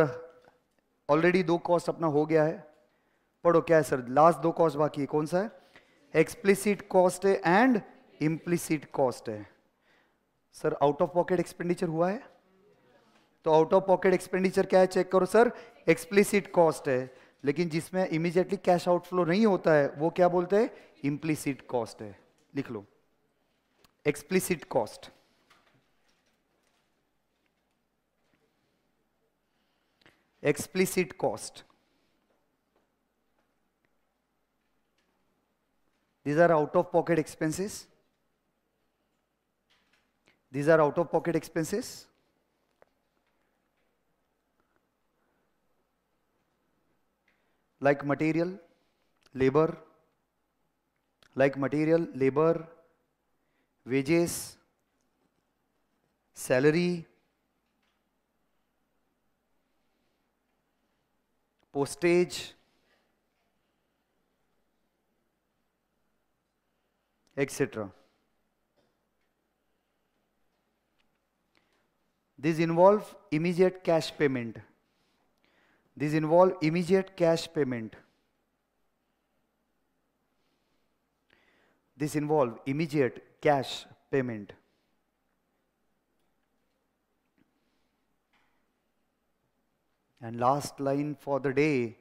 Speaker 1: ऑलरेडी दो कॉस्ट अपना हो गया है पढ़ो क्या है सर लास्ट दो कॉस्ट बाकी है कौन सा है एक्सप्लिसिट कॉस्ट है एंड इम्प्लिसिट कॉस्ट है sir out of pocket expenditure हुआ है तो आउट ऑफ पॉकेट एक्सपेंडिचर क्या है चेक करो सर एक्सप्लिसिट कॉस्ट है लेकिन जिसमें इमीजिएटली कैश आउटफ्लो नहीं होता है वो क्या बोलते हैं इम्प्लीसिट कॉस्ट है लिख लो explicit cost explicit cost these are out of pocket expenses these are out of pocket expenses like material, labor, like material, labor, wages, salary, postage, etc. These involve immediate cash payment. These involve immediate cash payment. This involve immediate cash payment. And last line for the day,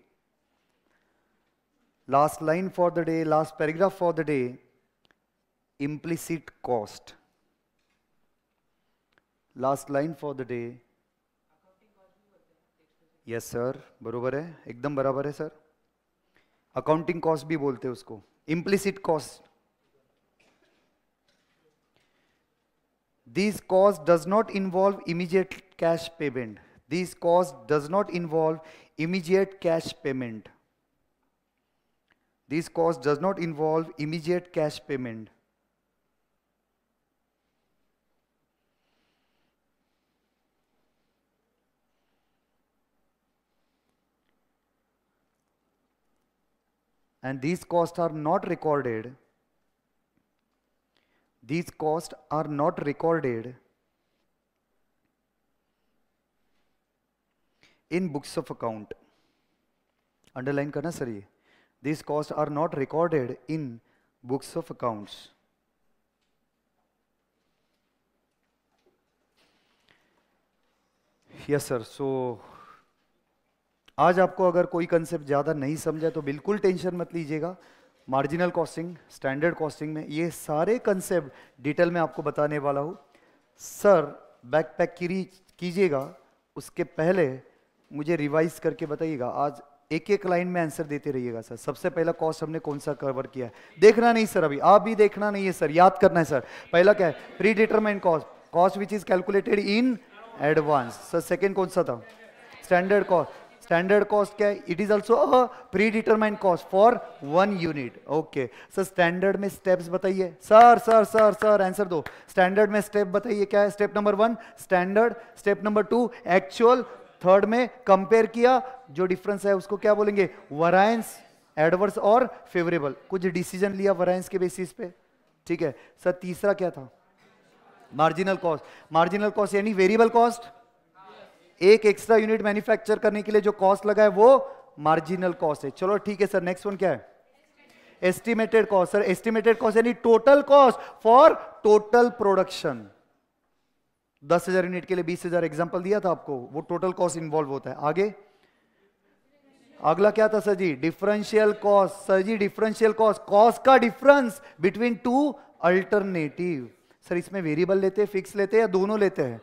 Speaker 1: last line for the day, last paragraph for the day, implicit cost. Last line for the day, yes sir बरोबर है एकदम बराबर है sir accounting cost भी बोलते हैं उसको implicit cost this cost does not involve immediate cash payment this cost does not involve immediate cash payment this cost does not involve immediate cash payment and these costs are not recorded these costs are not recorded in books of account underline karna sir ye these costs are not recorded in books of accounts yes sir so आज आपको अगर कोई concept ज़्यादा नहीं समझा तो बिल्कुल tension मत लीजिएगा मार्जिनल कॉस्टिंग स्टैंडर्ड कॉस्टिंग में ये सारे कंसेप्ट डिटेल में आपको बताने वाला हूँ सर बैकपैक की कीजिएगा उसके पहले मुझे रिवाइज करके बताइएगा आज एक एक लाइन में आंसर देते रहिएगा सर सबसे पहला कॉस्ट हमने कौन सा कवर किया है देखना नहीं सर अभी आप भी देखना नहीं है सर याद करना है सर पहला क्या है predetermined cost cost which is calculated in advance sir second कौन सा था स्टैंडर्ड कॉस्ट स्टैंडर्ड कॉस्ट क्या है it is also predetermined cost for one unit okay sir standard में स्टेप्स बताइए sir sir sir sir answer दो standard में step बताइए क्या है step number one standard step number two actual third में कंपेयर किया जो डिफरेंस है उसको क्या बोलेंगे वरायंस एडवर्स और फेवरेबल कुछ डिसीजन लिया वरायंस के बेसिस पे ठीक है सर तीसरा क्या था मार्जिनल कॉस्ट मार्जिनल कॉस्ट यानी वेरिएबल कॉस्ट एक एक्स्ट्रा यूनिट मैन्युफैक्चर करने के लिए जो कॉस्ट लगा है वो मार्जिनल कॉस्ट है चलो ठीक है सर नेक्स्ट वन क्या है estimated cost sir estimated cost यानी total cost for total production दस हजार यूनिट के लिए बीस हजार एग्जाम्पल दिया था आपको वो टोटल कॉस्ट इन्वॉल्व होता है आगे अगला क्या था sir ji differential cost sir ji differential cost cost का difference between two alternative sir इसमें वेरिएबल लेते हैं फिक्स लेते हैं या दोनों लेते हैं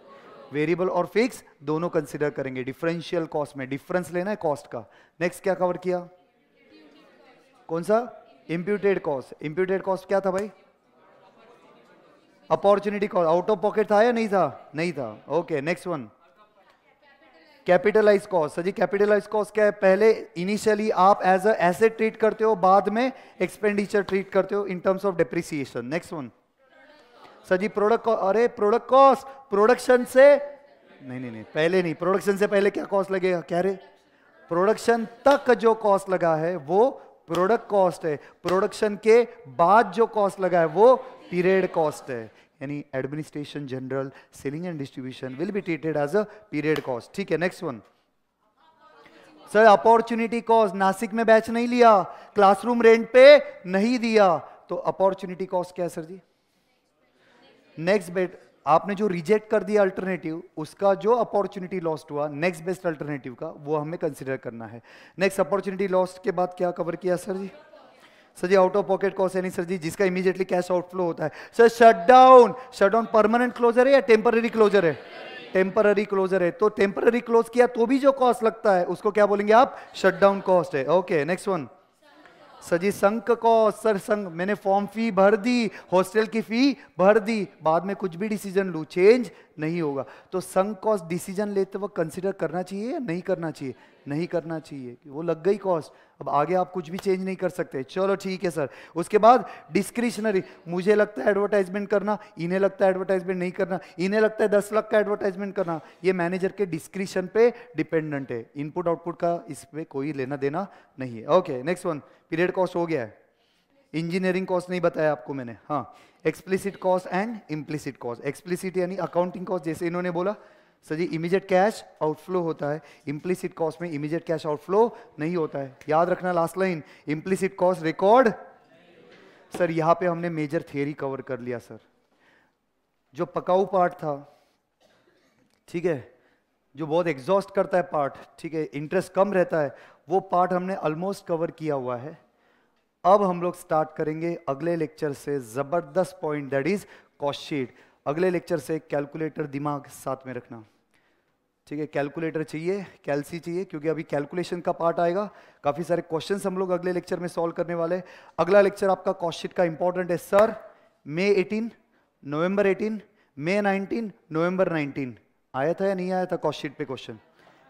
Speaker 1: वेरिएबल और फिक्स दोनों कंसिडर करेंगे डिफरेंशियल कॉस्ट में डिफरेंस लेना है कॉस्ट का नेक्स्ट क्या कवर किया कौन सा इंप्यूटेड कॉस्ट इंप्यूटेड कॉस्ट क्या था भाई opportunity cost out of pocket था या नहीं था नहीं था okay next one capitalise cost sir ji capitalise cost क्या है पहले इनिशियली आप एज अ एसेट ट्रीट करते हो बाद में एक्सपेंडिचर ट्रीट करते हो in terms of depreciation next one सजी जी प्रोडक्ट अरे प्रोडक्ट कॉस्ट प्रोडक्शन से नहीं नहीं नहीं पहले नहीं प्रोडक्शन से पहले क्या कॉस्ट लगेगा क्या रे प्रोडक्शन तक जो कॉस्ट लगा है वो प्रोडक्ट कॉस्ट है प्रोडक्शन के बाद जो कॉस्ट लगा है वो पीरियड कॉस्ट है यानी administration general selling and distribution will be treated as a period cost ठीक है next one sir opportunity cost Nashik में बैच नहीं लिया क्लासरूम रेंट पे नहीं दिया तो अपॉर्चुनिटी कॉस्ट क्या है सर जी नेक्स्ट बेट आपने जो रिजेक्ट कर दिया अल्टरनेटिव उसका जो अपॉर्चुनिटी लॉस्ट हुआ नेक्स्ट बेस्ट अल्टरनेटिव का वो हमें कंसिडर करना है नेक्स्ट अपॉर्चुनिटी लॉस्ट के बाद क्या कवर किया sir ji sir ji out of pocket cost यानी सर जी जिसका इमीडिएटली कैश आउटफ्लो होता है sir shut down shut down permanent closure है या टेम्पररी क्लोजर है टेम्पररी क्लोजर है तो टेम्पररी क्लोज किया तो भी जो कॉस्ट लगता है उसको क्या बोलेंगे आप शट डाउन कॉस्ट है ओके नेक्स्ट वन सजी संक को सर संग मैंने फॉर्म फी भर दी हॉस्टल की फी भर दी बाद में कुछ भी डिसीजन लू चेंज नहीं होगा तो संघ को डिसीजन लेते वक्त कंसिडर करना चाहिए या नहीं करना चाहिए नहीं करना चाहिए वो लग गई कॉस्ट अब आगे आप कुछ भी चेंज नहीं कर सकते चलो ठीक है सर उसके बाद डिस्क्रिशनरी मुझे लगता है एडवर्टाइजमेंट करना इन्हें लगता है एडवर्टाइजमेंट नहीं करना इन्हें लगता है दस लाख का एडवर्टाइजमेंट करना ये मैनेजर के डिस्क्रिशन पे डिपेंडेंट है इनपुट आउटपुट का इस पर कोई लेना देना नहीं है okay next one period cost हो गया है इंजीनियरिंग कॉस्ट नहीं बताया आपको मैंने हाँ explicit cost and implicit cost explicit यानी अकाउंटिंग कॉस्ट जैसे इन्होंने बोला sir ji immediate cash outflow होता है इम्प्लीसिट कॉस्ट में इमीजिएट कैश आउटफ्लो नहीं होता है याद रखना last line implicit cost record sir यहाँ पे हमने मेजर थियरी कवर कर लिया सर जो पकाऊ पार्ट था ठीक है जो बहुत एग्जॉस्ट करता है पार्ट ठीक है इंटरेस्ट कम रहता है वो पार्ट हमने ऑलमोस्ट कवर किया हुआ है अब हम लोग स्टार्ट करेंगे अगले लेक्चर से ज़बरदस्त point that is cost sheet अगले लेक्चर से कैलकुलेटर दिमाग साथ में रखना ठीक है कैलकुलेटर चाहिए कैलसी चाहिए क्योंकि अभी कैलकुलेशन का पार्ट आएगा काफ़ी सारे क्वेश्चन हम लोग अगले लेक्चर में सॉल्व करने वाले अगला लेक्चर आपका कॉस्टशीट का इंपॉर्टेंट है sir May eighteen November eighteen May nineteen November nineteen आया था या नहीं आया था कॉस्टशीट पे क्वेश्चन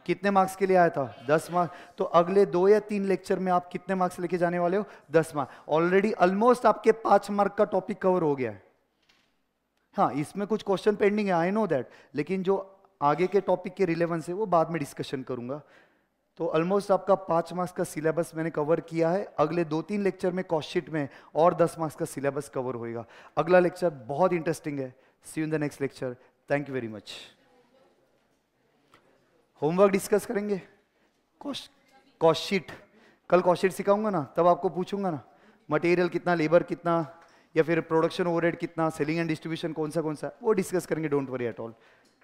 Speaker 1: कितने मार्क्स के लिए आया था दस मार्क्स तो अगले दो या तीन लेक्चर में आप कितने मार्क्स लेके जाने वाले हो दस मार्क्स ऑलरेडी ऑलमोस्ट आपके पांच मार्क का टॉपिक कवर हो गया है हाँ इसमें कुछ क्वेश्चन पेंडिंग है आई नो दैट लेकिन जो आगे के टॉपिक के रिलेवेंस है वो बाद में डिस्कशन करूंगा तो ऑलमोस्ट आपका पांच मार्क्स का सिलेबस मैंने कवर किया है अगले दो तीन लेक्चर में कॉस्टशीट में और दस मार्क्स का सिलेबस कवर होएगा अगला लेक्चर बहुत इंटरेस्टिंग है see you in the next lecture thank you very much homework discuss करेंगे कॉस्टशीट कल कॉस्टशीट सिखाऊंगा ना तब आपको पूछूंगा ना मटेरियल कितना लेबर कितना या फिर प्रोडक्शन ओवरहेड कितना सेलिंग एंड डिस्ट्रीब्यूशन कौन सा कौन सा वो डिस्कस करेंगे डोंट वरी एट ऑल